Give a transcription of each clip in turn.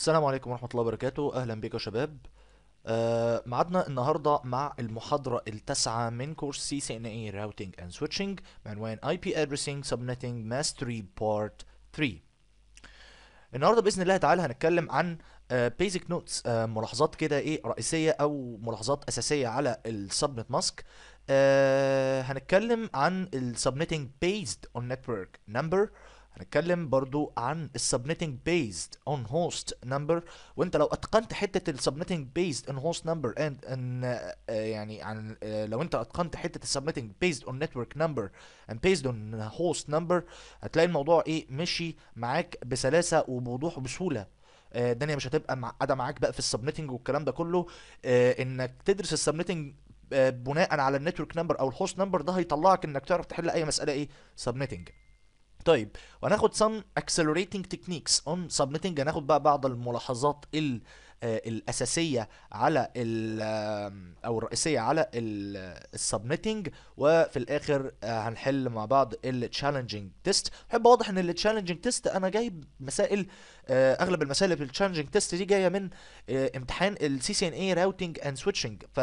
السلام عليكم ورحمة الله وبركاته أهلا بك يا شباب آه معدنا النهاردة مع المحاضرة التاسعة من كورس CCNA Routing and Switching بعنوان IP Addressing ادرسنج Mastery Part 3 النهاردة بإذن الله تعالى هنتكلم عن بيزك آه، نوتس آه ملاحظات كده ايه رئيسية او ملاحظات اساسية على السبنت ماسك آه هنتكلم عن السبنتنج based on network number هنتكلم برضو عن السبنيتنج بيزد اون هوست نمبر وانت لو اتقنت حته السبنيتنج بيزد اون هوست نمبر اند ان آه، يعني عن آه، لو انت اتقنت حته السبنيتنج بيزد اون نتورك نمبر اند بيزد اون هوست نمبر هتلاقي الموضوع ايه مشي معاك بسلاسه وبوضوح وبسهوله آه، الدنيا مش هتبقى معقده معاك بقى في السبنتنج والكلام ده كله انك تدرس السبنتنج بناء على النتورك نمبر او الهوست نمبر ده هيطلعك انك تعرف تحل اي مساله ايه سبنتنج طيب وهناخد some accelerating techniques on submitting هناخد بقى بعض الملاحظات ال آه، الاساسيه على او الرئيسيه على السبميتنج وفي الاخر آه، هنحل مع بعض التشالنجينج تيست أحب اوضح ان التشالنجينج تيست انا جايب مسائل آه، اغلب المسائل في التشالنجينج تيست دي جايه من امتحان السي سي ان اي راوتنج اند سويتشنج ف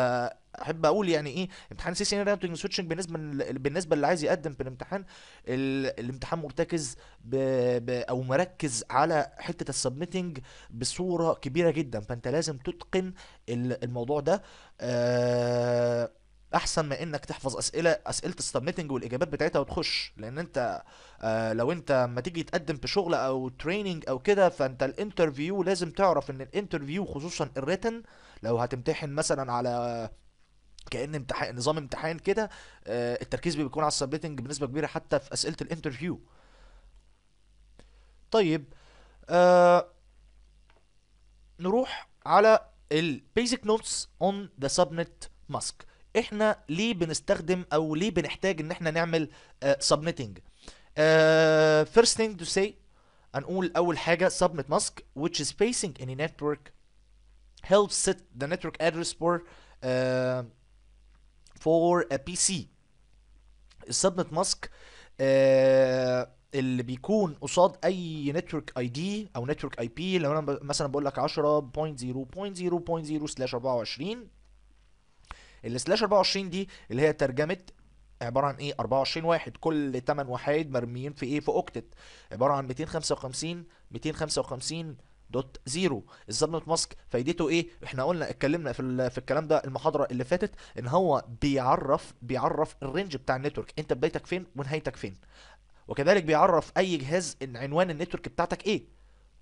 احب اقول يعني ايه امتحان سي سي ان راوتنج سويتشنج بالنسبه بالنسبه اللي عايز يقدم في الامتحان الامتحان مرتكز ب... ب... او مركز على حته السبميتنج بصوره كبيره جدا فانت لازم تتقن الموضوع ده آه، احسن ما انك تحفظ اسئله اسئله السبميتنج والاجابات بتاعتها وتخش لان انت آه، لو انت لما تيجي تقدم في شغل او تريننج او كده فانت الانترفيو لازم تعرف ان الانترفيو خصوصا الريتن لو هتمتحن مثلا على كان امتحان نظام امتحان كده آه، التركيز بيكون على السبليتنج بنسبه كبيره حتى في اسئله الانترفيو طيب آه، نروح على البيزك نوتس اون ذا سبنت ماسك احنا ليه بنستخدم او ليه بنحتاج ان احنا نعمل سبنتنج فيرست ثينج تو سي هنقول اول حاجه subnet mask which is facing any network helps set the network address for uh, for a PC السبنت ماسك آه، اللي بيكون قصاد اي نتورك اي دي او نتورك اي بي لو انا مثلا بقول لك 10.0.0.0 سلاش 24 السلاش 24 دي اللي هي ترجمه عباره عن ايه 24 واحد كل 8 وحايد مرميين في ايه في اوكتت عباره عن 255 255 دوت زيرو الزبنة ماسك فايدته ايه احنا قلنا اتكلمنا في, في الكلام ده المحاضرة اللي فاتت ان هو بيعرف بيعرف الرينج بتاع النتورك انت بدايتك فين ونهايتك فين وكذلك بيعرف اي جهاز ان عنوان النتورك بتاعتك ايه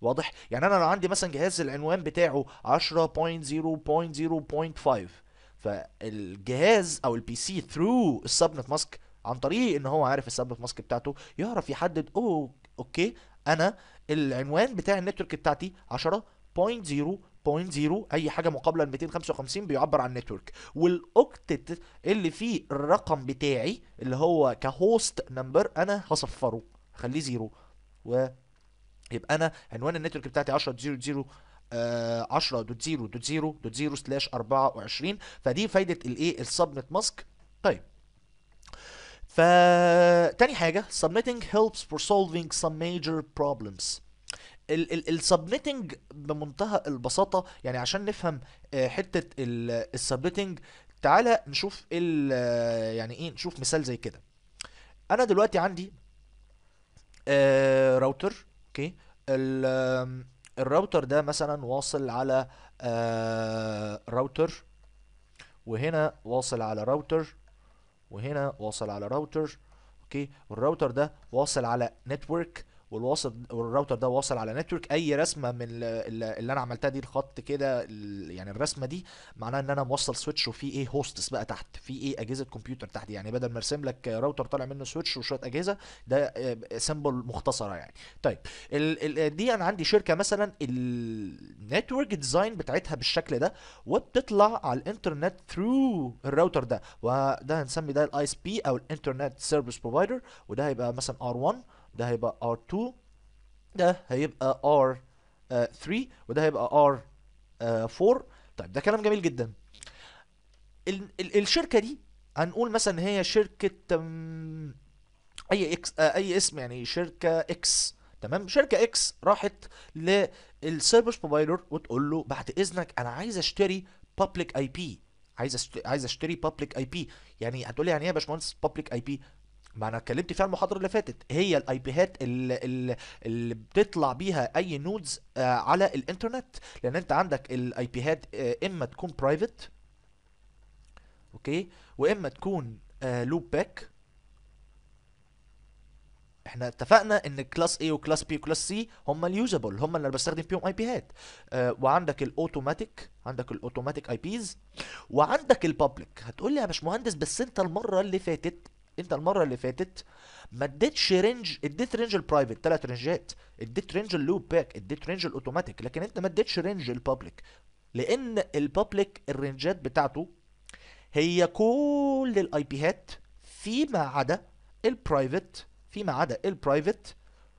واضح يعني انا لو عندي مثلا جهاز العنوان بتاعه 10.0.0.5 فالجهاز او البي سي ثرو السبنت ماسك عن طريق ان هو عارف السبنت ماسك بتاعته يعرف يحدد اوه اوكي انا العنوان بتاع النتورك بتاعتي 10.0.0 اي حاجه مقابله 255 بيعبر عن نتورك والاوكتت اللي فيه الرقم بتاعي اللي هو كهوست نمبر انا هصفره هخليه زيرو ويبقى انا عنوان النتورك بتاعتي 10.0.0 10.0.0.0 سلاش 24 فدي فايده الايه السبنت ماسك طيب فتاني حاجه submitting helps for solving some major problems السبميتنج بمنتهى البساطه يعني عشان نفهم آه، حته السبميتنج تعالى نشوف آه، يعني ايه نشوف مثال زي كده انا دلوقتي عندي راوتر آه، اوكي الراوتر ده مثلا واصل على راوتر وهنا واصل على راوتر وهنا واصل على راوتر اوكي والراوتر ده واصل على نتورك والواصل والراوتر ده واصل على نتورك اي رسمه من اللي انا عملتها دي الخط كده يعني الرسمه دي معناها ان انا موصل سويتش وفي ايه هوستس بقى تحت في ايه اجهزه كمبيوتر تحت يعني بدل ما ارسم لك راوتر طالع منه سويتش وشويه اجهزه ده سيمبل آه مختصره يعني طيب ال ال دي انا عندي شركه مثلا النتورك ديزاين بتاعتها بالشكل ده وبتطلع على الانترنت ثرو الراوتر ده وده هنسمي ده الاي اس بي او الانترنت سيرفيس بروفايدر وده هيبقى مثلا ار 1 ده هيبقى R2 ده هيبقى R3 آه، وده هيبقى R4 آه، طيب ده كلام جميل جدا الشركه دي هنقول مثلا هي شركه اي اكس آه، اي اسم يعني شركه اكس تمام شركه اكس راحت للسيرفيس بروفايدر وتقول له بعد اذنك انا عايز اشتري بابليك اي بي عايز عايز اشتري بابليك اي بي يعني هتقول لي يعني ايه يا باشمهندس بابليك اي بي ما انا اتكلمت فيها المحاضره اللي فاتت هي الاي بيهات اللي, اللي بتطلع بيها اي نودز آه، على الانترنت لان انت عندك الاي بيهات آه، اما تكون برايفت اوكي واما تكون لوب آه، باك احنا اتفقنا ان كلاس A وكلاس B وكلاس C هم اليوزابل هم اللي بستخدم فيهم اي بيهات هات وعندك الاوتوماتيك عندك الاوتوماتيك اي بيز وعندك البابليك هتقول لي يا باشمهندس بس انت المره اللي فاتت انت المره اللي فاتت ما اديتش رينج اديت رينج البرايفت ثلاث رينجات اديت رينج اللوب باك اديت رينج الاوتوماتيك لكن انت ما اديتش رينج البابليك لان البابليك الرينجات بتاعته هي كل الاي بي هات فيما عدا البرايفت فيما عدا البرايفت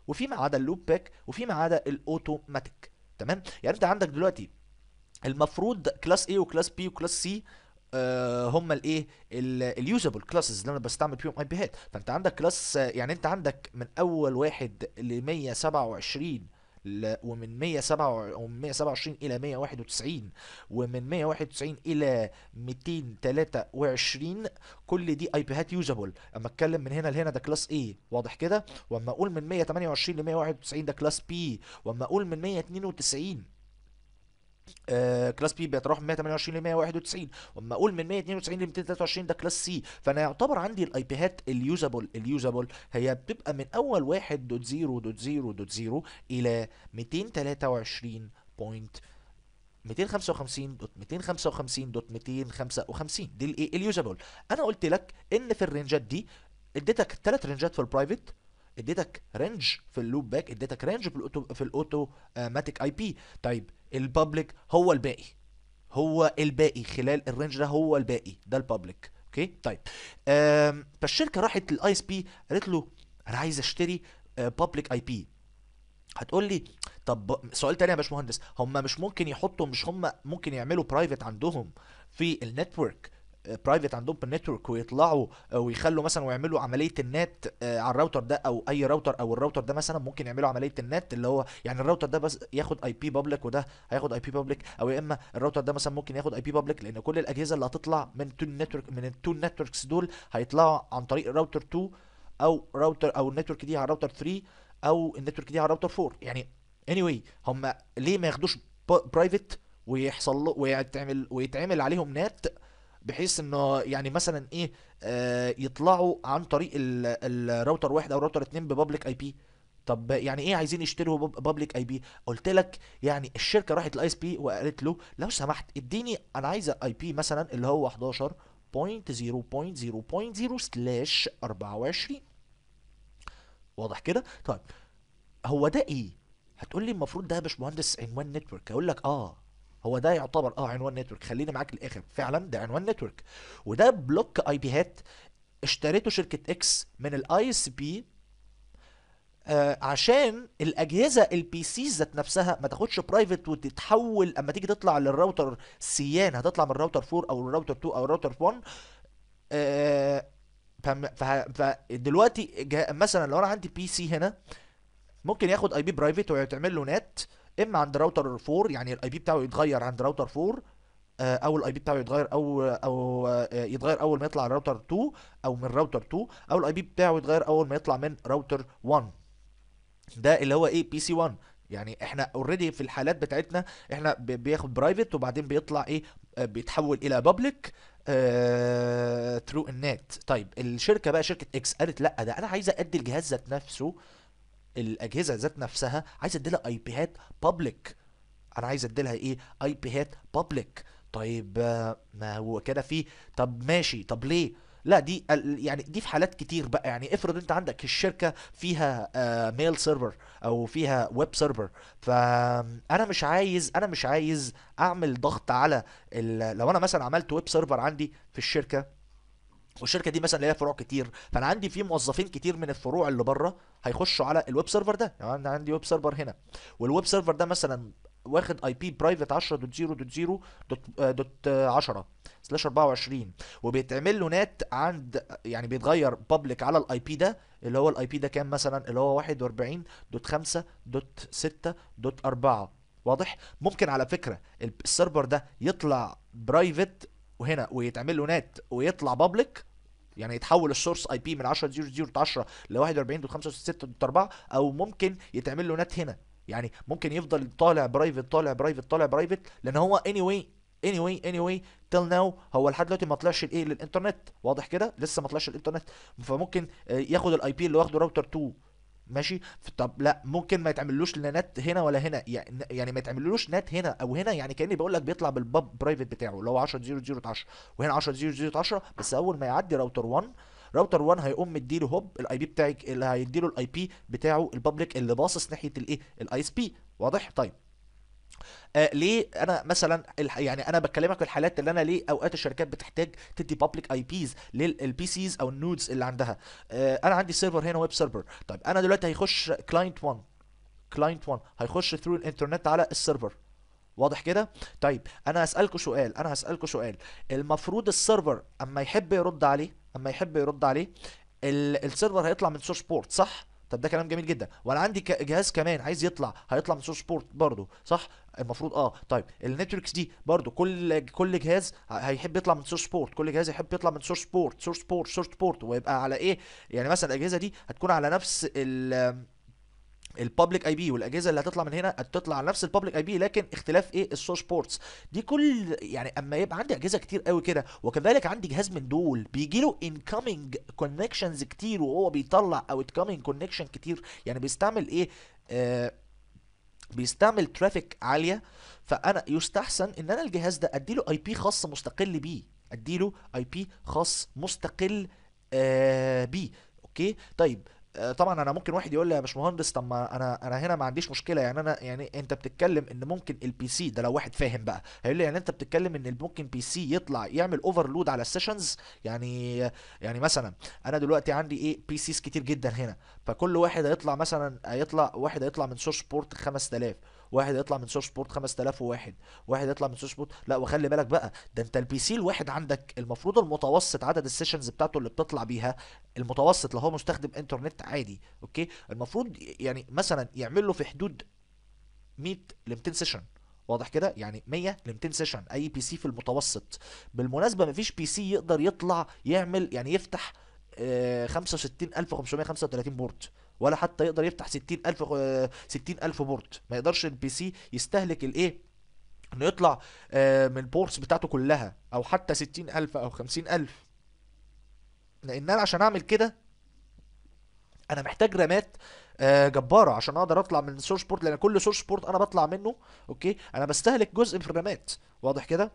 وفيما عدا اللوب باك وفيما عدا الاوتوماتيك تمام يعني انت عندك دلوقتي المفروض كلاس A وكلاس B وكلاس C آه، هم الايه اليوزابل كلاسز اللي انا بستعمل فيهم اي بي هات فانت عندك كلاس آه، يعني انت عندك من اول واحد ل 127 ومن 107 ومن 127 الى 191 ومن 191 الى 223 كل دي اي بي هات يوزابل اما اتكلم من هنا لهنا ده كلاس اي واضح كده واما اقول من 128 ل 191 ده كلاس بي واما اقول من 192 آه كلاس بي بيتراوح من 128 ل 191 واما اقول من 192 ل 223 ده كلاس سي فانا يعتبر عندي الاي بي هات اليوزابل اليوزابل هي بتبقى من اول 1.0.0.0 الى 223.255.255.255 دي الايه اليوزابل انا قلت لك ان في الرينجات دي اديتك ثلاث رينجات في البرايفت اديتك رينج في اللوب باك اديتك رينج في الاوتو في الاوتوماتيك اي بي طيب البابليك هو الباقي هو الباقي خلال الرينج ده هو الباقي ده البابليك اوكي طيب فالشركه راحت للاي اس بي قالت له انا عايز اشتري بابليك اي بي هتقول لي طب سؤال تاني يا باشمهندس هم مش ممكن يحطوا مش هم ممكن يعملوا برايفت عندهم في النتورك برايفت عندهم بالنتورك ويطلعوا آه، ويخلوا مثلا ويعملوا عمليه النت آه، على الراوتر ده او اي راوتر او الراوتر ده مثلا ممكن يعملوا عمليه النت اللي هو يعني الراوتر ده بس ياخد اي بي بابليك وده هياخد اي بي بابليك او يا اما الراوتر ده مثلا ممكن ياخد اي بي بابليك لان كل الاجهزه اللي هتطلع من التو نتورك من التو نتوركس دول هيطلعوا عن طريق الراوتر 2 او راوتر او النتورك دي على راوتر 3 او النتورك دي على راوتر 4 يعني اني anyway هم ليه ما ياخدوش برايفت ويحصل له ويتعمل ويتعمل عليهم نت بحيث انه يعني مثلا ايه آه يطلعوا عن طريق الراوتر واحد او راوتر اتنين ببابليك اي بي طب يعني ايه عايزين يشتروا بابليك اي بي قلت لك يعني الشركه راحت الاي اس بي وقالت له لو سمحت اديني انا عايزه اي بي مثلا اللي هو 11 سلاش 24 واضح كده طيب هو ده ايه هتقول لي المفروض ده يا باشمهندس عنوان نتورك اقول لك اه هو ده يعتبر اه عنوان نتورك خليني معاك للاخر فعلا ده عنوان نتورك وده بلوك اي بي هات اشتريته شركه اكس من الاي اس بي آه، عشان الاجهزه البي سي ذات نفسها ما تاخدش برايفت وتتحول اما تيجي تطلع للراوتر سيان هتطلع من الراوتر 4 او الراوتر 2 او الراوتر 1 آه فدلوقتي مثلا لو انا عندي بي سي هنا ممكن ياخد اي بي برايفت ويتعمل له نت اما عند راوتر 4 يعني الاي بي بتاعه يتغير عند راوتر 4 آه، او الاي بي بتاعه يتغير او او آه، يتغير اول ما يطلع على راوتر 2 او من راوتر 2 او الاي بي بتاعه يتغير اول ما يطلع من راوتر 1 ده اللي هو ايه بي سي 1 يعني احنا اوريدي في الحالات بتاعتنا احنا بياخد برايفت وبعدين بيطلع ايه آه، بيتحول الى بابليك ثرو النت طيب الشركه بقى شركه اكس قالت لا ده انا عايزه ادي الجهاز ذات نفسه الاجهزه ذات نفسها عايز اديلها اي بيهات بابليك انا عايز اديلها ايه اي بيهات بابليك طيب ما هو كده في طب ماشي طب ليه لا دي يعني دي في حالات كتير بقى يعني افرض انت عندك الشركه فيها ميل آه، سيرفر او فيها ويب سيرفر فانا مش عايز انا مش عايز اعمل ضغط على لو انا مثلا عملت ويب سيرفر عندي في الشركه والشركه دي مثلا ليها فروع كتير فانا عندي في موظفين كتير من الفروع اللي بره هيخشوا على الويب سيرفر ده يعني انا عندي ويب سيرفر هنا والويب سيرفر ده مثلا واخد اي بي برايفت 10.0.0.10 آه، آه، سلاش 24 وبيتعمل له نات عند يعني بيتغير بابليك على الاي بي ده اللي هو الاي بي ده كام مثلا اللي هو 41.5.6.4 واضح ممكن على فكره السيرفر ده يطلع برايفت وهنا ويتعمل له نات ويطلع بابليك يعني يتحول السورس اي بي من 10 0 0 10 ل 41 دوت 6 4 او ممكن يتعمل له نت هنا يعني ممكن يفضل طالع برايفت طالع برايفت طالع برايفت لان هو اني واي اني واي اني واي تيل ناو هو لحد دلوقتي ما طلعش الايه للانترنت واضح كده لسه ما طلعش الانترنت فممكن آه، ياخد الاي بي اللي واخده راوتر 2 ماشي طب لا ممكن ما يتعملوش لا نت هنا ولا هنا يعني ما يتعملوش نت هنا او هنا يعني كاني بقول لك بيطلع بالباب برايفت بتاعه اللي هو 10 0 0 10 وهنا 10 0 0 10 بس اول ما يعدي راوتر 1 راوتر 1 هيقوم مديله هوب الاي بي بتاعك اللي هيديله الاي بي بتاعه البابليك اللي باصص ناحيه الايه الاي اس بي واضح طيب آه ليه انا مثلا يعني انا بكلمك في الحالات اللي انا ليه اوقات الشركات بتحتاج تدي بابليك اي بيز للبي سيز او النودز اللي عندها آه انا عندي سيرفر هنا ويب سيرفر طيب انا دلوقتي هيخش كلاينت 1 كلاينت 1 هيخش ثرو الانترنت على السيرفر واضح كده طيب انا هسالكوا سؤال انا هسالكوا سؤال المفروض السيرفر اما يحب يرد عليه اما يحب يرد عليه السيرفر هيطلع من سورس بورت صح طب ده كلام جميل جدا وانا عندي جهاز كمان عايز يطلع هيطلع من سورس بورت برضه صح المفروض اه طيب النتوركس دي برضو كل كل جهاز هيحب يطلع من سورس بورت كل جهاز يحب يطلع من سورس بورت سورس بورت سورس بورت ويبقى على ايه يعني مثلا الاجهزه دي هتكون على نفس ال البابليك اي بي والاجهزه اللي هتطلع من هنا هتطلع على نفس البابليك اي بي لكن اختلاف ايه السورس بورتس دي كل يعني اما يبقى عندي اجهزه كتير قوي كده وكذلك عندي جهاز من دول بيجي له انكمينج كونكشنز كتير وهو بيطلع اوت كامينج كونكشن كتير يعني بيستعمل ايه آه بيستعمل ترافيك عاليه فانا يستحسن ان انا الجهاز ده ادي له اي بي خاص مستقل بيه ادي له اي بي خاص مستقل آه بيه اوكي طيب آه، طبعا انا ممكن واحد يقول لي يا باشمهندس طب ما انا انا هنا ما عنديش مشكله يعني انا يعني انت بتتكلم ان ممكن البي سي ده لو واحد فاهم بقى هيقول لي يعني انت بتتكلم ان ممكن بي سي يطلع يعمل اوفرلود على السيشنز يعني يعني مثلا انا دلوقتي عندي ايه بي سيز كتير جدا هنا فكل واحد هيطلع مثلا هيطلع واحد هيطلع من سورس بورت 5000 واحد يطلع من سورس بورت وواحد واحد يطلع من سورس بورت لا وخلي بالك بقى ده انت البي سي الواحد عندك المفروض المتوسط عدد السيشنز بتاعته اللي بتطلع بيها المتوسط لو هو مستخدم انترنت عادي اوكي المفروض يعني مثلا يعمل له في حدود 100 ل 200 سيشن واضح كده يعني 100 ل 200 سيشن اي بي سي في المتوسط بالمناسبه مفيش بي سي يقدر يطلع يعمل يعني يفتح 65535 آه، بورت ولا حتى يقدر يفتح 60000 60000 بورت ما يقدرش البي سي يستهلك الايه انه يطلع آه، من البورتس بتاعته كلها او حتى 60000 او 50000 لان انا عشان اعمل كده انا محتاج رامات آه، جباره عشان اقدر اطلع من السورس بورت لان كل سورس بورت انا بطلع منه اوكي انا بستهلك جزء في الرامات واضح كده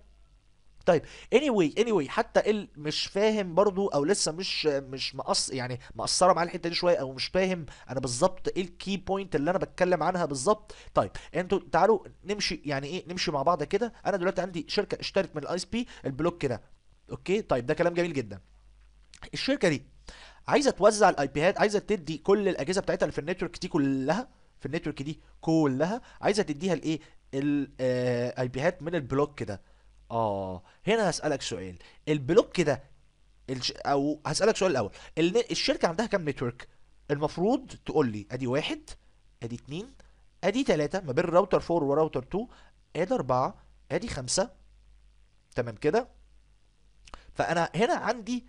طيب anyway anyway حتى اللي مش فاهم برضو او لسه مش مش مقص يعني مقصره معايا الحته دي شويه او مش فاهم انا بالظبط ايه الكي بوينت اللي انا بتكلم عنها بالظبط طيب انتوا تعالوا نمشي يعني ايه نمشي مع بعض كده انا دلوقتي عندي شركه اشترت من الاي اس بي البلوك ده اوكي طيب ده كلام جميل جدا الشركه دي عايزه توزع الاي هات عايزه تدي كل الاجهزه بتاعتها اللي في النتورك دي كلها في النتورك دي كلها عايزه تديها لايه الاي آه، هات من البلوك ده اه هنا هسألك سؤال البلوك ده الش... او هسألك سؤال الاول الشركة عندها كام نتورك المفروض تقول لي ادي واحد ادي اتنين ادي تلاتة ما بين راوتر 4 وراوتر 2 ادي اربعة ادي خمسة تمام كده فانا هنا عندي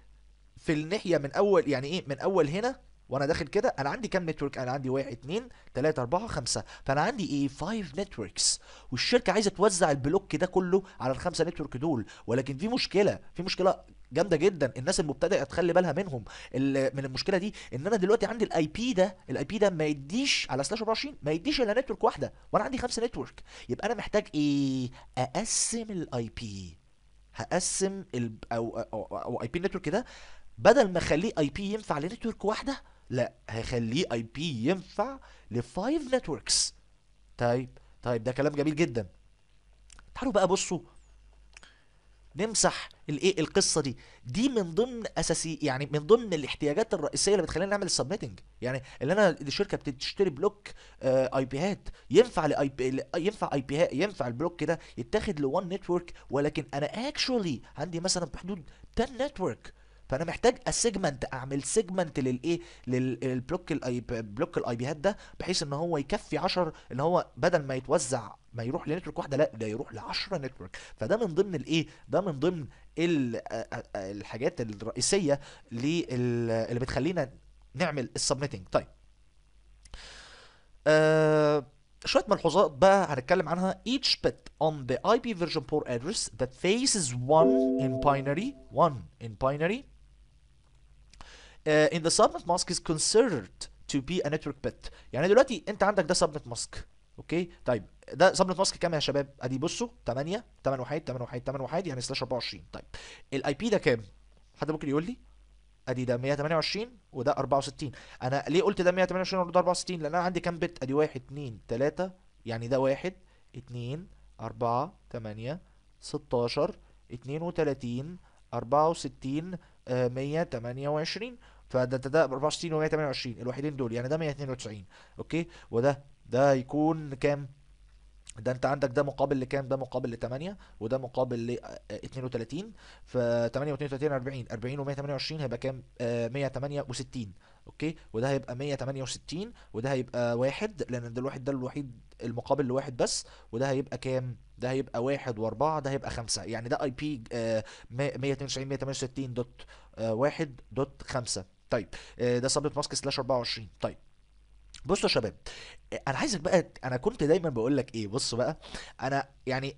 في الناحية من اول يعني ايه من اول هنا وانا داخل كده انا عندي كام نتورك انا عندي 1 2 3 4 5 فانا عندي ايه 5 نتوركس والشركه عايزه توزع البلوك ده كله على الخمسه نتورك دول ولكن في مشكله في مشكله جامده جدا الناس المبتدئه تخلي بالها منهم من المشكله دي ان انا دلوقتي عندي الاي بي ده الاي بي ده ما يديش على سلاش 24 ما يديش الا نتورك واحده وانا عندي خمسه نتورك يبقى انا محتاج ايه اقسم الاي بي هقسم او او, أو, أو اي بي نتورك ده بدل ما اخليه اي بي ينفع لنتورك واحده لا هيخليه اي بي ينفع لفايف نتوركس طيب طيب ده كلام جميل جدا تعالوا بقى بصوا نمسح الايه القصه دي دي من ضمن اساسي يعني من ضمن الاحتياجات الرئيسيه اللي بتخلينا نعمل السبميتنج يعني اللي انا الشركه بتشتري بلوك آه اي بيهات ينفع لاي بي ينفع اي بي ينفع البلوك ده يتاخد لوان نتورك ولكن انا اكشولي عندي مثلا بحدود 10 نتورك فانا محتاج اسيجمنت اعمل سيجمنت للايه للبلوك الاي بلوك الاي بيات ده بحيث ان هو يكفي 10 ان هو بدل ما يتوزع ما يروح لنتورك واحده لا ده يروح ل 10 نتورك فده من ضمن الايه ده من ضمن الحاجات الرئيسيه اللي بتخلينا نعمل السبميتنج طيب آه شويه ملحوظات بقى هنتكلم عنها each bit on the IP version port address that faces 1 in binary 1 in binary آه، in the subnet mask is considered to be a network bit يعني دلوقتي انت عندك ده subnet mask اوكي طيب ده سبنت ماسك كام يا شباب ادي بصوا 8 8 وحيد 8 وحيد 8 وحيد يعني سلاش 24 طيب الاي بي ده كام حد ممكن يقول لي ادي ده 128 وده 64 انا ليه قلت ده 128 وده 64 لان انا عندي كام بت ادي 1 2 3 يعني ده 1 2 4 8 16 32 64 128 فده ده, 64 و 128 الوحيدين دول يعني ده 192 اوكي وده ده هيكون كام ده انت عندك ده مقابل لكام ده مقابل ل 8 وده مقابل ل 32 آه، ف 8 و 32 40 40 و 128 هيبقى كام 168 آه، اوكي وده هيبقى 168 وده هيبقى واحد لان ده الواحد ده الوحيد المقابل لواحد بس وده هيبقى كام ده هيبقى واحد واربعة ده هيبقى خمسة يعني ده اي بي 192 168 دوت آه، واحد دوت خمسة طيب آه، ده سبت ماسك سلاش 24 طيب بصوا يا شباب آه، انا عايزك بقى انا كنت دايما بقول لك ايه بصوا بقى انا يعني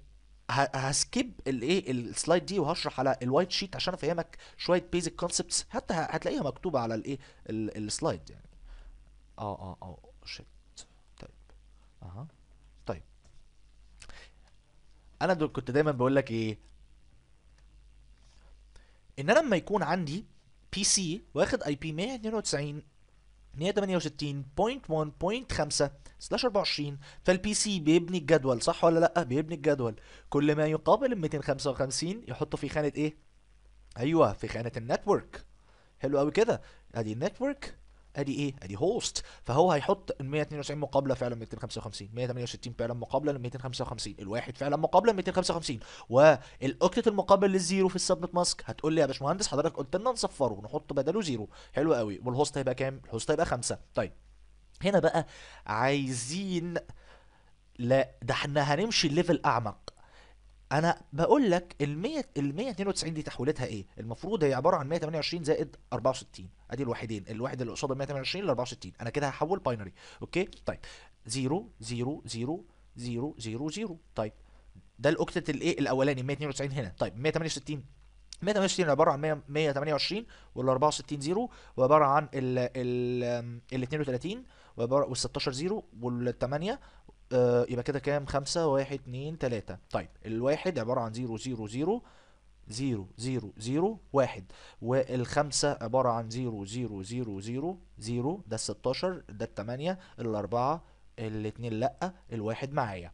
هسكيب الايه السلايد دي وهشرح على الوايت شيت عشان افهمك شويه بيزك كونسبتس حتى هتلاقيها مكتوبه على الايه السلايد يعني اه اه اه شيت طيب اها طيب انا دول كنت دايما بقول لك ايه ان انا لما يكون عندي بي سي واخد اي بي 192 168.1.5 سلاش 24 فالبي سي بيبني الجدول صح ولا لا بيبني الجدول كل ما يقابل ال 255 يحطه في خانه ايه ايوه في خانه النتورك حلو قوي كده ادي النتورك ادي ايه ادي هوست فهو هيحط 192 مقابله فعلا 255 168 فعلا مقابله 255 الواحد فعلا مقابله 255 والاوكتت المقابل للزيرو في السبنت ماسك هتقول لي يا باشمهندس حضرتك قلت لنا نصفره نحط بداله زيرو حلو قوي والهوست هيبقى كام الهوست هيبقى 5 طيب هنا بقى عايزين لا ده احنا هنمشي ليفل اعمق انا بقول لك ال 100 ال 192 دي تحويلتها ايه؟ المفروض هي عباره عن 128 زائد 64 ادي الوحيدين الواحد اللي قصاد ال 128 ل 64 انا كده هحول باينري اوكي طيب 0 0 0 0 0 0 طيب ده الاوكتت الايه الاولاني 192 هنا طيب 168 168 عباره عن 128 وال 64 0 وعباره عن ال ال ال 32 وال 16 0 وال 8 آه يبقى كده كام خمسة واحد اتنين تلاتة طيب الواحد عبارة عن زيرو زيرو زيرو زيرو زيرو زيرو واحد والخمسة عبارة عن زيرو زيرو زيرو زيرو زيرو ده الستاشر ده التمانية الأربعة الاتنين لأ الواحد معايا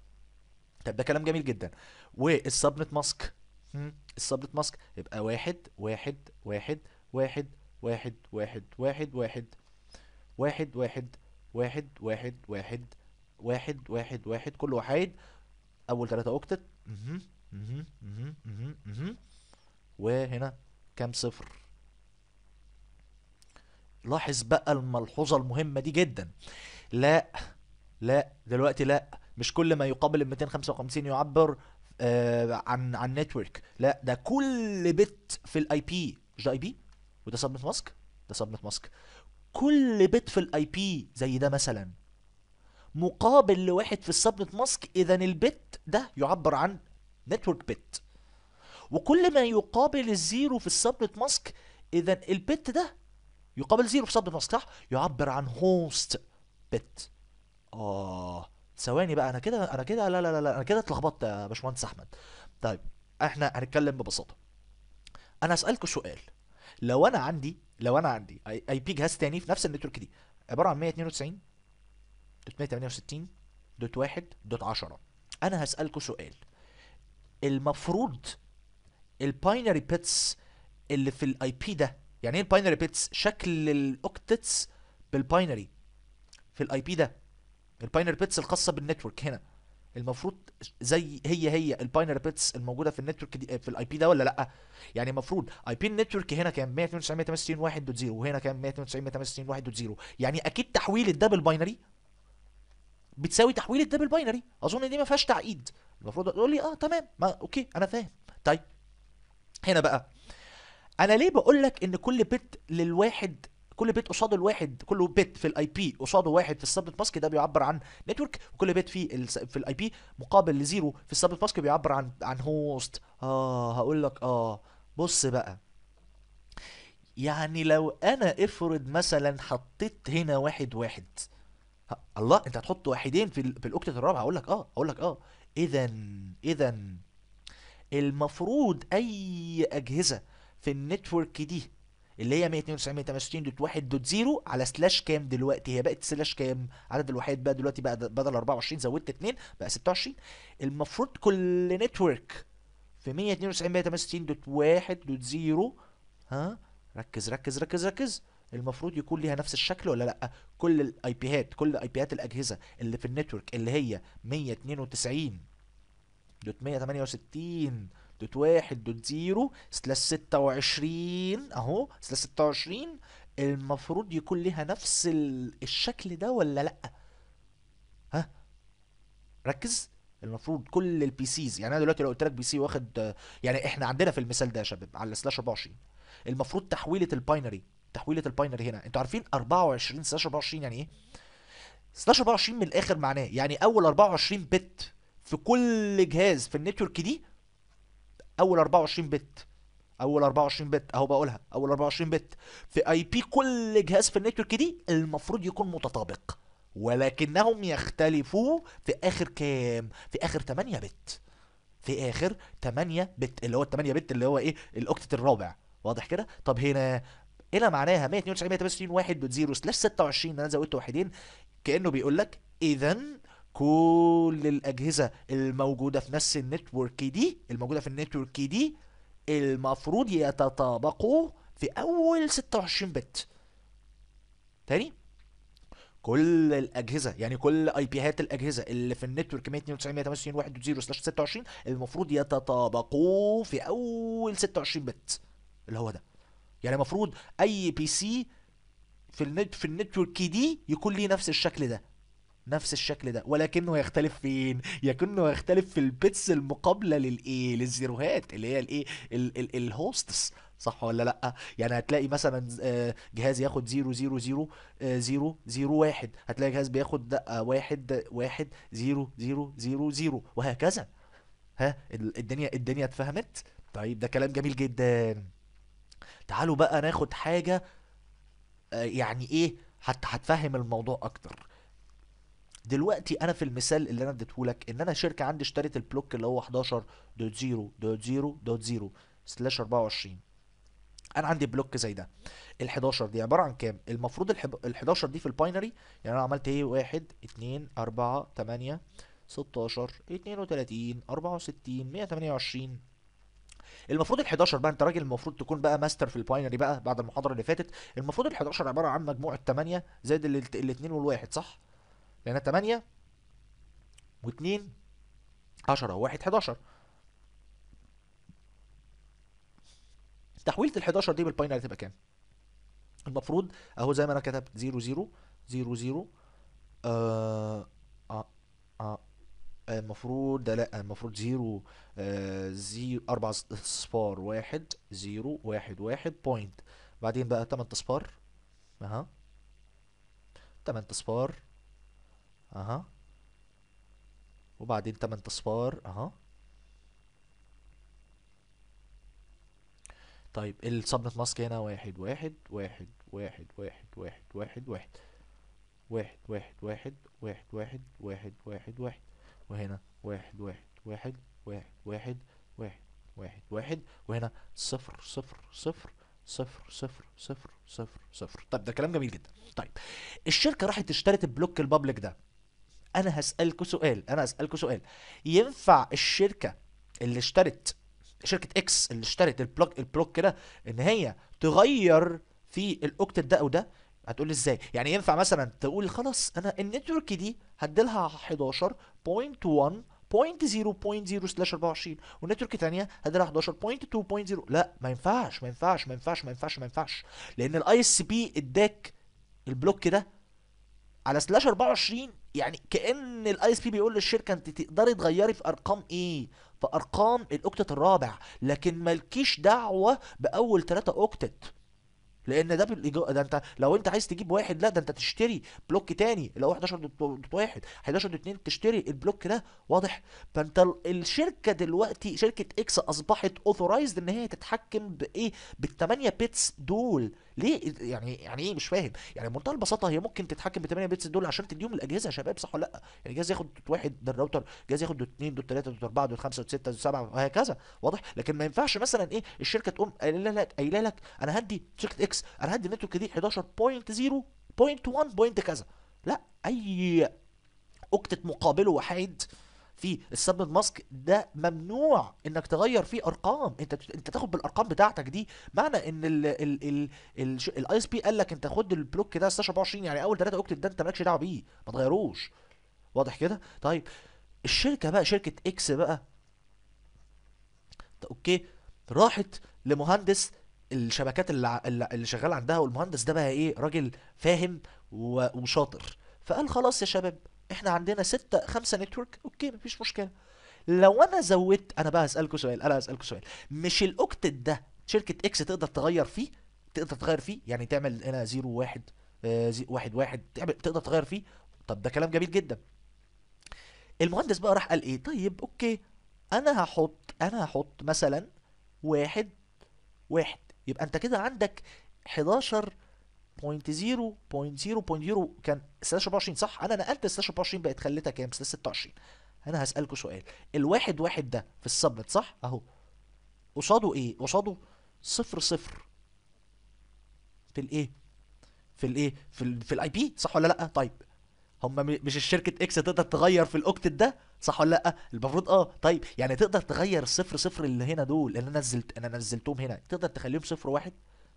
طب ده كلام جميل جدا والسبنت ماسك السبنت ماسك يبقى واحد واحد واحد واحد واحد واحد واحد واحد واحد واحد واحد واحد واحد واحد واحد كل وحيد اول ثلاثة اوكتت وهنا كام صفر لاحظ بقى الملحوظة المهمة دي جدا لا لا دلوقتي لا مش كل ما يقابل ال 255 يعبر آه عن عن نتورك لا ده كل بت في الاي بي مش ده اي بي وده سبنت ماسك ده سبنت ماسك كل بت في الاي بي زي ده مثلا مقابل لواحد في السبنت ماسك اذا البت ده يعبر عن نتورك بت وكل ما يقابل الزيرو في السبنت ماسك اذا البت ده يقابل زيرو في السبنت ماسك صح يعبر عن هوست بت اه ثواني بقى انا كده انا كده لا لا لا انا كده اتلخبطت يا باشمهندس احمد طيب احنا هنتكلم ببساطه انا اسالكوا سؤال لو انا عندي لو انا عندي اي بي جهاز تاني في نفس النتورك دي عباره عن 192 368 دوت 1 دوت 10 انا هسالكوا سؤال المفروض الباينري بيتس اللي في الاي بي ده يعني ايه الباينري بيتس شكل الاوكتتس بالباينري في الاي بي ده الباينري بيتس الخاصه بالنتورك هنا المفروض زي هي هي الباينري بيتس الموجوده في النتورك دي في الاي بي ده ولا لا يعني المفروض اي بي النتورك هنا كام 192.168.1.0 وهنا كام 192.168.1.0 يعني اكيد تحويل الدبل باينري بتساوي تحويل الدبل باينري اظن دي ما فيهاش تعقيد المفروض تقول لي اه تمام ما اوكي انا فاهم طيب هنا بقى انا ليه بقول لك ان كل بت للواحد كل بيت قصاده الواحد كل بيت في الاي بي قصاده واحد في السبنت ماسك ده بيعبر عن نتورك وكل بيت في الـ في الاي بي مقابل لزيرو في السبنت ماسك بيعبر عن عن هوست اه هقول لك اه بص بقى يعني لو انا افرض مثلا حطيت هنا واحد واحد الله انت هتحط واحدين في في الاكتة الرابعة اقول لك اه اقول لك اه اذا اذا المفروض اي اجهزة في النتورك دي اللي هي 192.168.0 على سلاش كام دلوقتي هي بقت سلاش كام عدد الوحدات بقى دلوقتي بقى بدل 24 زودت 2 بقى 26 المفروض كل نتورك في 192.168.0 ها ركز ركز ركز ركز المفروض يكون ليها نفس الشكل ولا لا كل الاي بيهات كل اي بيهات الاجهزه اللي في النتورك اللي هي 192 دوت 168 دوت 1 دوت 0 سلاش 26 اهو سلاش 26 المفروض يكون ليها نفس الشكل ده ولا لا ها ركز المفروض كل البي سيز يعني انا دلوقتي لو قلت لك بي سي واخد يعني احنا عندنا في المثال ده يا شباب على سلاش 24 المفروض تحويله الباينري تحويله الباينري هنا انتوا عارفين 24 سلاش 24 يعني ايه سلاش 24 من الاخر معناه يعني اول 24 بت في كل جهاز في النتورك دي اول 24 بت اول 24 بت اهو بقولها اول 24 بت في اي بي كل جهاز في النتورك دي المفروض يكون متطابق ولكنهم يختلفوا في اخر كام في اخر 8 بت في اخر 8 بت اللي هو ال 8 بت اللي هو ايه الاوكتت الرابع واضح كده طب هنا الى معناها 192 168 واحد بتزيرو سلاش 26 انا زودت واحدين كانه بيقول لك اذا كل الاجهزه الموجوده في نفس النتورك دي الموجوده في النتورك دي المفروض يتطابقوا في اول 26 بت تاني كل الاجهزه يعني كل اي بي هات الاجهزه اللي في النتورك 192 128 1.0/26 المفروض يتطابقوا في اول 26 بت اللي هو ده يعني المفروض اي بي سي في النت في النتورك دي يكون ليه نفس الشكل ده نفس الشكل ده ولكنه يختلف فين يكنه يختلف في البيتس المقابله للايه للزيروهات اللي هي الايه الهوستس صح ولا لا يعني هتلاقي مثلا آه، جهاز ياخد 0 0 0 0 0 1 هتلاقي جهاز بياخد 1 1 0 0 0 0 وهكذا ها الدنيا الدنيا اتفهمت طيب ده كلام جميل جدا تعالوا بقى ناخد حاجة آه، يعني ايه حتى هتفهم الموضوع اكتر دلوقتي انا في المثال اللي انا اديته لك ان انا شركه عندي اشترت البلوك اللي هو 11.0.0.0 سلاش 24 انا عندي بلوك زي ده ال 11 دي عباره عن كام المفروض ال 11 دي في الباينري يعني انا عملت ايه 1 2 4 8 16 32 64 128 المفروض ال11 بقى انت راجل المفروض تكون بقى ماستر في الباينري بقى بعد المحاضره اللي فاتت المفروض ال11 عباره عن مجموعه 8 زائد الاثنين والواحد صح لان 8 و2 10 و1 11 تحويله ال11 دي بالباينري هتبقى كام المفروض اهو زي ما انا كتبت 0 0 0 0 آه آه آه المفروض ده لا المفروض زيرو زيرو اربع اصفار واحد زيرو واحد واحد بوينت بعدين بقى تمن اصفار اها تمن اصفار اها وبعدين تمن اصفار اها طيب السبنت ماسك هنا واحد واحد واحد واحد واحد واحد واحد واحد واحد واحد واحد واحد واحد واحد وهنا واحد واحد واحد واحد واحد واحد واحد واحد وهنا صفر صفر صفر صفر صفر صفر صفر صفر طيب ده كلام جميل جدا طيب الشركه راحت اشترت البلوك البابليك ده انا هسالكوا سؤال انا هسالكوا سؤال ينفع الشركه اللي اشترت شركه اكس اللي اشترت البلوك البلوك كده ان هي تغير في الاوكتت ده او ده هتقول لي ازاي يعني ينفع مثلا تقول خلاص انا النتورك دي هديلها 11 0.0.0 سلاش 24 والنتورك ثانيه هديها 11.2.0 لا ما ينفعش ما ينفعش ما ينفعش ما ينفعش ما ينفعش لان الاي اس بي اداك البلوك ده على سلاش 24 يعني كان الاي اس بي بيقول للشركه انت تقدري تغيري في ارقام ايه في ارقام الاوكتت الرابع لكن مالكيش دعوه باول ثلاثه اوكتت لان ده بالايجار ده انت لو انت عايز تجيب واحد لا ده انت تشتري بلوك تاني اللي هو 11 دوت 1 11 دوت 2 تشتري البلوك ده واضح فانت الشركه دلوقتي شركه اكس اصبحت اوثورايزد ان هي تتحكم بايه بال 8 بيتس دول ليه يعني يعني ايه مش فاهم يعني بمنتهى البساطه هي ممكن تتحكم ب 8 بيتس دول عشان تديهم الاجهزه يا شباب صح ولا لا يعني جهاز ياخد دوت واحد ده الراوتر جهاز ياخد دوت 2 دوت 3 دوت 4 دوت 5 دوت 6 دوت 7 وهكذا واضح لكن ما ينفعش مثلا ايه الشركه تقوم قايله لك قايله لك انا هدي شركه اكس انا هدي النتورك دي 11.0.1. كذا لا اي اوكتة مقابله وحيد في السب ماسك ده ممنوع انك تغير فيه ارقام انت انت تاخد بالارقام بتاعتك دي معنى ان الاي اس بي قال لك انت خد البلوك ده 24 يعني اول 3 اوكتت ده انت مالكش دعوه بيه ما تغيروش واضح كده طيب الشركه بقى شركه اكس بقى اوكي راحت لمهندس الشبكات اللي, اللي شغال عندها والمهندس ده بقى ايه راجل فاهم وشاطر فقال خلاص يا شباب احنا عندنا ستة خمسة نتورك اوكي مفيش مشكله لو انا زودت انا بقى هسالكوا سؤال انا هسالكوا سؤال مش الاوكتت ده شركه اكس تقدر تغير فيه تقدر تغير فيه يعني تعمل هنا زيرو واحد آه، واحد واحد تقدر تغير فيه طب ده كلام جميل جدا المهندس بقى راح قال ايه طيب اوكي انا هحط انا هحط مثلا واحد واحد يبقى انت كده عندك 11 0.0.0 كان 24 صح انا نقلت 24 بقت خليتها كام 26 انا هسالكوا سؤال الواحد واحد ده في السبنت صح اهو قصاده ايه قصاده صفر صفر في الايه في الايه في الـ في الاي بي صح ولا لا طيب هم مش الشركه اكس تقدر تغير في الاوكتت ده صح ولا لا المفروض اه طيب يعني تقدر تغير الصفر صفر اللي هنا دول اللي انا نزلت انا نزلتهم هنا تقدر تخليهم صفر واحد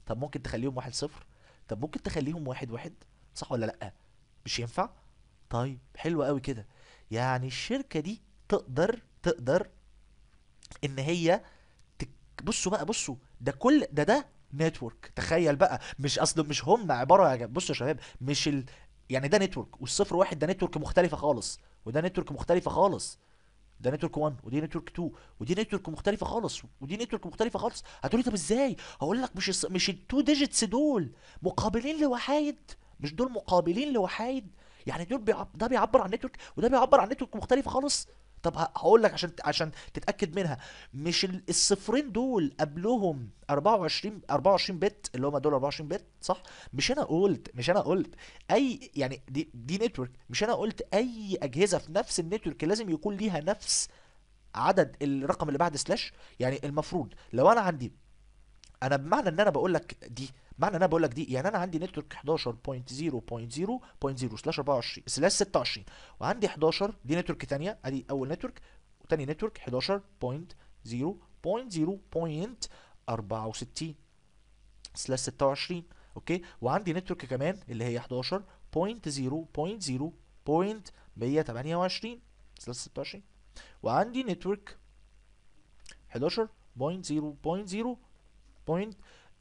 طب ممكن تخليهم واحد صفر طب ممكن تخليهم واحد واحد صح ولا لا مش ينفع طيب حلو قوي كده يعني الشركه دي تقدر تقدر ان هي تك... بصوا بقى بصوا ده كل ده ده نتورك تخيل بقى مش اصل مش هم عباره يا بصوا يا شباب مش ال... يعني ده نتورك والصفر واحد ده نتورك مختلفه خالص وده نتورك مختلفه خالص ده نتورك 1 ودي نتورك 2 ودي نتورك مختلفه خالص ودي نتورك مختلفه خالص هتقول لي طب ازاي هقول لك مش مش التو ديجيتس دول مقابلين لوحايد مش دول مقابلين لوحايد يعني دول بيعب... ده بيعبر عن نتورك وده بيعبر عن نتورك مختلفه خالص طب هقول لك عشان عشان تتاكد منها مش الصفرين دول قبلهم 24 24 بت اللي هم دول 24 بت صح مش انا قلت مش انا قلت اي يعني دي دي نتورك مش انا قلت اي اجهزه في نفس النتورك لازم يكون ليها نفس عدد الرقم اللي بعد سلاش يعني المفروض لو انا عندي انا بمعنى ان انا بقول لك دي معنى انا بقول لك دي يعني انا عندي نتورك 11.0.0.0 سلاش 24 سلاش 26 وعندي 11 دي نتورك ثانيه ادي اول نتورك وثاني نتورك 11.0.0.64 سلاش 26 اوكي وعندي نتورك كمان اللي هي 11.0.0.128 سلاش 26 وعندي نتورك 11.0.0.128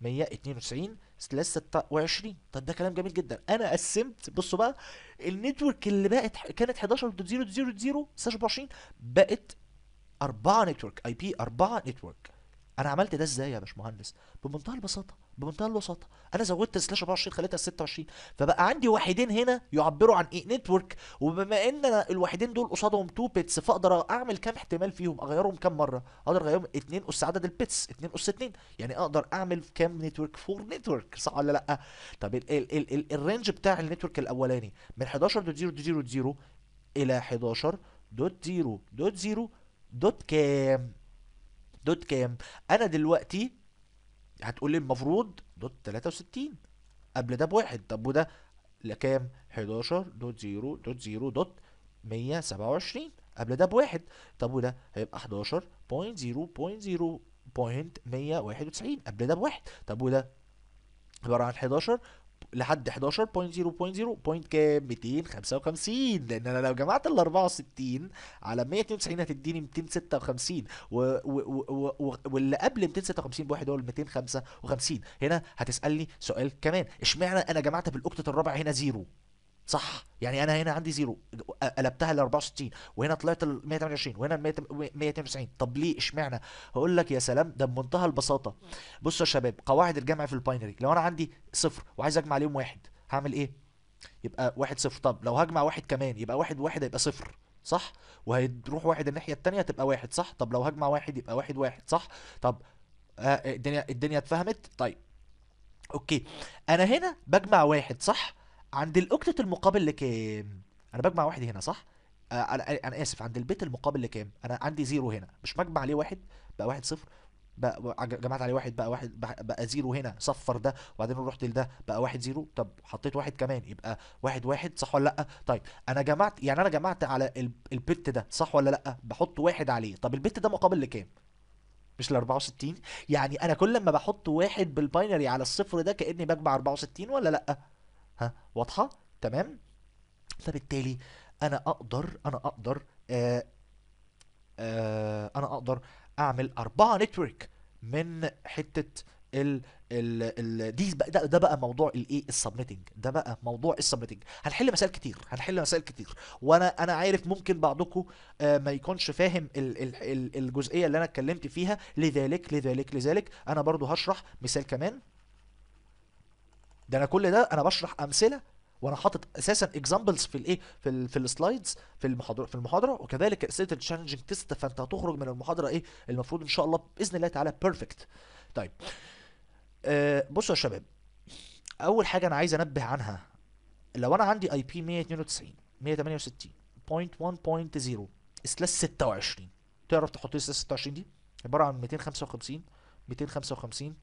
192 سلاس 26 طب ده كلام جميل جدا انا قسمت بصوا بقى النتورك اللي بقت كانت 11.0.0.0 0 27 بقت 4 نتورك اي بي 4 نتورك انا عملت ده ازاي يا باشمهندس بمنتهى البساطه بمنتهى البساطه انا زودت سلاش 24 خليتها 26 فبقى عندي وحيدين هنا يعبروا عن ايه نتورك وبما ان الواحدين الوحيدين دول قصادهم 2 بيتس فاقدر اعمل كام احتمال فيهم اغيرهم كام مره اقدر اغيرهم 2 اس عدد البيتس 2 اس 2 يعني اقدر اعمل كام نتورك فور نتورك صح ولا لا طب ال ال ال ال الرينج بتاع النتورك الاولاني من 11.0.0.0 الى 11.0.0 دوت كام دوت كام انا دلوقتي هتقول لي المفروض دوت 63 قبل ده بواحد طب وده لكام 11 دوت 0 دوت 0 دوت 127 قبل ده بواحد طب وده هيبقى 11.0.0.191 قبل ده بواحد طب وده عباره عن 11 لحد بوينت كام 255 لان انا لو جمعت ال 64 على 192 هتديني 256 و... و... و... و... واللي قبل 256 بواحد هو ال 255 هنا هتسالني سؤال كمان اشمعنى انا جمعت في الاوكتت الرابع هنا زيرو صح يعني انا هنا عندي زيرو قلبتها ل 64 وهنا طلعت ل 128 وهنا ل 192 طب ليه اشمعنى هقول لك يا سلام ده بمنتهى البساطه بصوا يا شباب قواعد الجمع في الباينري لو انا عندي صفر وعايز اجمع عليهم واحد هعمل ايه يبقى واحد صفر طب لو هجمع واحد كمان يبقى واحد واحد هيبقى صفر صح وهيروح واحد الناحيه الثانيه تبقى واحد صح طب لو هجمع واحد يبقى واحد واحد صح طب آه، الدنيا الدنيا اتفهمت طيب اوكي انا هنا بجمع واحد صح عند الأكتة المقابل لكام؟ أنا بجمع واحد هنا صح؟ آه أنا أنا آسف عند البيت المقابل لكام؟ أنا عندي زيرو هنا مش بجمع عليه واحد بقى واحد صفر بقى جمعت عليه واحد بقى واحد بقى زيرو هنا صفر ده وبعدين رحت لده بقى واحد زيرو طب حطيت واحد كمان يبقى واحد واحد صح ولا لا طيب انا جمعت يعني انا جمعت على البت ده صح ولا لا بحط واحد عليه طب البت ده مقابل لكام مش ل 64 يعني انا كل ما بحط واحد بالباينري على الصفر ده كاني بجمع 64 ولا لا ها واضحه تمام فبالتالي انا اقدر انا اقدر آآ آه، آآ آه، انا اقدر اعمل اربعه نتورك من حته ال ال ال دي بقى ده, ده بقى موضوع الايه السبميتنج ده بقى موضوع السبميتنج هنحل مسائل كتير هنحل مسائل كتير وانا انا عارف ممكن بعضكم آه ما يكونش فاهم ال ال ال الجزئيه اللي انا اتكلمت فيها لذلك لذلك لذلك انا برضو هشرح مثال كمان ده انا كل ده انا بشرح امثله وانا حاطط اساسا اكزامبلز في الايه في الـ في السلايدز في المحاضره في المحاضره وكذلك اسئله التشالنجنج تيست فانت هتخرج من المحاضره ايه المفروض ان شاء الله باذن الله تعالى بيرفكت طيب آه بصوا يا شباب اول حاجه انا عايز انبه عنها لو انا عندي اي بي 192 168.1.0 سلاس 26 تعرف تحط لي سلاس 26 دي عباره عن 255 255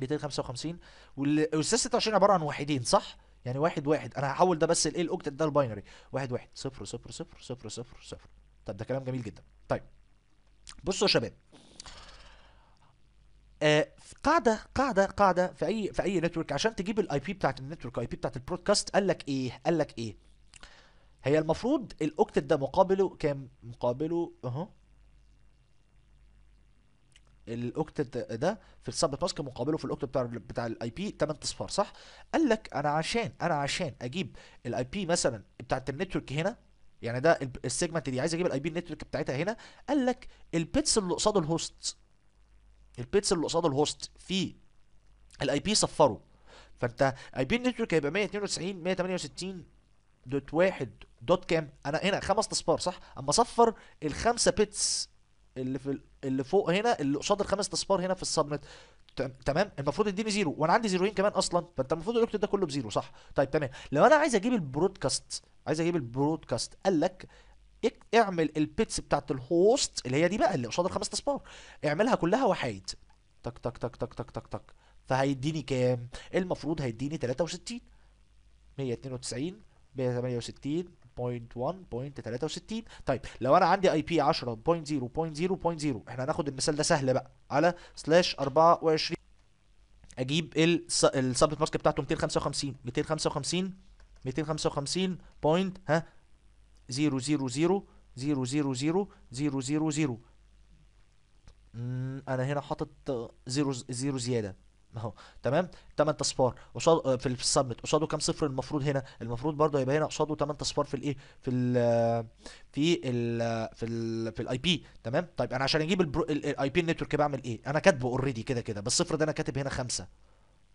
255 والاستاذ 26 عباره عن واحدين صح؟ يعني واحد واحد انا هحول ده بس الايه الاوكتت ده الباينري واحد واحد صفر صفر صفر صفر صفر صفر طب ده كلام جميل جدا طيب بصوا يا شباب آه قاعده قاعده قاعده في اي في اي نتورك عشان تجيب الاي بي بتاعت النتورك اي بي بتاعت البرودكاست قال لك ايه قال لك ايه هي المفروض الاوكتت ده مقابله كام مقابله اهو الاوكتت ده في السب ماسك مقابله في الاوكتت بتاع بتاع الاي بي 8 اصفار صح قال لك انا عشان انا عشان اجيب الاي بي مثلا بتاعت النتورك هنا يعني ده السيجمنت دي عايز اجيب الاي بي النتورك بتاعتها هنا قال لك البيتس اللي قصاد الهوست البيتس اللي قصاد الهوست في الاي بي صفروا فانت اي بي النتورك هيبقى 192 168 دوت واحد دوت كام انا هنا خمس اصفار صح اما صفر الخمسه بيتس اللي في اللي فوق هنا اللي قصاد الخمس اصفار هنا في السبنت تمام المفروض يديني زيرو وانا عندي زيروين كمان اصلا فانت المفروض الاكتب ده كله بزيرو صح طيب تمام لو انا عايز اجيب البرودكاست عايز اجيب البرودكاست قال لك اعمل البيتس بتاعت الهوست اللي هي دي بقى اللي قصاد الخمس اصفار اعملها كلها وحايد تك تك تك تك تك تك تك فهيديني كام المفروض هيديني 63 192 168 1.1.63 طيب لو انا عندي اي بي 10.0.0.0 احنا هناخد المثال ده سهل بقى على سلاش 24 اجيب السبت ماسك بتاعته 255 255 255 بوينت ها 0 000 000 انا هنا حاطط زيرو زيرو زياده اهو تمام 8 تصفار قصاد آه، في السبمت قصاده كام صفر المفروض هنا المفروض برضه يبقى هنا قصاده 8 تصفار في الايه في ال في ال في ال في الاي بي تمام طيب انا عشان اجيب الاي بي نتورك بعمل ايه انا كاتبه اوريدي كده كده بالصفر ده انا كاتب هنا 5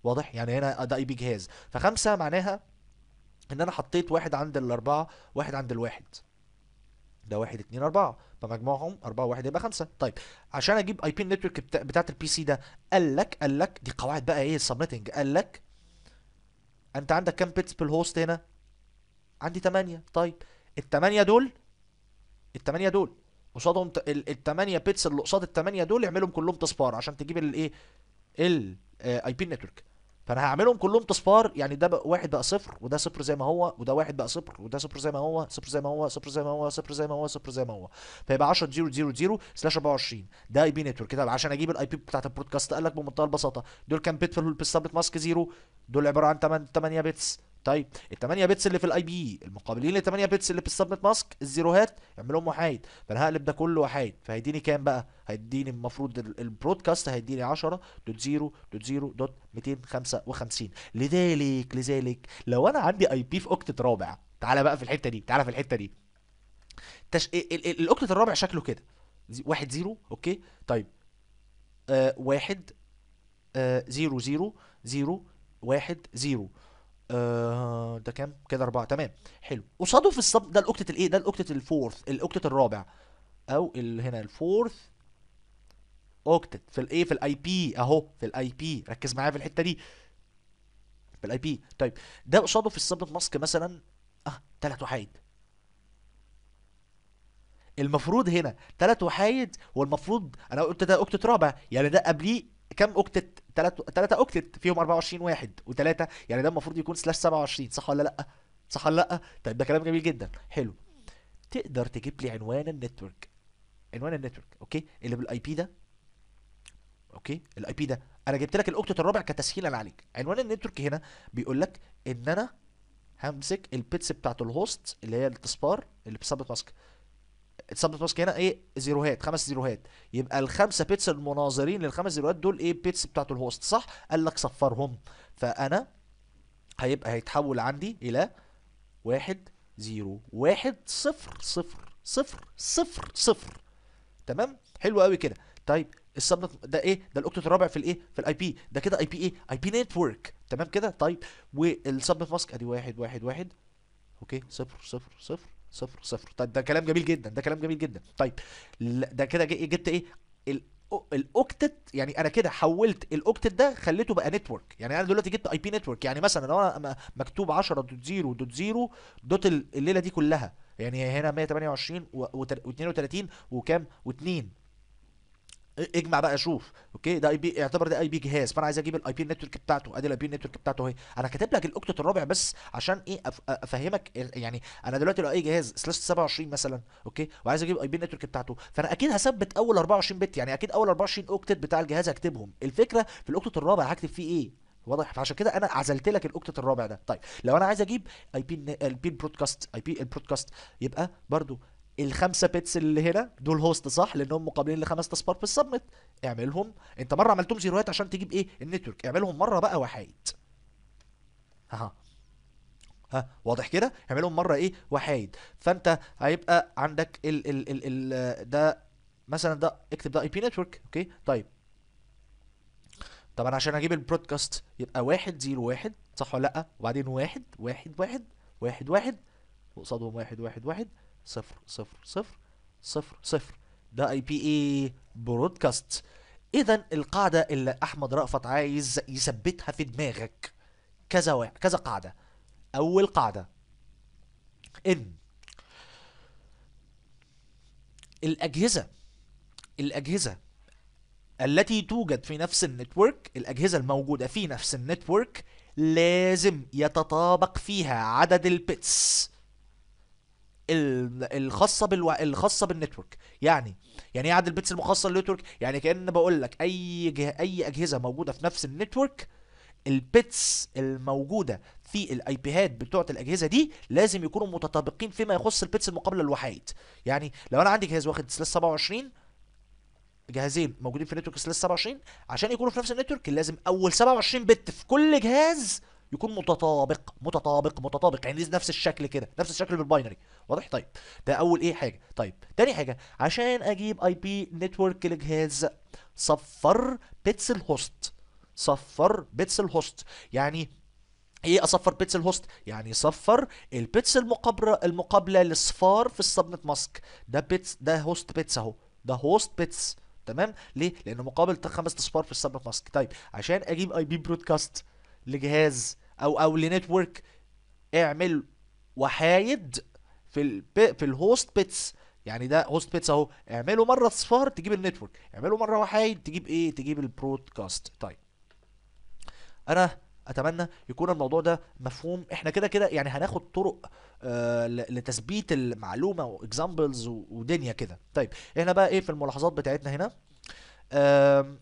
واضح يعني هنا ده اي بي جهاز فخمسة معناها ان انا حطيت واحد عند الاربعة واحد عند الواحد ده 1 2 4 فمجموعهم 4 1 يبقى 5 طيب عشان اجيب اي بي نتورك بتاعت البي سي ده قال لك قال لك دي قواعد بقى ايه السبنتنج قال لك انت عندك كام بيتس بالهوست هنا عندي 8 طيب ال 8 دول ال 8 دول قصادهم ال 8 بيتس اللي قصاد ال 8 دول اعملهم كلهم تسبار عشان تجيب الايه الاي آه، بي نتورك فانا هعملهم كلهم تصفار يعني ده بقى واحد بقى صفر وده صفر زي ما هو وده واحد بقى صفر وده صفر زي ما هو صفر زي ما هو صفر زي ما هو صفر زي ما هو صفر زي ما هو فيبقى 10 0 0 0 سلاش 24 ده اي بي نتورك كده عشان اجيب الاي بي بتاعت البرودكاست قال لك بمنتهى البساطه دول كام بيت في السبت ماسك زيرو دول عباره عن 8 8 بيتس طيب ال 8 بتس اللي في الاي بي e، المقابلين لل 8 بتس اللي في السبنت ماسك الزيروهات اعملهم وحايد فانا هقلب ده كله وحايد فهيديني كام بقى؟ هيديني المفروض البرودكاست هيديني 10.0.0.255 لذلك لذلك لو انا عندي اي بي في اوكتت رابع تعالى بقى في الحته دي تعالى في الحته دي تش... الاوكتت الرابع شكله كده واحد زيرو اوكي طيب آه واحد آه زيرو زيرو زيرو واحد زيرو آه ده كام كده اربعه تمام حلو قصاده في الصب ده الاوكتت الايه ده الاوكتت الفورث الاوكتت الرابع او ال... هنا الفورث اوكتت في الايه في الاي بي اهو في الاي بي ركز معايا في الحته دي في الاي بي طيب ده قصاده في السبت ماسك مثلا اه ثلاث وحايد المفروض هنا ثلاث وحايد والمفروض انا قلت ده اوكتت رابع يعني ده قبليه كام اوكتت ثلاثة اوكتت فيهم 24 واحد وثلاثة يعني ده المفروض يكون سلاش 27 صح ولا لا صح ولا لا طيب ده كلام جميل جدا حلو تقدر تجيب لي عنوان النتورك عنوان النتورك اوكي اللي بالاي بي ده اوكي الاي بي ده انا جبت لك الاوكتت الرابع كتسهيلا عليك عنوان النتورك هنا بيقول لك ان انا همسك البيتس بتاعت الهوست اللي هي التسبار اللي بتثبت ماسك السبت ماسك هنا ايه زيروهات خمس زيروهات يبقى الخمسه بيتس المناظرين للخمس زيروهات دول ايه بيتس بتاعت الهوست صح قال لك صفرهم فانا هيبقى هيتحول عندي الى واحد زيرو واحد صفر صفر صفر صفر صفر تمام حلو قوي كده طيب السبنت ده ايه ده الاوكتت الرابع في الايه في الاي بي ده كده اي بي ايه اي بي نتورك تمام كده طيب والسبنت ماسك ادي واحد واحد واحد اوكي صفر صفر صفر صفر صفر طيب ده كلام جميل جدا ده كلام جميل جدا طيب ده كده جبت ايه الاوكتت يعني انا كده حولت الاوكتت ده خليته بقى نتورك يعني انا دلوقتي جبت اي بي نتورك يعني مثلا لو انا مكتوب 10.0.0 دوت, دوت, دوت الليله دي كلها يعني هنا 128 و32 وكام و2 اجمع بقى شوف اوكي ده اي بي يعتبر ده اي بي جهاز فانا عايز اجيب الاي بي نتورك بتاعته ادي الاي بي نتورك بتاعته اهي انا كاتب لك الاوكتت الرابع بس عشان ايه أف... افهمك يعني انا دلوقتي لو اي جهاز سلاش 27 مثلا اوكي وعايز اجيب الاي بي نتورك بتاعته فانا اكيد هثبت اول 24 بت يعني اكيد اول 24 اوكتت بتاع الجهاز هكتبهم الفكره في الاوكتت الرابع هكتب فيه ايه واضح فعشان كده انا عزلت لك الاوكتت الرابع ده طيب لو انا عايز اجيب اي بي البرودكاست اي بي البرودكاست يبقى برضو الخمسه بيتس اللي هنا دول هوست صح لانهم مقابلين لخمس تسبار في السبمت اعملهم انت مره عملتهم زيروات عشان تجيب ايه النتورك اعملهم مره بقى وحايد ها ها واضح كده اعملهم مره ايه وحايد فانت هيبقى عندك ال ال ال ال ده مثلا ده اكتب ده اي بي نتورك اوكي طيب طبعا عشان اجيب البرودكاست يبقى واحد زيرو واحد صح ولا لا وبعدين واحد واحد واحد واحد واحد وقصادهم واحد واحد واحد صفر صفر صفر صفر صفر ده اي بي اي برودكاست اذا القاعده اللي احمد رأفت عايز يثبتها في دماغك كذا واحد كذا قاعده اول قاعده ان الاجهزه الاجهزه التي توجد في نفس النتورك الاجهزه الموجوده في نفس النتورك لازم يتطابق فيها عدد البيتس الخاصه بالو... الخاصه بالنتورك يعني يعني ايه عدد البيتس المخصصه للنتورك يعني كان بقول لك اي جه... اي اجهزه موجوده في نفس النتورك البيتس الموجوده في الاي بيهات بتوعه الاجهزه دي لازم يكونوا متطابقين فيما يخص البيتس المقابله للوحيد يعني لو انا عندي جهاز واخد سلاس 27 جهازين موجودين في نتورك سلاس 27 عشان يكونوا في نفس النتورك لازم اول 27 بت في كل جهاز يكون متطابق متطابق متطابق يعني نفس الشكل كده نفس الشكل بالباينري واضح طيب ده اول ايه حاجه طيب تاني حاجه عشان اجيب اي بي نتورك لجهاز صفر بيتس الهوست صفر بيتس الهوست يعني ايه اصفر بيتس الهوست يعني صفر البيتس المقابله المقابله للصفار في السبنت ماسك ده بيتس ده هوست بيتس اهو ده هوست بيتس تمام ليه لان مقابل خمس اصفار في السبنت ماسك طيب عشان اجيب اي بي برودكاست لجهاز او او لنتورك اعمل وحايد في في الهوست بيتس يعني ده هوست بيتس اهو اعمله مره صفار تجيب النتورك اعمله مره وحايد تجيب ايه تجيب البرودكاست طيب انا اتمنى يكون الموضوع ده مفهوم احنا كده كده يعني هناخد طرق آه لتثبيت المعلومه واكزامبلز ودنيا كده طيب احنا بقى ايه في الملاحظات بتاعتنا هنا آه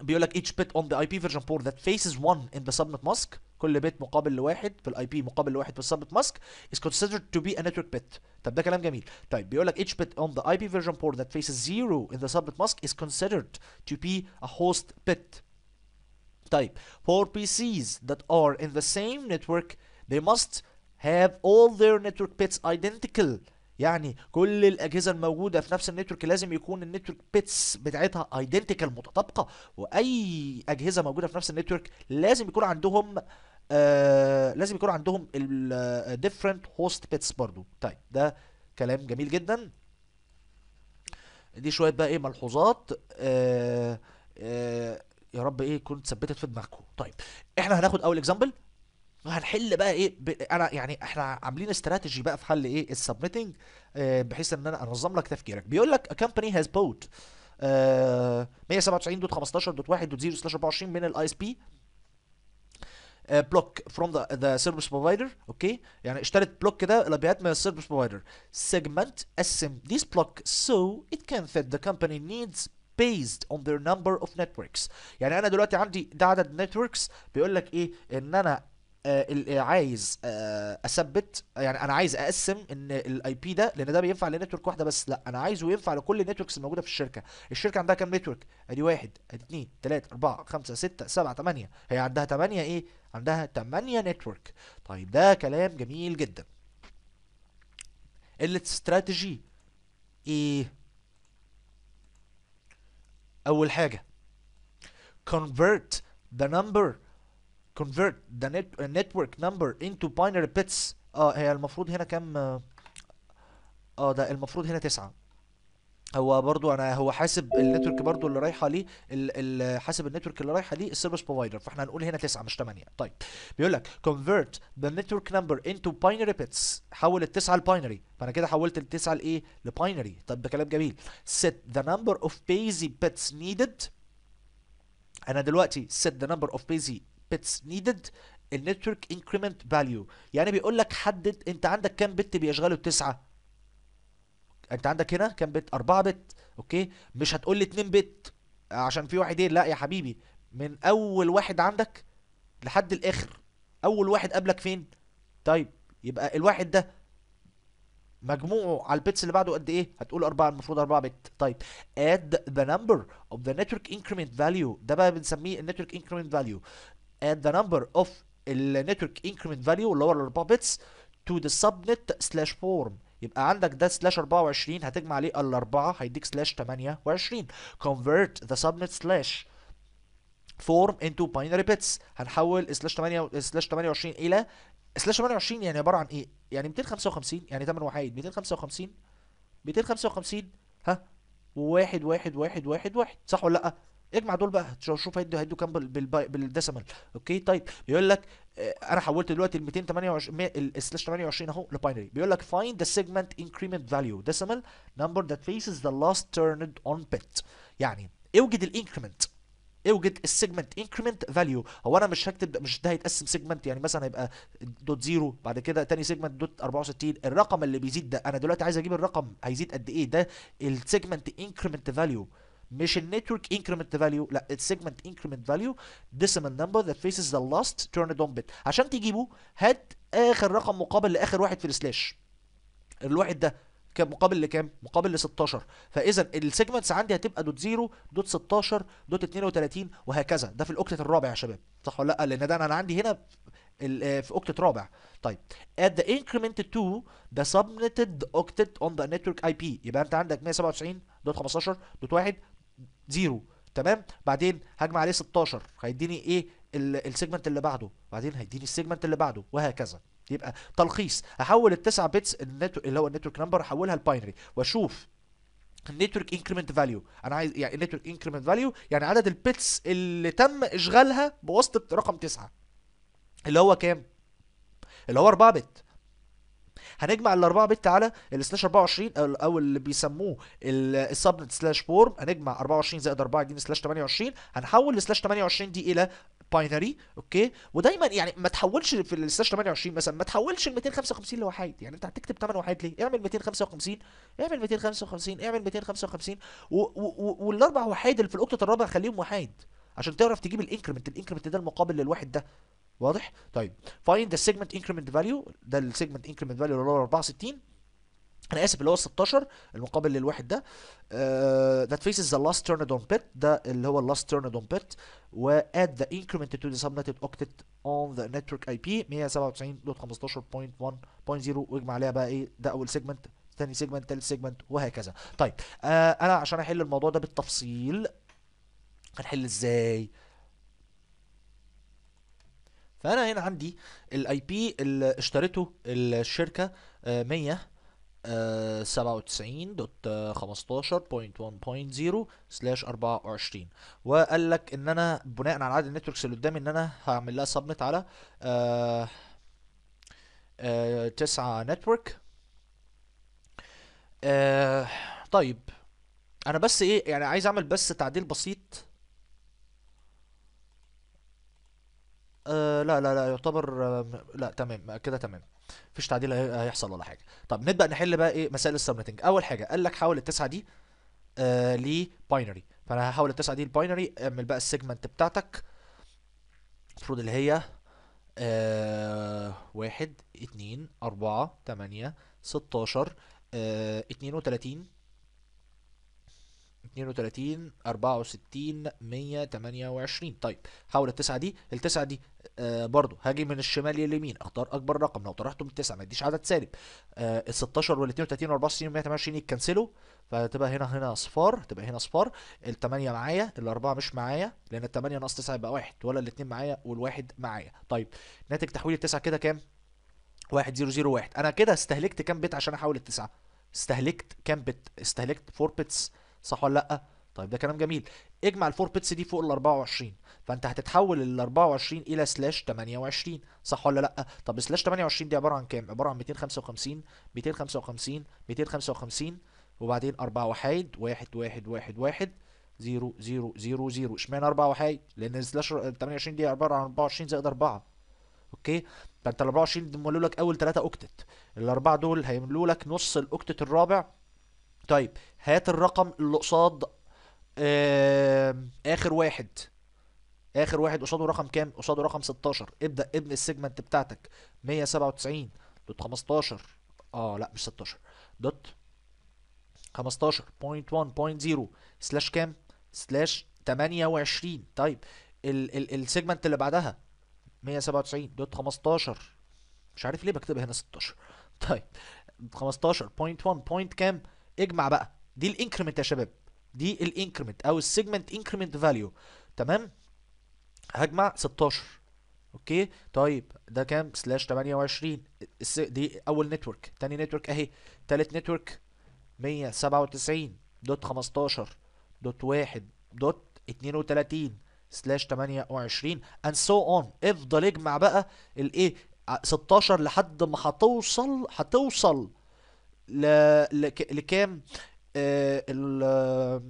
بيقول لك each bit on the IP version port that faces one in the subnet mask كل بيت مقابل لواحد في الاي بي مقابل لواحد في السبت ماسك is considered to be a network bit طب ده كلام جميل طيب بيقول لك each bit on the IP version port that faces zero in the subnet mask is considered to be a host bit طيب for PCs that are in the same network they must have all their network bits identical يعني كل الاجهزه الموجوده في نفس النتورك لازم يكون النتورك بيتس بتاعتها ايدنتيكال متطابقه واي اجهزه موجوده في نفس النتورك لازم يكون عندهم آه لازم يكون عندهم الديفرنت هوست بيتس برضو طيب ده كلام جميل جدا دي شويه بقى ايه ملحوظات آه آه يا رب ايه كنت ثبتت في دماغكم طيب احنا هناخد اول اكزامبل وهنحل بقى ايه ب... انا يعني احنا عاملين استراتيجي بقى في حل ايه السبميتنج آه بحيث ان انا انظم لك تفكيرك بيقول لك كمباني هاز بوت 197.15.1.0/24 من الاي اس بي بلوك فروم ذا سيرفيس بروفايدر اوكي يعني اشترت بلوك كده الابيات من السيرفيس بروفايدر سيجمنت قسم ذيس بلوك سو ات كان فيت ذا كمباني نيدز based on their number of networks يعني انا دلوقتي عندي ده عدد networks بيقول لك ايه ان انا آه، آه، عايز آه، اثبت يعني انا عايز اقسم ان الاي بي ده لان ده بينفع لنتورك واحده بس لا انا عايزه ينفع لكل النتوركس الموجوده في الشركه الشركه عندها كام نتورك ادي واحد ادي اتنين تلاته اربعه خمسه سته سبعه تمانيه هي عندها تمانيه ايه عندها تمانيه نتورك طيب ده كلام جميل جدا الاستراتيجي ايه اول حاجه convert the number convert the net uh, network number into binary bits اه هي المفروض هنا كام اه, آه، ده المفروض هنا تسعة هو برضو انا هو حاسب النتورك برضو اللي رايحه ليه حاسب النتورك اللي رايحه ليه السيرفيس بروفايدر فاحنا هنقول هنا تسعة مش 8 طيب بيقول لك convert the network number into binary bits حول التسعه لباينري فانا كده حولت التسعه لايه لباينري طب كلام جميل set the number of basic bits needed انا دلوقتي set the number of basic بتس نيدد النتورك انكريمنت فاليو يعني بيقول لك حدد انت عندك كام بت بيشغلوا التسعه انت عندك هنا كام بت 4 بت اوكي مش هتقول لي 2 بت عشان في واحدين لا يا حبيبي من اول واحد عندك لحد الاخر اول واحد قبلك فين طيب يبقى الواحد ده مجموعه على البيتس اللي بعده قد ايه هتقول 4 المفروض 4 بت طيب add the number of the network increment value ده بقى بنسميه network increment value and the number of the network increment value اللي هو ال 4 to the subnet slash form يبقى عندك ده سلاش 24 هتجمع عليه الأربعة هيديك سلاش 28 convert the subnet slash form into binary bits هنحول سلاش 8 سلاش 28 إلى سلاش 28 يعني عبارة عن إيه؟ يعني 255 يعني 8 وحيد 255 255 ها واحد واحد واحد واحد واحد صح ولا لأ؟ اجمع دول بقى شوف هيدوا هيدو كام بالديسيمال اوكي طيب بيقول لك آه، انا حولت دلوقتي ال 228 سلاش 28 اهو لباينري بيقول لك find the segment increment value decimal number that faces the last turned on bit يعني اوجد الانكريمنت اوجد السيجمنت انكريمنت فاليو هو انا مش هكتب مش ده هيتقسم سيجمنت يعني مثلا هيبقى دوت زيرو بعد كده تاني سيجمنت دوت 64 الرقم اللي بيزيد ده انا دلوقتي عايز اجيب الرقم هيزيد قد ايه ده السيجمنت انكريمنت فاليو مش النتورك انكريمنت فاليو لا السيجمنت انكريمنت فاليو ديسيمال نمبر ذات فيسز ذا لاست تيرند اون بت عشان تجيبه هات اخر رقم مقابل لاخر واحد في السلاش الواحد ده كان مقابل لكام؟ مقابل ل 16 فاذا السيجمنتس عندي هتبقى دوت 0 دوت 16 دوت 32 وهكذا ده في الاوكتت الرابع يا شباب صح ولا لا؟ لان ده انا عندي هنا آه، في اوكتت رابع طيب at the increment 2 the submitted octet on the network IP يبقى انت عندك 1 0 تمام بعدين هجمع عليه 16 هيديني ايه السيجمنت اللي بعده بعدين هيديني السيجمنت اللي بعده وهكذا يبقى تلخيص احول التسع بيتس اللي هو النتورك نمبر احولها لباينري واشوف النتورك انكريمنت فاليو انا عايز يعني النتورك انكريمنت فاليو يعني عدد البيتس اللي تم اشغالها بواسطه رقم 9 اللي هو كام اللي هو 4 بت هنجمع ال 4 بت على السلاش سلاش 24 او أو اللي بيسموه السبنت سلاش فورم هنجمع 24 زائد 4 جنيه سلاش 28 هنحول السلاش 28 دي الى باينري اوكي ودايما يعني ما تحولش في السلاش 28 مثلا ما تحولش ال 255 لوحيد يعني انت هتكتب 8 وحيد ليه اعمل 255 اعمل 255 اعمل 255 والاربع وحيد اللي في الاوكتت الرابع خليهم وحات عشان تعرف تجيب الانكريمنت الانكريمنت ده المقابل للواحد ده واضح طيب فايند السيجمنت انكريمنت فاليو ده السيجمنت انكريمنت فاليو اللي هو 64 انا اسف اللي هو 16 المقابل للواحد ده ذات فيسز ذا لاست تيرن اون بيت ده اللي هو اللاست تيرن اون بيت واد ذا انكريمنت تو ذا سبنتد اوكتت اون ذا نتورك اي بي 197.15.1.0 واجمع عليها بقى ايه ده اول سيجمنت ثاني سيجمنت ثالث سيجمنت وهكذا طيب آه انا عشان احل الموضوع ده بالتفصيل هنحل ازاي فانا هنا عندي الاي بي اللي اشترته الشركه 100 97.15.1.0 24 وقال لك ان انا بناء على عدد النتوركس اللي قدامي ان انا هعمل لها سبنت على 9 آه، نتورك آه، آه، طيب انا بس ايه يعني عايز اعمل بس تعديل بسيط آه، لا لا لا يعتبر آه، لا تمام كده تمام مفيش تعديل هيحصل ولا حاجه طب نبدا نحل بقى ايه مسائل السبنتنج اول حاجه قال لك حول التسعه دي آه لباينري فانا هحول التسعه دي لباينري اعمل بقى السيجمنت بتاعتك المفروض اللي هي آه واحد اتنين اربعة تمانية ستاشر آه، اتنين وتلاتين 32 64 128 طيب حول التسعة دي التسعة دي آه برضو هاجي من الشمال لليمين اختار اكبر رقم لو طرحته من التسعه ما يديش عدد سالب آه ال 16 وال 32 وال 64 128 يتكنسلوا فتبقى هنا هنا اصفار تبقى هنا اصفار ال 8 معايا ال 4 مش معايا لان ال 8 ناقص 9 يبقى 1 ولا ال 2 معايا والواحد معايا طيب ناتج تحويل التسعة كده كام؟ 1 0 0 1 انا كده استهلكت كام بت عشان احول التسعة؟ استهلكت كام بت؟ استهلكت 4 بتس صح ولا لا طيب ده كلام جميل اجمع الفور بيتس دي فوق ال 24 فانت هتتحول ال 24 الى سلاش 28 صح ولا لا طب سلاش 28 دي عباره عن كام عباره عن 255 255 255 وبعدين 4 وحايد 1 1 1 1 0 0 0 0 اشمعنى 4 وحايد لان سلاش 28 دي عباره عن 24 زائد 4 اوكي فانت ال 24 دي لك اول 3 اوكتت ال4 دول هيملوا لك نص الاوكتت الرابع طيب هات الرقم اللي قصاد آه اخر واحد اخر واحد قصاده رقم كام قصاده رقم 16 ابدا ابن السيجمنت بتاعتك 197 دوت 15 اه لا مش 16 دوت 15.1.0 سلاش كام سلاش 28 طيب السيجمنت اللي بعدها 197 دوت 15 مش عارف ليه بكتبها هنا 16 طيب 15.1 بوينت كام اجمع بقى دي الانكريمنت يا شباب دي الانكريمنت او السيجمنت انكريمنت فاليو تمام هجمع 16 اوكي طيب ده كام سلاش 28 دي اول نتورك تاني نتورك اهي تالت نتورك 197 دوت 15 دوت 1 دوت 32 سلاش 28 and so on افضل اجمع بقى الايه 16 لحد ما هتوصل هتوصل ل... لك... لكام آه، ال...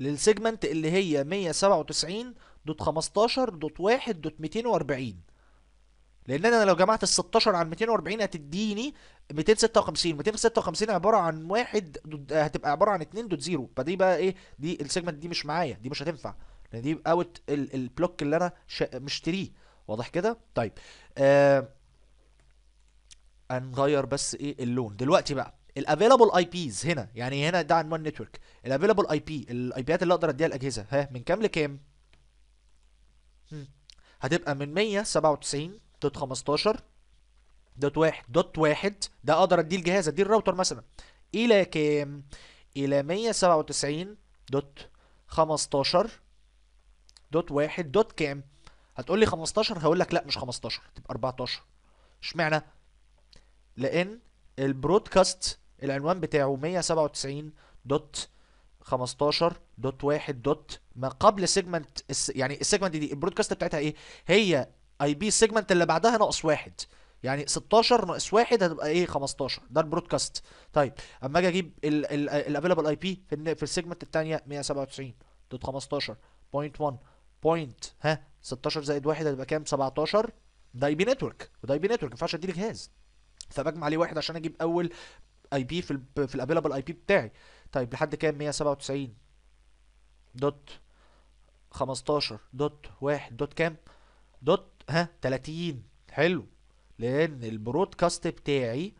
للسيجمنت اللي هي 197 دوت 15 دوت 1 دوت 240 لان انا لو جمعت ال 16 على 240 هتديني 256 256 عباره عن واحد دوت هتبقى عباره عن 2 دوت 0 فدي بقى ايه دي السيجمنت دي مش معايا دي مش هتنفع لان دي اوت البلوك اللي انا مشتريه واضح كده طيب آه هنغير بس ايه اللون دلوقتي بقى الافيلابل اي بيز هنا يعني هنا ده عنوان نتورك الافيلابل اي بي الاي بيات اللي اقدر اديها الاجهزه ها من كام لكام هتبقى من 197 دوت 15 دوت واحد دوت واحد ده اقدر اديه الجهاز اديه الراوتر مثلا الى كام الى 197 دوت 15 دوت واحد دوت كام هتقول لي 15 هقول لك لا مش 15 تبقى 14 اشمعنى لان البرودكاست العنوان بتاعه 197 دوت 15 دوت 1 دوت ما قبل سيجمنت يعني السيجمنت دي البرودكاست بتاعتها ايه هي اي بي السيجمنت اللي بعدها ناقص واحد يعني 16 ناقص واحد هتبقى ايه 15 ده البرودكاست طيب اما اجي اجيب الافيلابل اي بي في في السيجمنت الثانيه 197 دوت 15 بوينت 1 بوينت ها 16 زائد واحد هتبقى كام 17 ده اي بي نتورك وده اي بي نتورك ما ينفعش اديه جهاز فبجمع عليه واحد عشان اجيب اول اي بي في الـ في الافيلابل اي بي بتاعي طيب لحد كام 197 دوت 15 دوت 1 دوت كام دوت ها 30 حلو لان البرودكاست بتاعي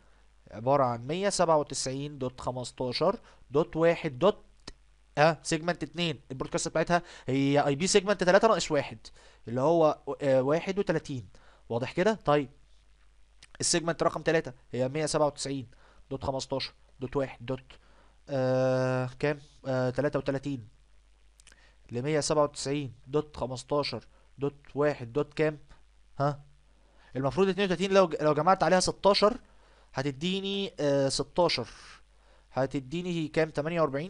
عبارة عن 197 دوت 15 دوت 1 دوت ها سيجمنت 2 البرودكاست بتاعتها هي اي بي سيجمنت 3 ناقص 1 اللي هو 31 آه، واضح كده طيب السيجمنت رقم 3 هي 197 دوت 15 دوت 1 دوت آه كام آه 33 ل 197 دوت 15 دوت 1 دوت كام ها المفروض 32 لو لو جمعت عليها 16 هتديني آه 16 هتديني كام 48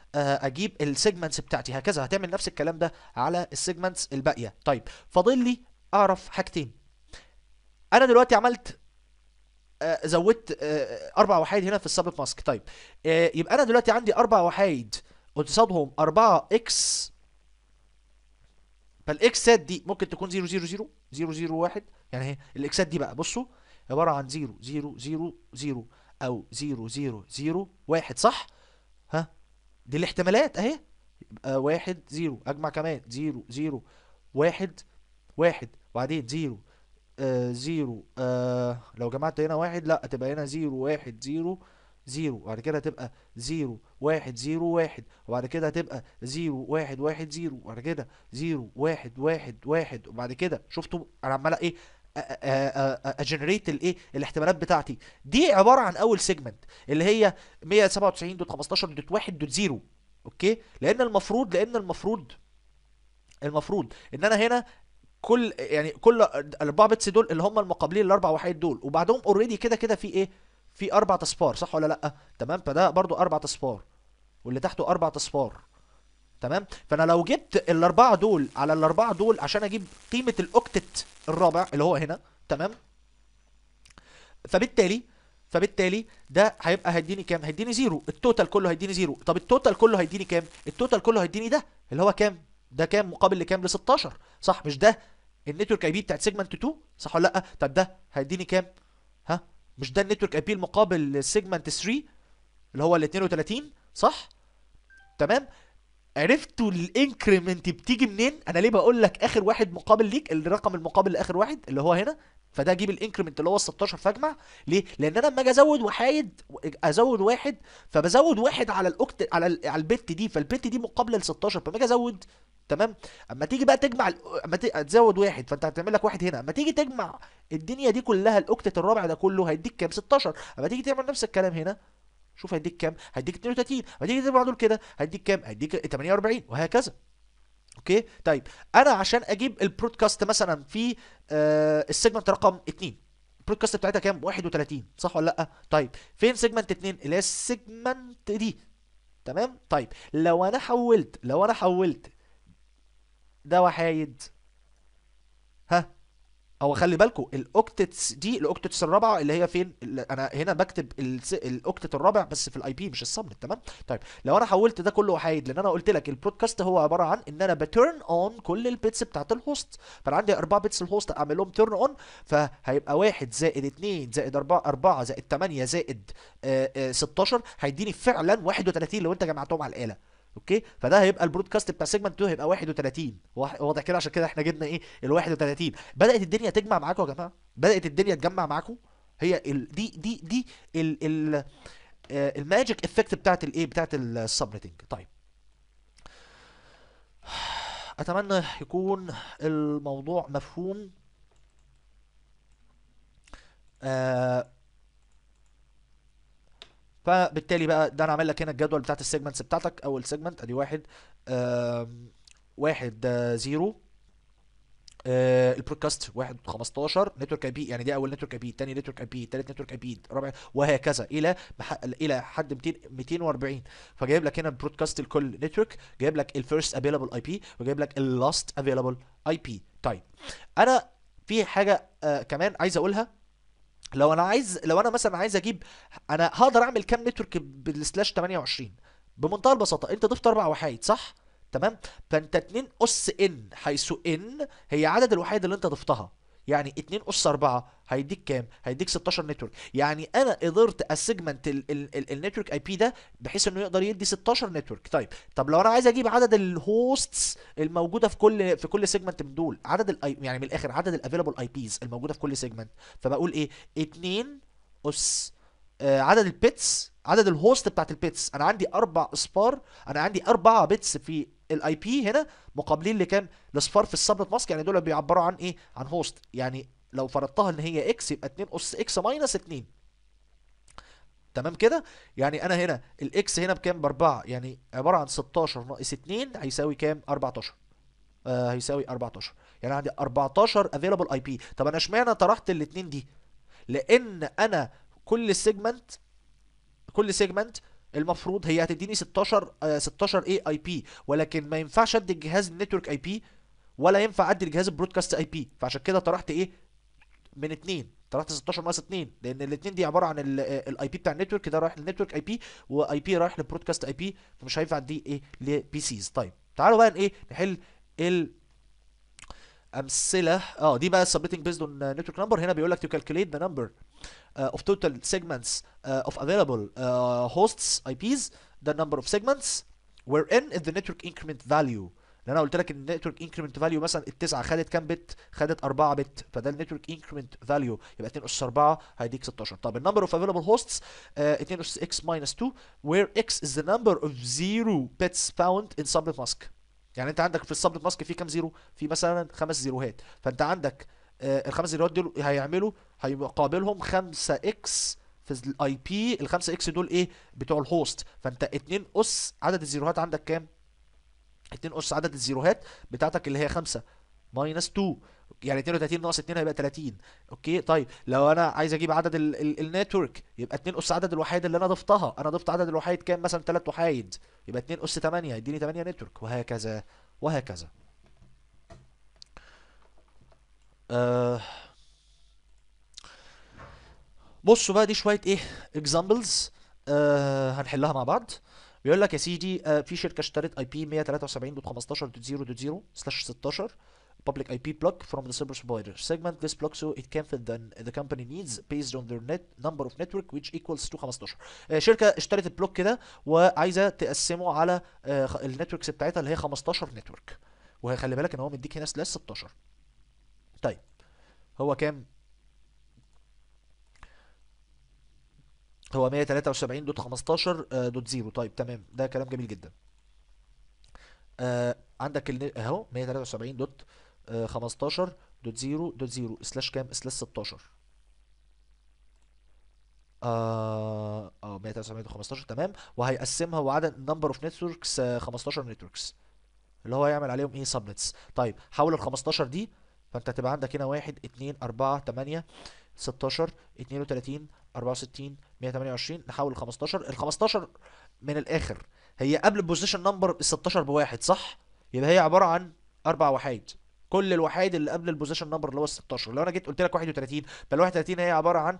آه، اجيب السيجمنتس بتاعتي هكذا هتعمل نفس الكلام ده على السيجمنتس الباقيه طيب فاضل لي اعرف حاجتين انا دلوقتي عملت آه، زودت آه، اربع وحايد هنا في السب ماسك طيب يبقى انا دلوقتي عندي اربع وحايد قصادهم 4 اكس فالاكسات دي ممكن تكون 0 0 0 0 0 1 يعني هي إيه؟ الاكسات دي بقى بصوا عباره عن 0 0 0 0 او 0 0 0 1 صح؟ دي الاحتمالات اهي يبقى واحد زيرو اجمع كمان زيرو زيرو واحد واحد وبعدين زيرو آه زيرو آه لو جمعت هنا واحد لا تبقى هنا زيرو واحد زيرو زيرو وبعد كده هتبقى زيرو واحد زيرو واحد وبعد كده هتبقى زيرو واحد واحد زيرو وبعد كده زيرو واحد واحد واحد وبعد كده شفتوا انا عمال ايه اجنريت الايه الاحتمالات بتاعتي دي عباره عن اول سيجمنت اللي هي 197 دوت 15 دوت 1 دوت 0 اوكي لان المفروض لان المفروض المفروض ان انا هنا كل يعني كل الاربع بيتس دول اللي هم المقابلين الاربع وحيد دول وبعدهم اوريدي كده كده في ايه في اربع اصفار صح ولا لا تمام فده برضو اربع اصفار واللي تحته اربع اصفار تمام فانا لو جبت الاربعه دول على الاربعه دول عشان اجيب قيمه الاوكتت الرابع اللي هو هنا تمام فبالتالي فبالتالي ده هيبقى هيديني كام هيديني زيرو التوتال كله هيديني زيرو طب التوتال كله هيديني كام التوتال كله هيديني ده اللي هو كام ده كام مقابل لكام ل 16 صح مش ده النتورك اي بي بتاعت سيجمنت 2 صح ولا لا طب ده هيديني كام ها مش ده النتورك اي بي المقابل لسيجمنت 3 اللي هو ال 32 صح تمام عرفتوا الانكريمنت بتيجي منين انا ليه بقول لك اخر واحد مقابل ليك الرقم المقابل لاخر واحد اللي هو هنا فده اجيب الانكريمنت اللي هو 16 فاجمع ليه لان انا لما اجي ازود وحايد ازود واحد فبزود واحد على الاوكت على على البت دي فالبت دي مقابله ل 16 فما اجي ازود تمام اما تيجي بقى تجمع اما تزود واحد فانت هتعمل لك واحد هنا اما تيجي تجمع الدنيا دي كلها الاوكتت الرابع ده كله هيديك كام 16 اما تيجي تعمل نفس الكلام هنا شوف هيديك كام هيديك 32 هيديك زي ما دول كده هيديك كام هيديك 48 وهكذا اوكي طيب انا عشان اجيب البرودكاست مثلا في آه السيجمنت رقم 2 البرودكاست بتاعتها كام 31 صح ولا لا طيب فين سيجمنت 2 اللي هي السيجمنت دي تمام طيب لو انا حولت لو انا حولت ده وحايد ها هو خلي بالكم الاوكتتس دي الاوكتتس الرابعه اللي هي فين انا هنا بكتب الاوكتت الرابع بس في الاي بي مش الصمت تمام طيب لو انا حولت ده كله وحايد لان انا قلت لك البرودكاست هو عباره عن ان انا بترن اون كل البيتس بتاعت الهوست فانا عندي اربعة بيتس الهوست اعملهم ترن اون فهيبقى 1 زائد 2 زائد 4 4 زائد 8 زائد 16 آه، آه، هيديني فعلا 31 لو انت جمعتهم على الاله اوكي فده هيبقى البرودكاست بتاع سيجمنت 2 هيبقى 31 واضح كده عشان كده احنا جبنا ايه ال 31 بدات الدنيا تجمع معاكم يا جماعه بدات الدنيا تجمع معاكم هي ال... دي دي دي ال... ال... آه، الماجيك افكت بتاعت الايه بتاعت السبريتنج طيب اتمنى يكون الموضوع مفهوم آه فبالتالي بقى ده انا عامل لك هنا الجدول بتاعت السيجمنتس بتاعتك اول سيجمنت ادي واحد آه واحد آه زيرو آه البرودكاست واحد 15 نتورك اي بي يعني دي اول نتورك اي بي ثاني نتورك اي بي ثالث نتورك اي بي رابع وهكذا الى الى حد 200 240 فجايب لك هنا البرودكاست لكل نتورك جايب لك الفيرست افيلابل اي بي وجايب لك اللاست افيلابل اي بي طيب انا في حاجه آه كمان عايز اقولها لو انا عايز لو انا مثلا عايز اجيب انا هقدر اعمل كام نتورك بالسلاش 28 بمنتهى البساطه انت ضفت اربع وحايد صح تمام فانت 2 اس ان حيث ان هي عدد الوحايد اللي انت ضفتها يعني 2 اس 4 هيديك كام هيديك 16 نتورك يعني انا قدرت السيجمنت النتورك اي بي ده بحيث انه يقدر يدي 16 نتورك طيب طب لو انا عايز اجيب عدد الهوستس الموجوده في كل في كل سيجمنت من دول عدد الاي يعني من الاخر عدد الافيلابل اي بيز الموجوده في كل سيجمنت فبقول ايه 2 اس آه، عدد البيتس عدد الهوست بتاعت البيتس انا عندي اربع اسبار انا عندي اربعه بيتس في الاي بي هنا مقابلين لكام لصفار في السبنت ماسك يعني دول بيعبروا عن ايه عن هوست يعني لو فرضتها ان هي اكس يبقى 2 اس اكس ماينس 2 تمام كده يعني انا هنا الاكس هنا بكام ب 4 يعني عباره عن 16 ناقص 2 هيساوي كام 14 آه هيساوي 14 يعني عندي 14 افيلابل اي بي طب انا اشمعنى طرحت الاثنين دي لان انا كل سيجمنت كل سيجمنت المفروض هي هتديني 16 آه 16 اي اي بي ولكن ما ينفعش ادي الجهاز النتورك اي بي ولا ينفع ادي الجهاز البرودكاست اي بي فعشان كده طرحت ايه من اتنين طرحت 16 ناقص 2 لان الاثنين دي عباره عن الاي آه، بي بتاع النتورك ده رايح للنتورك اي بي واي بي رايح للبرودكاست اي بي فمش هينفع دي ايه لبي سيز طيب تعالوا بقى ايه نحل ال امثله اه دي بقى سبميتنج بيزد اون نتورك نمبر هنا بيقول لك تو كالكوليت ذا نمبر اوف توتال سيجمنتس اوف افيلابل هوستس اي بيز ذا نمبر اوف سيجمنتس وير ان ذا نتورك انكريمنت فاليو لان انا قلت لك ان النتورك انكريمنت فاليو مثلا التسعه خدت كام بت؟ خدت 4 بت فده النتورك انكريمنت فاليو يبقى 2 اس 4 هيديك 16 طب النمبر اوف افيلابل هوستس 2 اس اكس ماينس 2 وير اكس از ذا نمبر اوف زيرو بيتس فاوند ان سبليت ماسك يعني انت عندك في السبنت ماسك في كام زيرو في مثلا خمس زيروهات فانت عندك آه الخمس زيروهات دول هيعملوا هيقابلهم 5 اكس في الاي بي ال 5 اكس دول ايه بتوع الهوست فانت 2 اس عدد الزيروهات عندك كام 2 اس عدد الزيروهات بتاعتك اللي هي 5 ماينس 2 يعني 32 ناقص 2 هيبقى 30 اوكي طيب لو انا عايز اجيب عدد النتورك يبقى 2 اس عدد الوحيد اللي انا ضفتها انا ضفت عدد الوحيد كام مثلا 3 وحيد يبقى 2 اس 8 هيديني 8 نتورك وهكذا وهكذا آه. بصوا بقى دي شويه ايه اكزامبلز آه هنحلها مع بعض بيقول لك يا سيدي آه في شركه اشترت اي بي 173.15.0.0/16 public IP block from the service provider segment this block so it can fit then the company needs based on their net number of network which equals to 15 شركه اشترت البلوك كده وعايزه تقسمه على ال النتوركس بتاعتها اللي هي 15 نتورك خلي بالك ان هو مديك هنا سلاش 16 طيب هو كام هو 173.15.0 طيب تمام ده كلام جميل جدا آه عندك اهو 173.15 15 دوت 0 دوت 0 سلاش كام سلاش 16 اه اه 1915 تمام وهيقسمها وعدد نمبر اوف نتوركس 15 نتوركس اللي هو هيعمل عليهم ايه سبنتس طيب حول ال 15 دي فانت هتبقى عندك هنا 1 2 4 8 16 32 64 128 نحول ال 15 ال 15 من الاخر هي قبل البوزيشن نمبر ال 16 بواحد صح؟ يبقى هي عباره عن اربع وحايد كل الوحيد اللي قبل البوزيشن نمبر اللي هو ال 16 لو انا جيت قلت لك 31 فال 31 هي عباره عن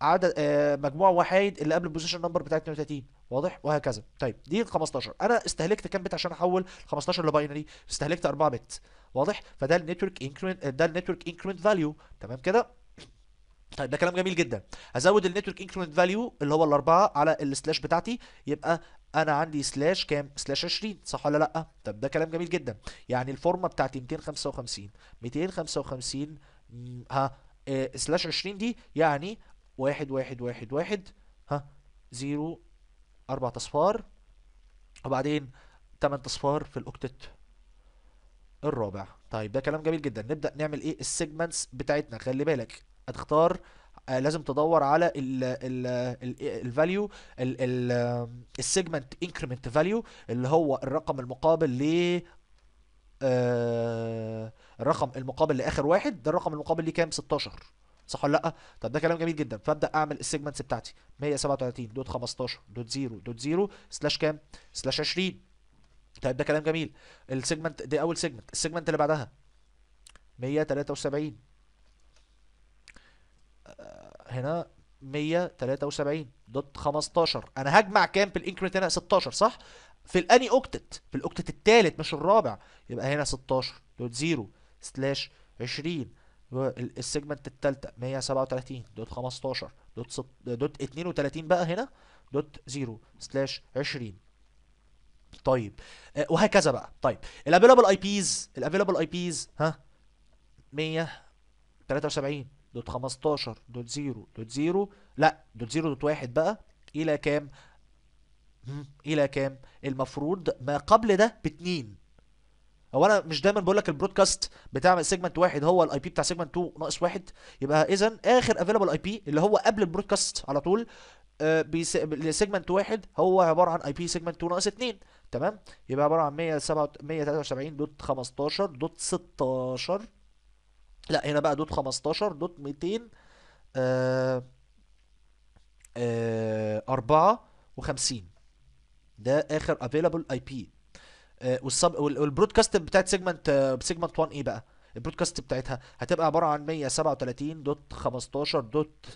عدد آه مجموع وحيد اللي قبل البوزيشن نمبر بتاع 32 واضح وهكذا طيب دي ال 15 انا استهلكت كام بت عشان احول 15 لباينري استهلكت 4 بت واضح فده النتورك انكريمنت ده النتورك انكريمنت فاليو تمام كده طيب ده كلام جميل جدا هزود النتورك انكريمنت فاليو اللي هو الاربعه على السلاش بتاعتي يبقى انا عندي سلاش كام سلاش 20 صح ولا لا طب ده كلام جميل جدا يعني الفورمه بتاعتي 255 255 ها آه، سلاش 20 دي يعني واحد واحد واحد واحد ها زيرو اربع اصفار وبعدين تمن اصفار في الاوكتت الرابع طيب ده كلام جميل جدا نبدا نعمل ايه السيجمنتس بتاعتنا خلي بالك هتختار آه، لازم تدور على الفاليو السيجمنت انكريمنت فاليو اللي هو الرقم المقابل ل آه، الرقم المقابل لاخر واحد ده الرقم المقابل ليه كام 16 صح ولا لا طب ده كلام جميل جدا فابدا اعمل السيجمنتس بتاعتي 137 دوت 15 دوت 0 دوت 0 سلاش كام سلاش 20 طيب ده كلام جميل السيجمنت دي اول سيجمنت السيجمنت اللي بعدها 173 هنا 173 دوت 15 انا هجمع كام في الانكريمنت هنا 16 صح في الاني اوكتت في الاوكتت الثالث مش الرابع يبقى هنا 16 دوت 0 سلاش 20 السيجمنت الثالثه 137 دوت 15 دوت دوت 32 بقى هنا دوت 0 سلاش 20 طيب آه، وهكذا بقى طيب الافيلابل اي بيز الافيلابل اي بيز ها 173 دوت 15 دوت 0 دوت 0 لا دوت 0 دوت 1 بقى الى كام الى كام المفروض ما قبل ده ب 2 هو انا مش دايما بقول لك البرودكاست بتاع سيجمنت 1 هو الاي بي بتاع سيجمنت 2 ناقص 1 يبقى اذا اخر افيلبل اي بي اللي هو قبل البرودكاست على طول آه، لسيجمنت 1 هو عباره عن اي بي سيجمنت 2 ناقص 2 تمام يبقى عباره عن 16 لا هنا بقى دوت 15 دوت 200 آه 54 آه، ده اخر افيلابل اي بي والسب والبرودكاست بتاعت سيجمنت آه، سيجمنت 1 ايه بقى البرودكاست بتاعتها هتبقى عباره عن 137 دوت 15 دوت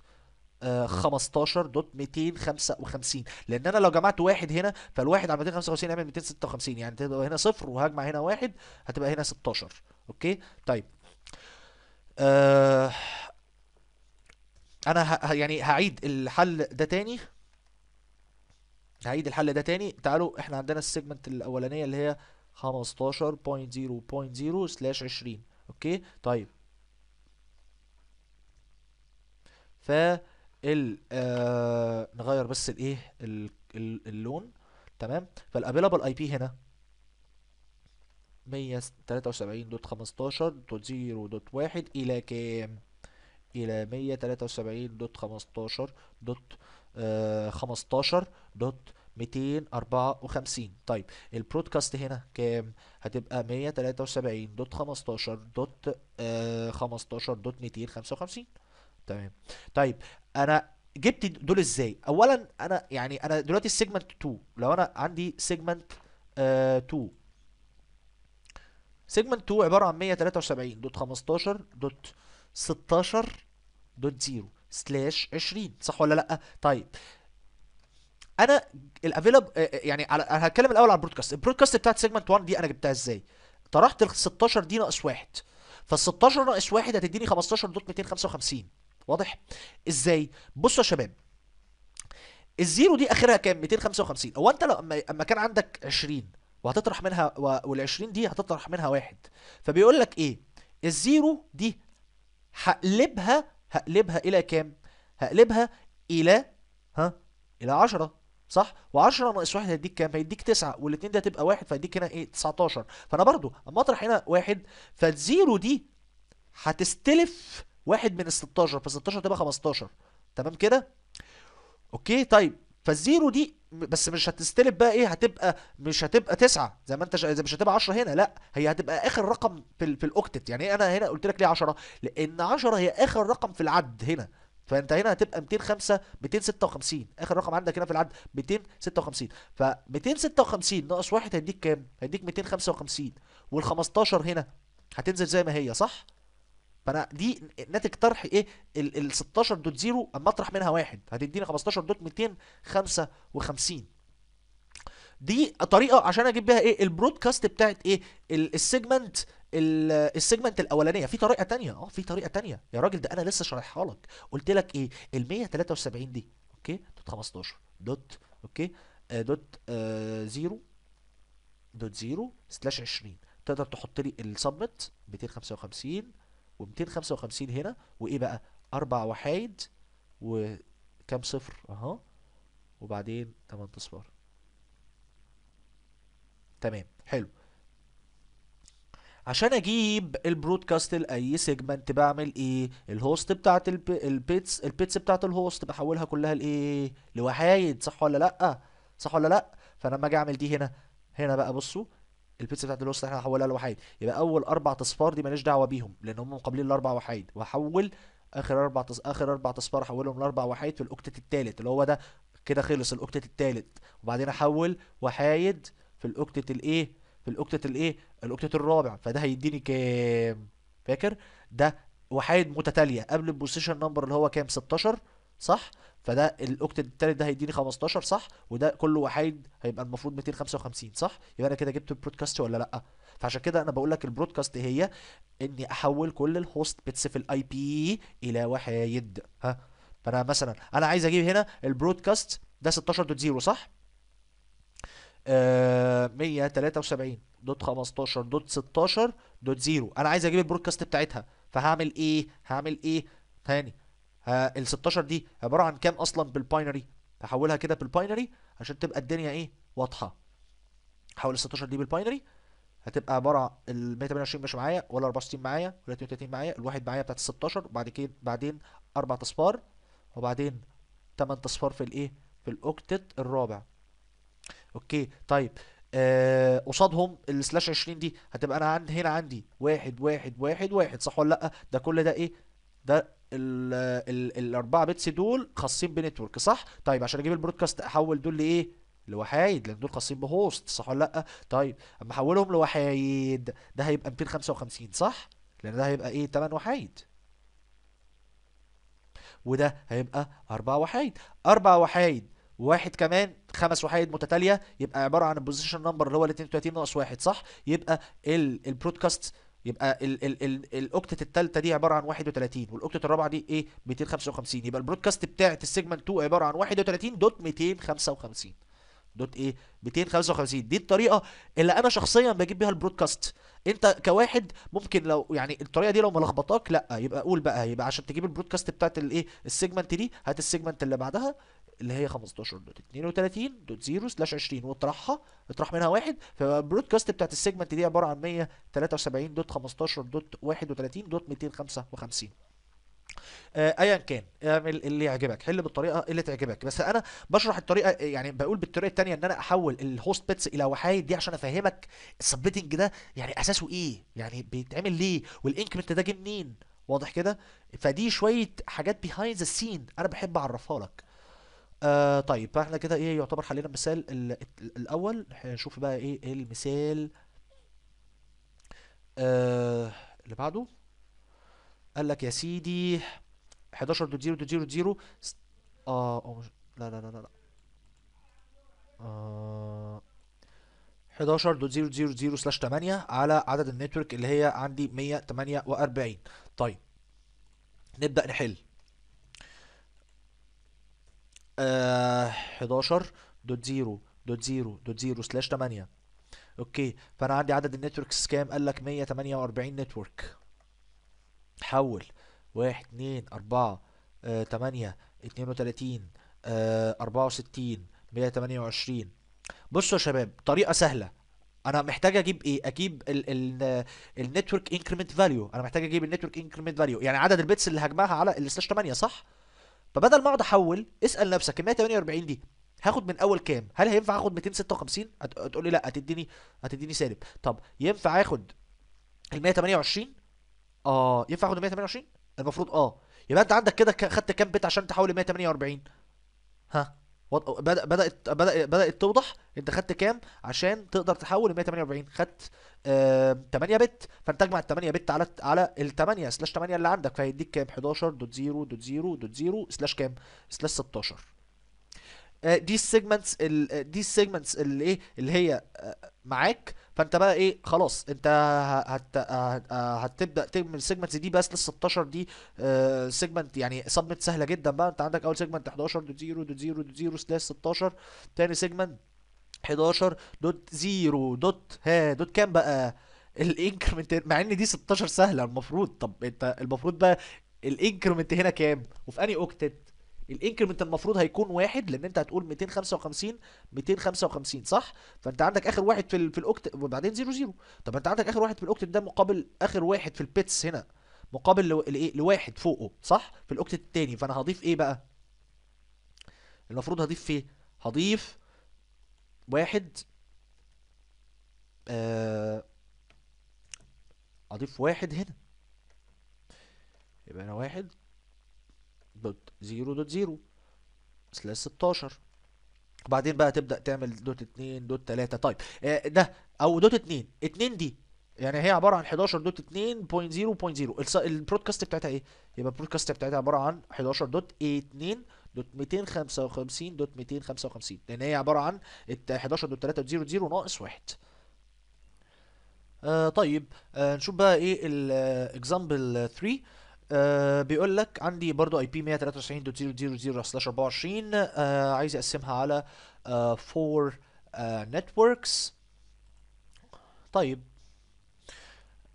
15 آه، دوت 255 لان انا لو جمعت واحد هنا فالواحد على 255 يعمل 256 يعني هنا صفر وهجمع هنا واحد هتبقى هنا 16 اوكي طيب آه، انا ه... يعني هعيد الحل ده تاني هعيد الحل ده تاني تعالوا احنا عندنا السيجمنت الاولانيه اللي هي 15.0.0 سلاش 20 اوكي طيب ف ال آه، نغير بس الايه اللون تمام فالافيلابل اي بي هنا 173.15.0.1 إلى كام؟ إلى 254 آه، طيب البرودكاست هنا كام؟ هتبقى 173.15.15.255 آه، تمام طيب أنا جبت دول ازاي اولا انا يعني انا دلوقتي السيجمنت 2 لو انا عندي سيجمنت 2 آه، سيجمنت 2 عباره عن 173 دوت 15 دوت 16 دوت 0 سلاش 20 صح ولا لا طيب انا الافيلاب يعني على انا هتكلم الاول على البرودكاست البرودكاست بتاعت سيجمنت 1 دي انا جبتها ازاي طرحت ال 16 دي ناقص واحد فال 16 ناقص واحد هتديني 15 دوت 255 واضح ازاي بصوا يا شباب الزيرو دي اخرها كام 255 هو انت لما اما كان عندك 20 وهتطرح منها وال20 دي هتطرح منها واحد فبيقول لك ايه الزيرو دي هقلبها هقلبها الى كام هقلبها الى ها الى 10 صح و10 ناقص 1 هيديك كام هيديك 9 والاثنين دي هتبقى 1 فهيديك هنا ايه 19 فانا برضو اما اطرح هنا 1 فالزيرو دي هتستلف واحد من ال 16 ف 16 هتبقى 15 تمام كده اوكي طيب فالزيرو دي بس مش هتستلب بقى ايه هتبقى مش هتبقى تسعة زي ما انت ش... زي مش هتبقى 10 هنا لا هي هتبقى اخر رقم في, ال... في الاوكتت يعني إيه انا هنا قلت لك ليه 10 لان 10 هي اخر رقم في العد هنا فانت هنا هتبقى 205 256 اخر رقم عندك هنا في العد 256 ف 256 ناقص واحد هيديك كام؟ هيديك 255 وال 15 هنا هتنزل زي ما هي صح؟ فانا دي ناتج طرح ايه ال 16 دوت زيرو اما اطرح منها واحد هتديني 15 دوت 255 دي طريقه عشان اجيب بيها ايه البرودكاست بتاعت ايه السيجمنت السيجمنت الاولانيه في طريقه تانية اه في طريقه تانية يا راجل ده انا لسه شارحها لك قلت لك ايه ال 173 دي اوكي دوت 15 دوت اوكي آه، دوت آه زيرو دوت زيرو سلاش 20 تقدر تحط لي السبمت 255 و255 هنا وايه بقى اربع وحايد وكام صفر اهو وبعدين 8 اصفار تمام حلو عشان اجيب البرودكاست لاي سيجمنت بعمل ايه الهوست بتاعت البيتس البيتس بتاعت الهوست بحولها كلها لايه لوحايد صح ولا لا صح ولا لا فانا لما اجي اعمل دي هنا هنا بقى بصوا البيتزا بتاعت الوسط احنا هحولها لوحيد يبقى اول اربع اصفار دي ماليش دعوه بيهم لان هم مقابلين الاربع وحيد واحول اخر اربع تص... اخر اربع اصفار احولهم لاربع وحيد في الاوكتت الثالث اللي هو ده كده خلص الاوكتت الثالث وبعدين احول وحايد في الاوكتت الايه في الاوكتت الايه الاوكتت الرابع فده هيديني كام فاكر ده وحايد متتاليه قبل البوزيشن نمبر اللي هو كام 16 صح فده الاوكتت التالت ده هيديني 15 صح وده كل وحيد هيبقى المفروض 255 صح يبقى انا كده جبت البرودكاست ولا لا فعشان كده انا بقول لك البرودكاست هي اني احول كل الهوست بيتس في الاي بي الى وحيد ها فانا مثلا انا عايز اجيب هنا البرودكاست ده 16.0 صح آه 173 دوت 15 دوت 16 دوت 0 انا عايز اجيب البرودكاست بتاعتها فهعمل ايه هعمل ايه تاني ال 16 دي عباره عن كام اصلا بالباينري هحولها كده بالباينري عشان تبقى الدنيا ايه واضحه حول ال 16 دي بالباينري هتبقى عباره ال 128 مش معايا ولا 64 معايا ولا 32 معايا الواحد معايا بتاعت ال 16 وبعد كده بعدين اربع اصفار وبعدين ثمان اصفار في الايه في الاوكتت الرابع اوكي طيب آه، قصادهم آه السلاش 20 دي هتبقى انا عند هنا عندي واحد واحد واحد واحد صح ولا لا ده كل ده ايه ده الاربعه بيتس دول خاصين بنتورك صح طيب عشان اجيب البرودكاست احول دول لايه لوحايد لان دول خاصين بهوست صح ولا لا طيب اما احولهم لوحايد ده هيبقى 255 صح لان ده هيبقى ايه 8 وحايد وده هيبقى 4 وحايد 4 وحايد واحد كمان خمس وحايد متتاليه يبقى عباره عن البوزيشن نمبر اللي هو ال 32 ناقص واحد صح يبقى البرودكاست ال يبقى ال ال ال الاوكتة الثالثه دي عباره عن 31 والاوكتة الرابعه دي ايه 255 يبقى البرودكاست بتاعه السيجمنت 2 عباره عن 31 دوت 255 دوت ايه 255 دي الطريقه اللي انا شخصيا بجيب بيها البرودكاست انت كواحد ممكن لو يعني الطريقه دي لو ملخبطاك لا يبقى قول بقى يبقى عشان تجيب البرودكاست بتاعت الايه السيجمنت دي هات السيجمنت اللي بعدها اللي هي 15.32.0/20 واطرحها اطرح منها واحد فيبقى البرودكاست بتاعت السيجمنت دي عباره عن 255 آه، ايا كان اعمل اللي يعجبك حل بالطريقه اللي تعجبك بس انا بشرح الطريقه يعني بقول بالطريقه الثانيه ان انا احول الهوست بيتس الى وحايد دي عشان افهمك السبميتنج ده يعني اساسه ايه يعني بيتعمل ليه والانكمنت ده جه منين واضح كده فدي شويه حاجات بيهايند ذا سين انا بحب اعرفها لك آه طيب فاحنا كده ايه يعتبر حلينا المثال الاول هنشوف بقى إيه،, ايه, المثال آه اللي بعده قال لك يا سيدي 11.0.0.0 اه او مش لا لا لا لا آه 0 سلاش 8 على عدد النتورك اللي هي عندي 148 طيب نبدأ نحل 11 آه، دوت 0 دوت 0 دوت 0 سلاش 8 اوكي فانا عندي عدد النتوركس كام قال لك 148 نتورك حول 1 2 4 8 32 64 128 بصوا يا شباب طريقه سهله انا محتاج اجيب ايه اجيب النتورك انكريمنت فاليو انا محتاج اجيب النتورك انكريمنت فاليو يعني عدد البيتس اللي هجمعها على السلاش 8 صح فبدل ما اقعد احول اسال نفسك ال 148 دي هاخد من اول كام هل هينفع اخد 256 هتقول لي لا هتديني هتديني سالب طب ينفع اخد ال 128 اه ينفع اخد ال 128 المفروض اه يبقى انت عندك كده خدت كام بت عشان تحول ل 148 ها بدأ بدأت بدأت توضح انت خدت كام عشان تقدر تحول ل 148 خدت آه 8 بت فانت اجمع ال 8 بت على على ال 8 سلاش 8 اللي عندك فهيديك كام 11 دوت 0 دوت 0 دوت 0 سلاش كام سلاش 16 آه دي السيجمنتس دي السيجمنتس اللي ايه اللي هي آه معاك فانت بقى ايه خلاص انت هت... آه، آه، هتبدا تعمل سيجمنتس دي بس لل 16 دي سيجمنت آه، يعني سبمت سهله جدا بقى انت عندك اول سيجمنت 11 دوت 0 دوت 0 دوت 0 سلاش 16 تاني سيجمنت 11 دوت 0 دوت ها دوت كام بقى الانكرمنت مع ان دي 16 سهله المفروض طب انت المفروض بقى الانكرمنت هنا كام وفي انهي اوكتت الانكريمنت المفروض هيكون واحد لان انت هتقول 255 255 صح فانت عندك اخر واحد في ال في الاوكت وبعدين زيرو زيرو طب انت عندك اخر واحد في الاوكتت ده مقابل اخر واحد في البيتس هنا مقابل لايه لواحد فوقه صح في الاوكتت الثاني فانا هضيف ايه بقى المفروض هضيف فيه هضيف واحد آه اضيف واحد هنا يبقى انا واحد دوت زيرو دوت زيرو سلاش 16 وبعدين بقى تبدا تعمل دوت 2 دوت 3 طيب آه، ده او دوت 2 2 دي يعني هي عباره عن 11 دوت 2 بوينت بوينت 2.0.0 البرودكاست بتاعتها ايه يبقى البرودكاست بتاعتها عباره عن 11 دوت 2 دوت 255 دوت 255 لان هي عباره عن 11 دوت 3 دوت 0 ناقص 1 آه طيب آه نشوف بقى ايه الاكزامبل آه، 3 آه، بيقول لك عندي برضو اي بي 193 دوت 0 0 سلاش 24 آه عايز اقسمها على 4 آه نتوركس آه، طيب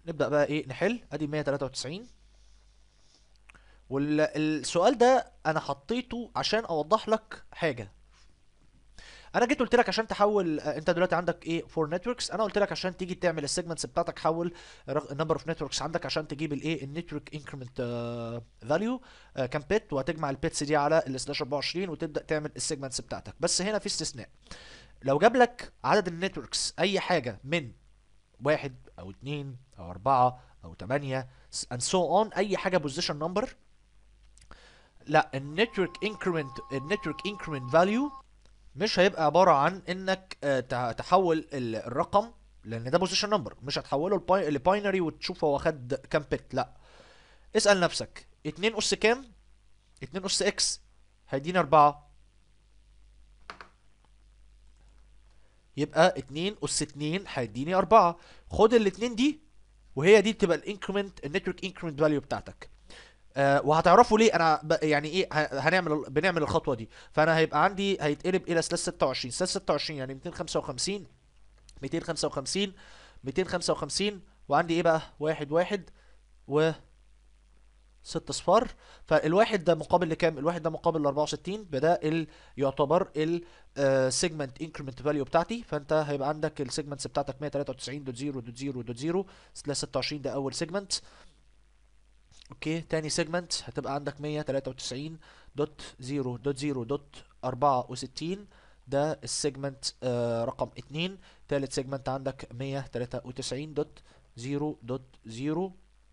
نبدا بقى ايه نحل ادي 193 والسؤال ده انا حطيته عشان اوضح لك حاجه انا جيت قلت لك عشان تحول آه، انت دلوقتي عندك ايه فور نتوركس انا قلت لك عشان تيجي تعمل السيجمنتس بتاعتك حول نمبر اوف نتوركس عندك عشان تجيب الايه النتورك انكريمنت فاليو كام بيت وهتجمع البيتس دي على ال 24 وتبدا تعمل السيجمنتس بتاعتك بس هنا في استثناء لو جاب لك عدد النتوركس اي حاجه من واحد او اتنين او اربعه او تمانية اند سو اون اي حاجه بوزيشن نمبر لا النتورك انكريمنت النتورك انكريمنت فاليو مش هيبقى عباره عن انك آه، تحول الرقم لان ده بوزيشن نمبر مش هتحوله لباينري وتشوف هو خد كام بت لا اسال نفسك 2 اس كام 2 اس اكس هيدينا 4 يبقى 2 اس 2 هيديني 4 خد الاثنين دي وهي دي بتبقى الانكريمنت النتورك انكريمنت فاليو بتاعتك آه، وهتعرفوا ليه انا ب... يعني ايه هنعمل بنعمل الخطوه دي فانا هيبقى عندي هيتقلب الى سلاس 26 سلاس 26 يعني 255 255 255 وعندي ايه بقى واحد واحد و ست اصفار فالواحد ده مقابل لكام؟ الواحد ده مقابل ل 64 فده ال يعتبر السيجمنت انكريمنت فاليو بتاعتي فانت هيبقى عندك السيجمنتس بتاعتك 193.0.0.0 سلاس 26 ده اول سيجمنت اوكي تاني سيجمنت هتبقى عندك 193.0.0.64 دوت دوت دوت ده السيجمنت آه رقم 2 تالت سيجمنت عندك 193 دوت دوت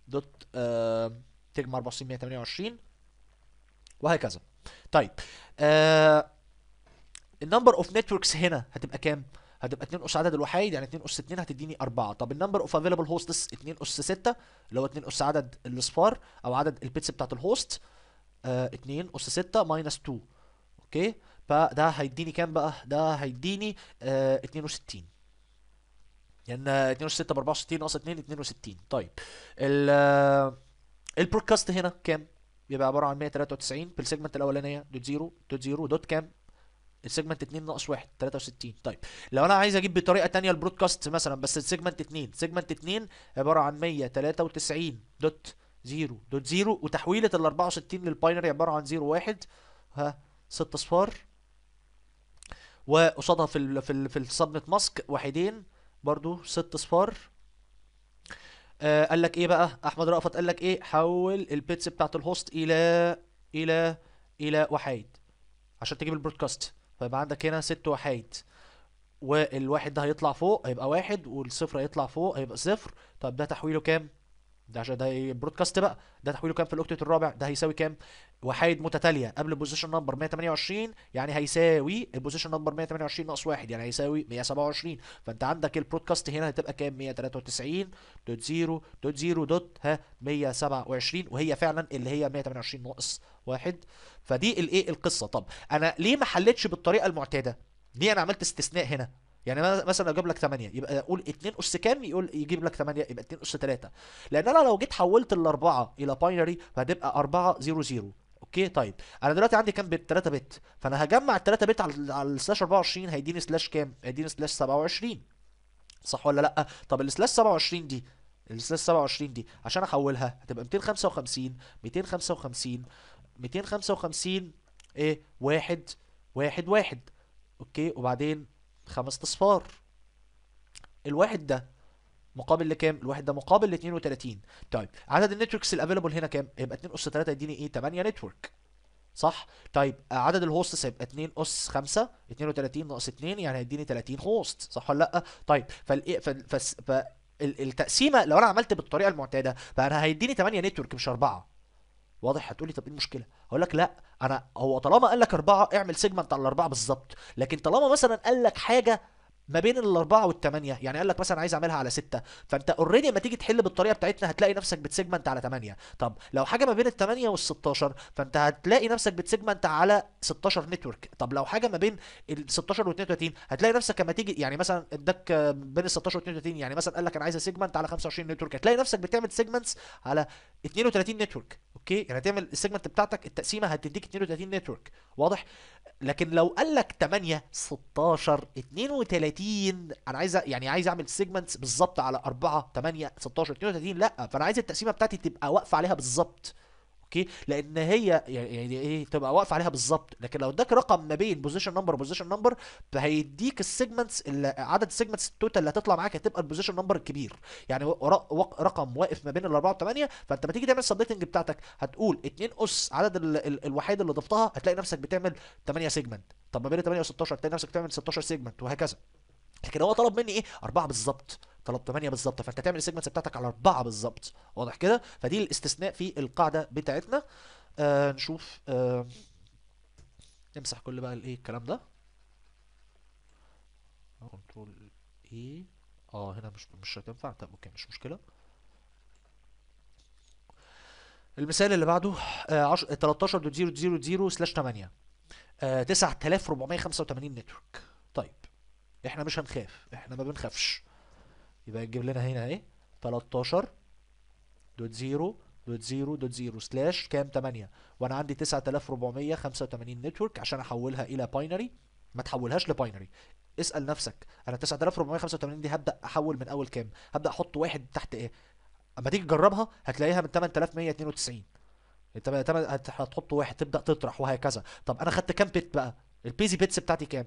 دوت آه، تجمع 94 128 وهكذا طيب آه النمبر اوف نتوركس هنا هتبقى كام؟ هتبقى 2 اس عدد الوحيد يعني 2 اس 2 هتديني 4 طب النمبر اوف افيلبل هوستس 2 اس 6 اللي هو 2 اس عدد الاصفار او عدد البيتس بتاعت الهوست آه 2 اس 6 ماينس 2 اوكي فده هيديني كام بقى ده هيديني آه 62 لان يعني 2 اس 6 ب 64 ناقص 2 62 طيب ال آه، البرودكاست هنا كام يبقى عباره عن 193 في السيجمنت الاولانيه دوت زيرو دوت زيرو دوت كام السيجمنت 2 ناقص 1 63 طيب لو انا عايز اجيب بطريقه ثانيه البرودكاست مثلا بس السيجمنت 2 سيجمنت 2 عباره عن 193 دوت 0 دوت 0 وتحويله ال 64 للباينري عباره عن 0 1 ها 6 اصفار وقصادها في الـ في الـ في السبنت ماسك وحيدين برضو 6 اصفار آه قال لك ايه بقى احمد رأفت قال لك ايه حول البيتس بتاعت الهوست الى الى الى وحيد عشان تجيب البرودكاست فيبقى عندك هنا ست وحايد والواحد ده هيطلع فوق هيبقى واحد والصفر هيطلع فوق هيبقى صفر طب ده تحويله كام ده ده برودكاست بقى ده تحويله كام في الاوكتيت الرابع ده هيساوي كام وحيد متتاليه قبل البوزيشن نمبر 128 يعني هيساوي البوزيشن نمبر 128 ناقص 1 يعني هيساوي 127 فانت عندك البرودكاست هنا هتبقى كام 193 دوت 0 دوت 0 دوت ها 127 وهي فعلا اللي هي 128 ناقص 1 فدي الايه القصه طب انا ليه ما حلتش بالطريقه المعتاده ليه انا عملت استثناء هنا يعني مثلا لو جاب لك 8 يبقى اقول 2 اس كام يقول يجيب لك 8 يبقى 2 اس 3 لان انا لو جيت حولت الاربعه الى باينري فهتبقى 4 0 0 اوكي طيب انا دلوقتي عندي كام بت 3 بت فانا هجمع ال 3 بت على على السلاش 24 هيديني سلاش كام هيديني سلاش 27 صح ولا لا طب السلاش 27 دي السلاش 27 دي عشان احولها هتبقى 255 255 255 ايه 1 1 1 اوكي وبعدين خمس اصفار الواحد ده مقابل لكام؟ الواحد ده مقابل ل 32 طيب عدد النتوركس الافيلبل هنا كام؟ يبقى 2 اس 3 يديني ايه؟ 8 نتورك صح؟ طيب عدد الهوستس هيبقى 2 اس 5 32 ناقص 2 يعني هيديني 30 هوست صح ولا لا؟ طيب فال إيه؟ فال فالتقسيمه لو انا عملت بالطريقه المعتاده فانا هيديني 8 نتورك مش 4 واضح هتقولي طب ايه المشكله هقول لك لا انا هو طالما قال لك اربعه اعمل سيجمنت على الاربعه بالظبط لكن طالما مثلا قال لك حاجه ما بين الاربعه والثمانيه يعني قال لك مثلا عايز اعملها على سته فانت اوريدي لما تيجي تحل بالطريقه بتاعتنا هتلاقي نفسك بتسيجمنت على ثمانيه طب لو حاجه ما بين الثمانيه 8 وال 16 فانت هتلاقي نفسك بتسيجمنت على 16 نتورك طب لو حاجه ما بين ال 16 وال 32 هتلاقي نفسك لما تيجي يعني مثلا اداك بين ال 16 وال 32 يعني مثلا قال لك انا عايز سيجمنت على 25 نتورك هتلاقي نفسك بتعمل سيجمنتس على 32 نتورك اوكي يعني هتعمل السيجمنت بتاعتك التقسيمه هتديك 32 نتورك واضح لكن لو قال لك 8 16 32 انا عايز يعني عايز اعمل سيجمنتس بالظبط على 4 8 16 32 لا فانا عايز التقسيمه بتاعتي تبقى واقفه عليها بالظبط اوكي لان هي يعني ايه تبقى واقف عليها بالظبط لكن لو اداك رقم ما بين بوزيشن نمبر وبوزيشن نمبر هيديك السيجمنتس عدد السيجمنتس التوتال اللي هتطلع معاك هتبقى البوزيشن نمبر الكبير يعني رقم واقف ما بين ال 4 و 8 فانت لما تيجي تعمل سبليتنج بتاعتك هتقول 2 اس عدد الوحيد اللي ضفتها هتلاقي نفسك بتعمل 8 سيجمنت طب ما بين 8 و 16 هتلاقي نفسك بتعمل 16 سيجمنت وهكذا لكن هو طلب مني ايه؟ اربعه بالظبط 3 8 بالظبط فانت تعمل السيجمنتس بتاعتك على 4 بالظبط واضح كده فدي الاستثناء في القاعده بتاعتنا آه نشوف آه نمسح كل بقى الايه الكلام ده كنترول اي e. اه هنا مش مش هتنفع طب اوكي مش مشكله المثال اللي بعده 1300 آه، 13.000 سلاش 8 9485 آه، نتورك طيب احنا مش هنخاف احنا ما بنخافش يبقى تجيب لنا هنا ايه 13 دوت زيرو دوت زيرو دوت زيرو سلاش كام 8 وانا عندي 9485 نتورك عشان احولها الى باينري ما تحولهاش لباينري اسال نفسك انا 9485 دي هبدا احول من اول كام هبدا احط واحد تحت ايه اما تيجي تجربها هتلاقيها من 8192 انت هتحط واحد تبدا تطرح وهكذا طب انا خدت كام بت بقى البيزي بيتس بتاعتي كام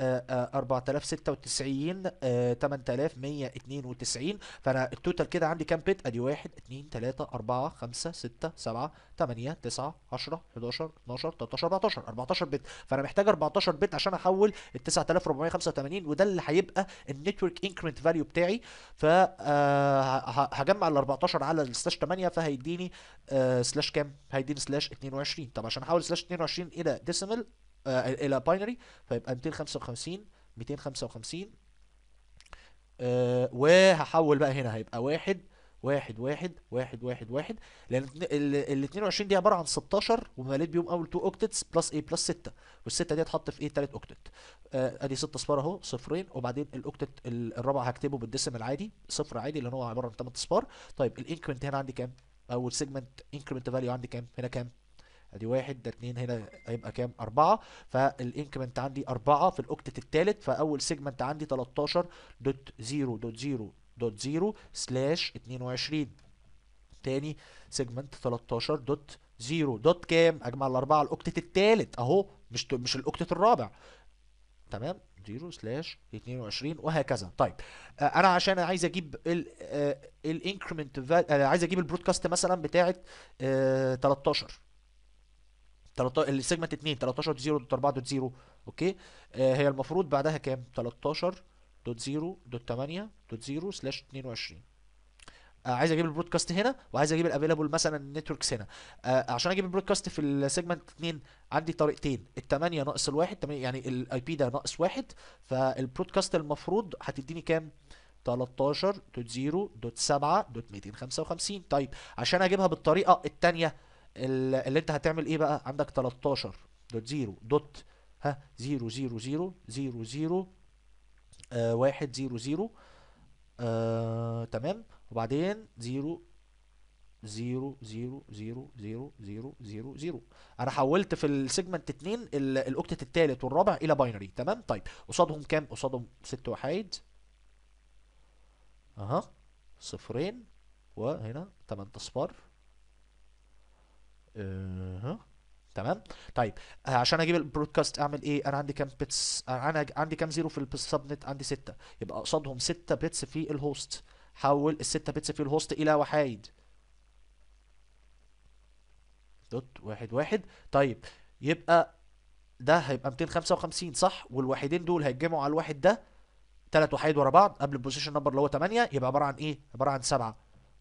4096 آه، 8192 آه، آه، فانا التوتال كده عندي كام بت ادي 1 2 3 4 5 6 7 8 9 10 11 12 13 14 14 بت فانا محتاج 14 بت عشان احول ال 9485 وده اللي هيبقى النتورك انكريمنت فاليو بتاعي ف هجمع ال 14 على السلاش 8 فهيديني سلاش كام؟ هيديني سلاش 22 طب عشان احول سلاش 22 الى ديسيمال آه الى باينري فيبقى 255 255 آه وهحول بقى هنا هيبقى واحد واحد واحد واحد واحد 1 لان ال 22 دي عباره عن 16 ومليت بيهم اول 2 اوكتتس بلس ايه بلس 6 وال6 دي اتحط في ايه 3 اوكتت آه ادي 6 اصفار اهو صفرين وبعدين الاوكتت الرابع هكتبه بالدسم العادي صفر عادي لان هو عباره عن 8 اصفار طيب الانكمنت هنا عندي كام او السيجمنت انكمنت فاليو عندي كام هنا كام ادي واحد ده اتنين هنا هيبقى كام اربعة فالانكمنت عندي اربعة في الاوكتت التالت فاول سيجمنت عندي 13 دوت زيرو دوت زيرو دوت زيرو سلاش 22 تاني سيجمنت 13 دوت زيرو دوت كام اجمع الاربعة الاوكتت التالت اهو مش مش الاوكتت الرابع تمام 0 سلاش 22 وهكذا طيب آه، انا عشان عايز اجيب آه، الانكريمنت آه عايز اجيب البرودكاست مثلا بتاعت 13 آه، 13 السيجمنت 2 13.0.4.0 اوكي آه هي المفروض بعدها كام 13.0.8.0 سلاش 22 عايز اجيب البرودكاست هنا وعايز اجيب الافيلابل مثلا نتوركس هنا آه عشان اجيب البرودكاست في السيجمنت 2 عندي طريقتين ال 8 ناقص الواحد يعني الاي بي ده ناقص واحد فالبرودكاست المفروض هتديني كام 13.0.7.255 طيب عشان اجيبها بالطريقه الثانيه اللي انت هتعمل ايه بقى عندك 13 دوت زيرو دوت ها زيرو زيرو زيرو زيرو زيرو آه واحد زيرو زيرو آه تمام وبعدين زيرو زيرو زيرو زيرو زيرو زيرو زيرو زيرو انا حولت في السيجمنت 2 الاوكتت الثالث والرابع الى باينري تمام طيب قصادهم كام قصادهم ست وحايد اها صفرين وهنا 8 اصفار اه تمام طيب آه، عشان اجيب البرودكاست اعمل ايه انا عندي كام بيتس انا عندي كام زيرو في السبنت عندي ستة يبقى قصادهم ستة بيتس في الهوست حول الستة بيتس في الهوست الى وحايد دوت واحد واحد طيب يبقى ده هيبقى 255 صح والوحيدين دول هيتجمعوا على الواحد ده ثلاث وحايد ورا بعض قبل البوزيشن نمبر اللي هو 8 يبقى عباره عن ايه عباره عن 7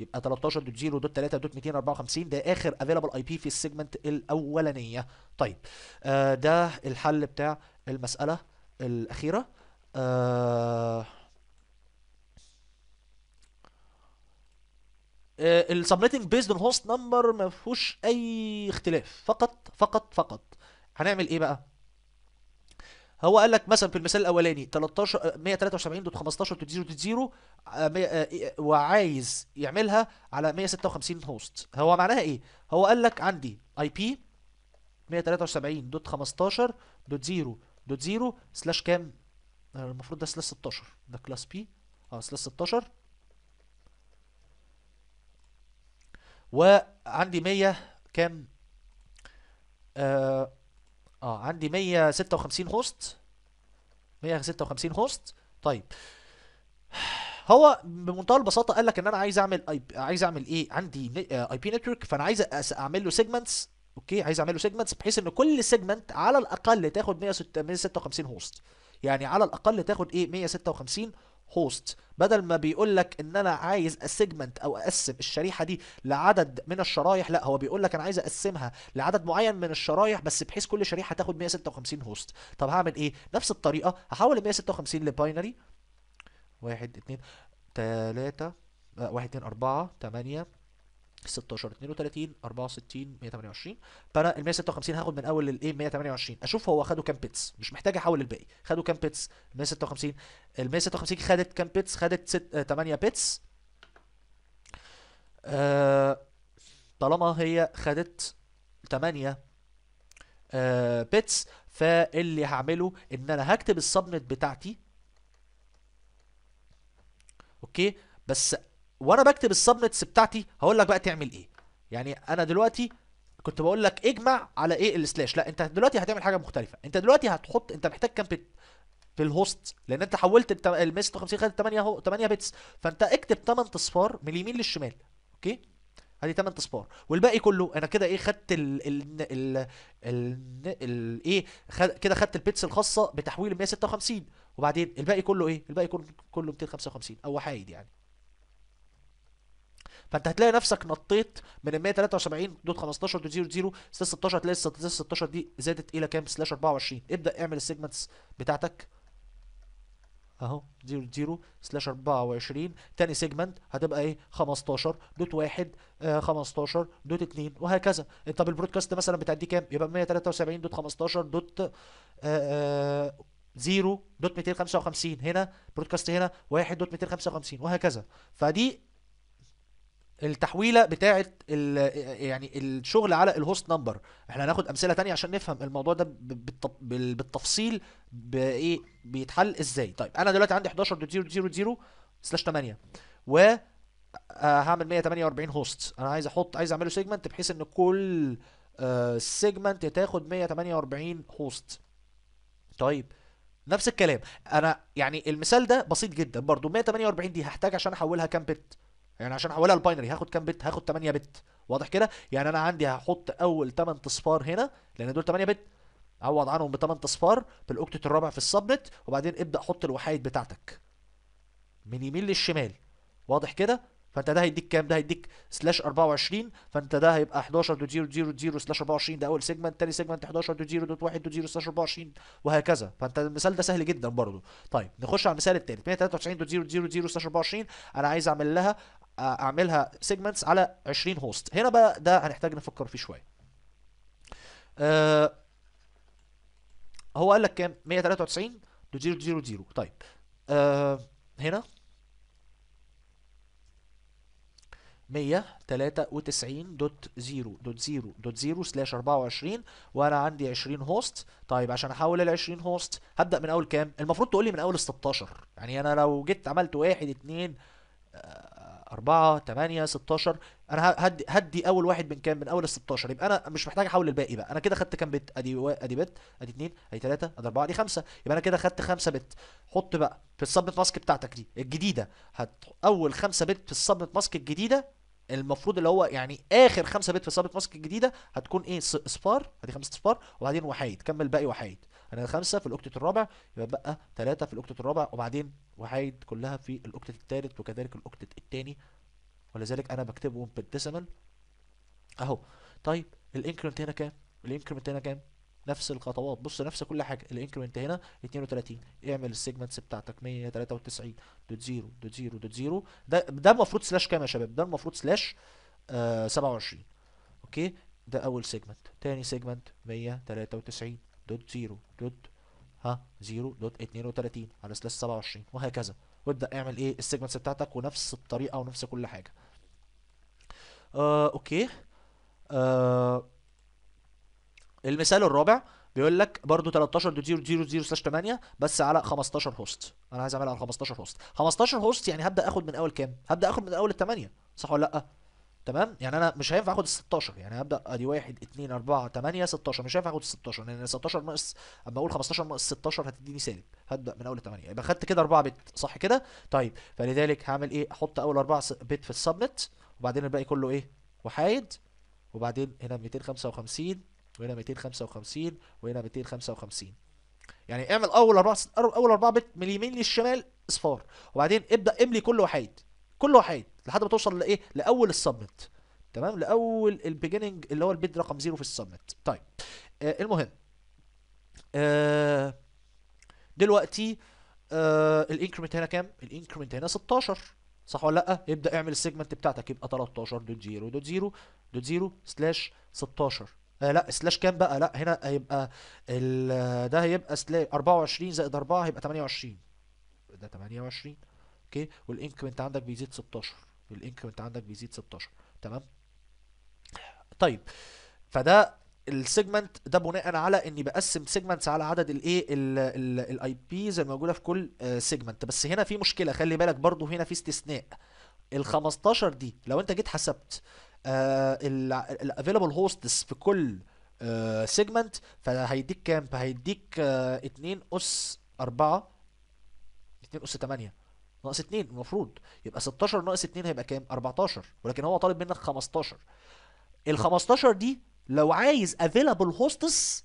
يبقى 13 دوت 0 دوت 3 دوت 254 ده اخر افيلابل اي بي في السيجمنت الاولانيه طيب آه ده الحل بتاع المساله الاخيره آه السبنيتنج بيزد اون هوست نمبر ما فيهوش اي اختلاف فقط فقط فقط هنعمل ايه بقى هو قال لك مثلا في المثال الاولاني 13 173 دوت 15 0 0 وعايز يعملها على 156 هوست هو معناها ايه هو قال لك عندي اي بي 173 15 0 0 سلاش كام آه، المفروض ده سلاش 16 ده كلاس بي اه سلاش 16 وعندي 100 كام آه اه عندي 156 هوست 156 هوست طيب هو بمنتهى البساطه قال لك ان انا عايز اعمل اي عايز اعمل ايه عندي اي بي نتورك فانا عايز اعمل له سيجمنتس اوكي عايز اعمل له سيجمنتس بحيث ان كل سيجمنت على الاقل تاخد 156 هوست يعني على الاقل تاخد ايه 156 هوست بدل ما بيقول لك ان انا عايز اسيجمنت او اقسم الشريحه دي لعدد من الشرايح لا هو بيقول لك انا عايز اقسمها لعدد معين من الشرايح بس بحيث كل شريحه تاخد 156 هوست طب هعمل ايه نفس الطريقه هحول ال 156 لباينري 1 2 3 1 2 4 8 16 32 64 128 فانا ال 156 هاخد من اول الايه 128 اشوف هو خدوا كام بيتس مش محتاج احول الباقي خدوا كام بيتس 156 ال 156 خدت كام بيتس خدت 6 8 بيتس طالما هي خدت 8 بتس بيتس فاللي هعمله ان انا هكتب السبنت بتاعتي اوكي بس وانا بكتب السبنتس بتاعتي هقول لك بقى تعمل ايه يعني انا دلوقتي كنت بقول لك اجمع على ايه السلاش لا انت دلوقتي هتعمل حاجه مختلفه انت دلوقتي هتحط انت محتاج كام بت في الهوست لان انت حولت الت... ال 56 خدت 8 اهو 8 بتس فانت اكتب 8 اصفار من اليمين للشمال اوكي ادي 8 اصفار والباقي كله انا كده ايه خدت ال ال ال ال, ايه كده خدت البيتس الخاصه بتحويل 156 وبعدين الباقي كله ايه الباقي كله كله 255 او حايد يعني فانت هتلاقي نفسك نطيت من ال 173 دوت 15 دوت 00 سلاش 16 هتلاقي 16 دي زادت الى كام سلاش 24 ابدا اعمل السيجمنتس بتاعتك اهو 00 سلاش 24 تاني سيجمنت هتبقى ايه 15 دوت 1 آه 15 دوت 2 وهكذا إيه، طب البرودكاست مثلا بتاعت دي كام يبقى 173 دوت 15 دوت آه آه 0 دوت 255 هنا برودكاست هنا 1 دوت 255 وهكذا فدي التحويله بتاعه يعني الشغل على الهوست نمبر احنا هناخد امثله تانية عشان نفهم الموضوع ده بالتفصيل بايه بيتحل ازاي طيب انا دلوقتي عندي 11.000 8 و آه، هعمل 148 هوست انا عايز احط عايز اعمله سيجمنت بحيث ان كل سيجمنت آه، تاخد 148 هوست طيب نفس الكلام انا يعني المثال ده بسيط جدا برضو 148 دي هحتاج عشان احولها كام بت يعني عشان احولها لباينري هاخد كام بت هاخد 8 بت واضح كده يعني انا عندي هحط اول 8 اصفار هنا لان دول 8 بت عوض عنهم ب 8 اصفار بالاوكتت الرابع في السبنت وبعدين ابدا حط الوحايد بتاعتك من يمين للشمال واضح كده فانت ده هيديك كام ده هيديك سلاش 24 فانت ده هيبقى 11 دوت 0 0 0 سلاش 24 ده اول سيجمنت ثاني سيجمنت 11 دوت 0 دوت 1 دوت 0 سلاش 24 وهكذا فانت المثال ده سهل جدا برضه طيب نخش على المثال الثالث 193 دوت 0 0 0 سلاش 24 انا عايز اعمل لها اعملها سيجمنتس على 20 هوست هنا بقى ده هنحتاج نفكر فيه شويه أه هو قال لك كام 193 0 0 طيب أه هنا 193.0.0.0 سلاش 24 وانا عندي 20 هوست طيب عشان احول ال 20 هوست هبدا من اول كام المفروض تقول لي من اول 16 يعني انا لو جيت عملت 1 2 4 8 16 انا هدي هدي اول واحد من كام من اول ال 16 يبقى انا مش محتاج احول الباقي بقى انا كده خدت كام بت ادي و... ادي بت ادي 2 ادي 3 ادي 4 ادي 5 يبقى انا كده خدت 5 بت حط بقى في السبنت ماسك بتاعتك دي الجديده هت اول 5 بت في السبنت ماسك الجديده المفروض اللي هو يعني اخر 5 بت في السبنت ماسك الجديده هتكون ايه صفار ادي 5 صفار وبعدين وحيد كمل باقي وحيد هنا يعني خمسة في الاوكتت الرابع يبقى بقى ثلاثة في الاوكتت الرابع وبعدين وحايد كلها في الاوكتت الثالث وكذلك الاوكتت الثاني ولذلك انا بكتبهم بالديسيمال اهو طيب الانكريمنت هنا كام الانكريمنت هنا كام نفس الخطوات بص نفس كل حاجه الانكريمنت هنا 32 اعمل السيجمنتس بتاعتك 193 دوت زيرو دوت زيرو دوت زيرو ده ده المفروض سلاش كام يا شباب ده المفروض سلاش آه 27 اوكي ده اول سيجمنت تاني سيجمنت 193 دوت زيرو دوت ها زيرو دوت 32 على سلاش 27 وهكذا وابدا اعمل ايه السيجمنتس بتاعتك ونفس الطريقه ونفس كل حاجه آه اوكي آه المثال الرابع بيقول لك برضه 13.000 سلاش 8 بس على 15 هوست انا عايز اعملها على 15 هوست 15 هوست يعني هبدا اخد من اول كام هبدا اخد من اول ال 8 صح ولا لا تمام يعني انا مش هينفع اخد ال 16 يعني هبدا ادي 1 2 4 8 16 مش هينفع اخد ال 16 لان 16 ناقص اما اقول 15 ناقص 16 هتديني سالب هبدا من اول 8 يبقى خدت كده 4 بت صح كده طيب فلذلك هعمل ايه احط اول 4 بت في السبنت وبعدين الباقي كله ايه وحايد وبعدين هنا 255 وهنا 255 وهنا 255 يعني اعمل اول اربع اول اربع بت من اليمين للشمال اصفار وبعدين ابدا املي كل وحايد كل واحد لحد ما توصل لايه لاول السبمت تمام لاول البيجيننج اللي هو البيت رقم زيرو في السبمت طيب آه المهم آه دلوقتي آه الانكريمنت هنا كام الانكريمنت هنا 16 صح ولا لا ابدا اعمل السيجمنت بتاعتك يبقى 13 دوت 0 دوت 0 دوت 0 سلاش 16 آه لا سلاش كام بقى لا هنا هيبقى ده هيبقى سلاش 24 زائد 4 هيبقى 28 ده 28 اوكي والانكمنت عندك بيزيد 16 الانكمنت عندك بيزيد 16 تمام طيب فده السيجمنت ده بناء على اني بقسم سيجمنتس على عدد الايه الاي بيز الموجوده في كل سيجمنت آه، بس هنا في مشكله خلي بالك برضو هنا في استثناء ال 15 دي لو انت جيت حسبت آه، الافيلابل هوستس في كل سيجمنت آه، فهيديك كام؟ فهيديك 2 اس 4 2 اس 8 ناقص 2 المفروض يبقى 16 ناقص 2 هيبقى كام 14 ولكن هو طالب منك 15 ال 15 دي لو عايز افيلابل هوستس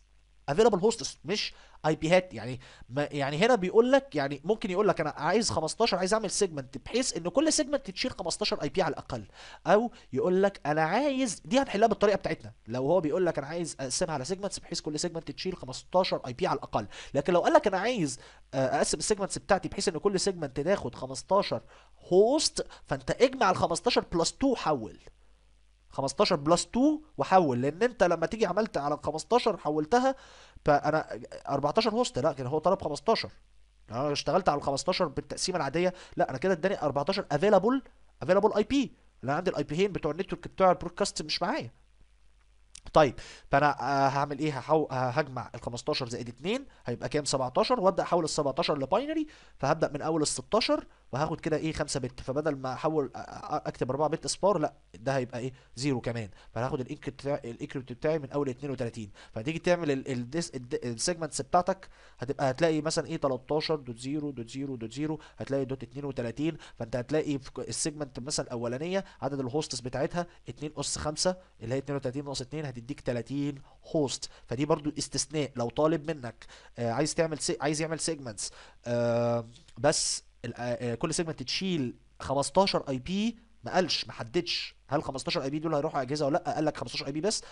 افيلبل هوستس مش اي بي هات يعني ما يعني هنا بيقول لك يعني ممكن يقول لك انا عايز 15 عايز اعمل سيجمنت بحيث ان كل سيجمنت تشيل 15 اي بي على الاقل او يقول لك انا عايز دي هنحلها بالطريقه بتاعتنا لو هو بيقول لك انا عايز اقسمها على سيجمنتس بحيث كل سيجمنت تشيل 15 اي بي على الاقل لكن لو قال لك انا عايز آه، اقسم السيجمنتس بتاعتي بحيث ان كل سيجمنت تاخد 15 هوست فانت اجمع ال 15 بلس 2 حول 15 بلس 2 وحول لان انت لما تيجي عملت على 15 حولتها فانا 14 هوست لا كده هو طلب 15 انا اشتغلت على ال 15 بالتقسيمه العاديه لا انا كده اداني 14 افيلابل افيلابل اي بي انا عندي الاي بيين بتوع النتورك بتوع البرودكاست مش معايا طيب فانا آه، هعمل ايه هحو... هجمع ال 15 زائد 2 هيبقى كام 17 وابدا احول ال 17 لباينري فهبدا من اول ال 16 وهاخد كده ايه 5 بت فبدل ما احول اكتب 4 بت اسبار لا ده هيبقى ايه زيرو كمان فهاخد الانكريبت بتاعي من اول 32 فهتيجي تعمل السيجمنتس بتاعتك هتبقى هتلاقي مثلا ايه 0 هتلاقي دوت 32 فانت هتلاقي في السيجمنت مثلا الاولانيه عدد الهوستس بتاعتها 2 اس 5 اللي هي 32 ناقص 2 هتديك 30 هوست فدي برضو استثناء لو طالب منك آه، عايز تعمل عايز يعمل سيجمنتس آه، بس آه، آه، كل سيجمنت تشيل 15 اي بي ما قالش ما حددش هل 15 اي بي دول هيروحوا اجهزه ولا لا قال لك 15 اي بي بس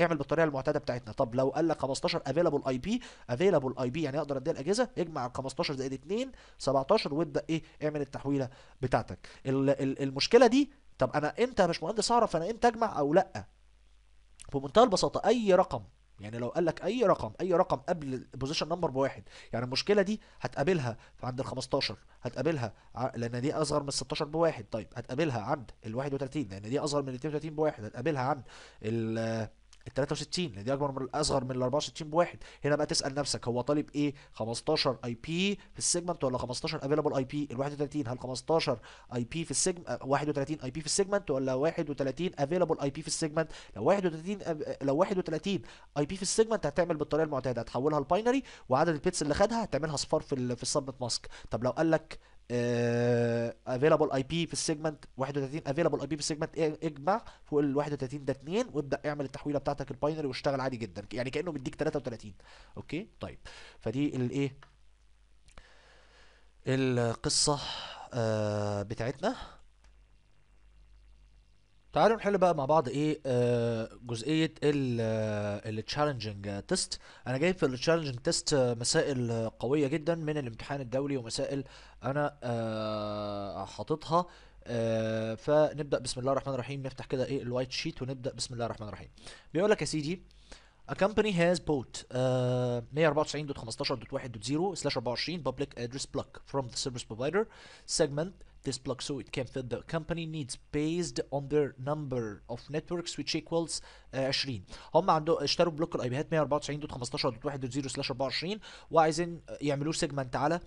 اعمل بالطريقه المعتاده بتاعتنا طب لو قال لك 15 افيلابل اي بي افيلابل اي بي يعني اقدر اديها الاجهزه اجمع ال 15 زائد 2 17 وابدا ايه اعمل التحويله بتاعتك المشكله دي طب انا امتى يا باشمهندس اعرف انا امتى اجمع او لا بمنتهى البساطه اي رقم يعني لو قال لك اي رقم اي رقم قبل البوزيشن نمبر بواحد يعني المشكله دي هتقابلها عند ال 15 هتقابلها لان دي اصغر من 16 بواحد طيب هتقابلها عند ال 31 لان دي اصغر من ال 32 بواحد هتقابلها عند ال ال 63 لان دي اكبر من اصغر من ال 64 بواحد هنا بقى تسال نفسك هو طالب ايه 15 اي بي في السيجمنت ولا 15 افيلابل اي بي ال 31 هل 15 اي بي في السيجم 31 اي بي في السيجمنت ولا 31 افيلابل اي بي في السيجمنت لو 31 لو 31 اي بي في السيجمنت هتعمل بالطريقه المعتاده هتحولها لباينري وعدد البيتس اللي خدها هتعملها صفار في في السبنت ماسك طب لو قال لك افيلابل اي بي في السيجمنت 31 افيلابل اي بي في السيجمنت إيه، اجمع فوق ال 31 ده 2 وابدا اعمل التحويله بتاعتك الباينري واشتغل عادي جدا يعني كانه مديك 33 اوكي طيب فدي الايه القصه آه بتاعتنا تعالوا نحل بقى مع بعض ايه آه جزئيه التشالنجنج آه، تيست انا جايب في التشالنجنج آه، تيست مسائل قويه جدا من الامتحان الدولي ومسائل انا آه حاططها آه فنبدا بسم الله الرحمن الرحيم نفتح كده ايه الوايت شيت ونبدا بسم الله الرحمن الرحيم بيقول لك يا سيدي A company has bought uh, آه، 194.15.1.0/24 public address block from the service provider segment This block so it can fit the company needs based on their number of networks which equals uh, 20 هم عنده اشتروا بلوك الاي بيهات 1941510 دوت سلاش 24 وعايزين يعملوه سيجمنت على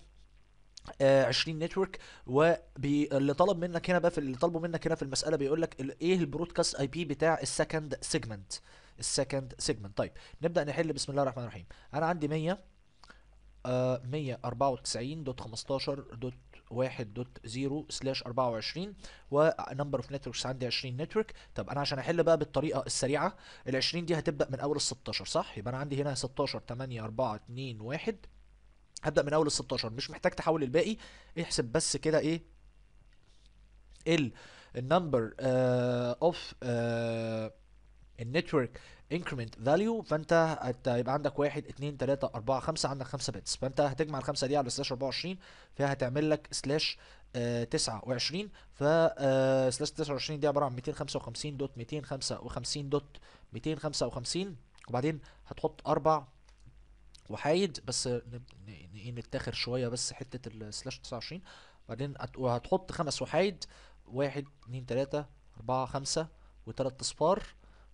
20 نتورك واللي طلب منك هنا بقى في اللي طلبوا منك هنا في المساله بيقول لك ايه البرودكاست اي بي بتاع السكند سيجمنت السكند سيجمنت طيب نبدا نحل بسم الله الرحمن الرحيم انا عندي 100 194.15.2 آه، 1.0 سلاش 24 ونمبر اوف نتوركس عندي 20 نتورك طب انا عشان احل بقى بالطريقه السريعه ال 20 دي هتبدا من اول ال 16 صح يبقى انا عندي هنا 16 8 4 2 1 هبدا من اول ال 16 مش محتاج تحول الباقي احسب بس كده ايه ال النمبر اوف آه، آه، النتورك increment value فانت هيبقى عندك 1 2 3 4 5 عندك 5 بيتس فانت هتجمع الخمسه دي على سلاش 24 فهتعمل لك آه، سلاش 29 ف آه، سلاش 29 دي عباره عن 255 دوت 255 دوت 255 وبعدين هتحط اربع وحايد بس نتاخر شويه بس حته السلاش 29 بعدين هتحط خمس وحايد 1 2 3 4 5 وثلاث اصفار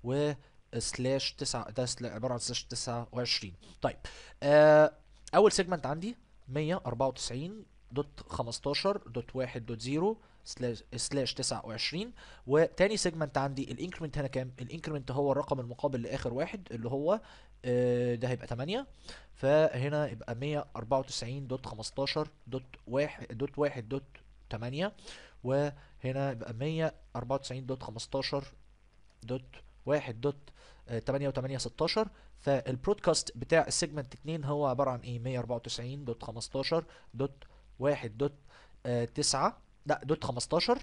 و سلاش 9 ده عباره عن سلاش 29 طيب آه اول سيجمنت عندي 194 دوت 15 دوت 1 دوت 0 سلاش سلاش 29 وتاني سيجمنت عندي الانكريمنت هنا كام؟ الانكريمنت هو الرقم المقابل لاخر واحد اللي هو آه ده هيبقى 8 فهنا يبقى 194 دوت 15 دوت 1 دوت 1 دوت 8 وهنا يبقى 194 دوت 15 دوت 1 دوت 8 و8 16 فالبرودكاست بتاع السيجمنت 2 هو عباره عن ايه 194 دوت 15 دوت 1 دوت 9 آه، لا دوت 15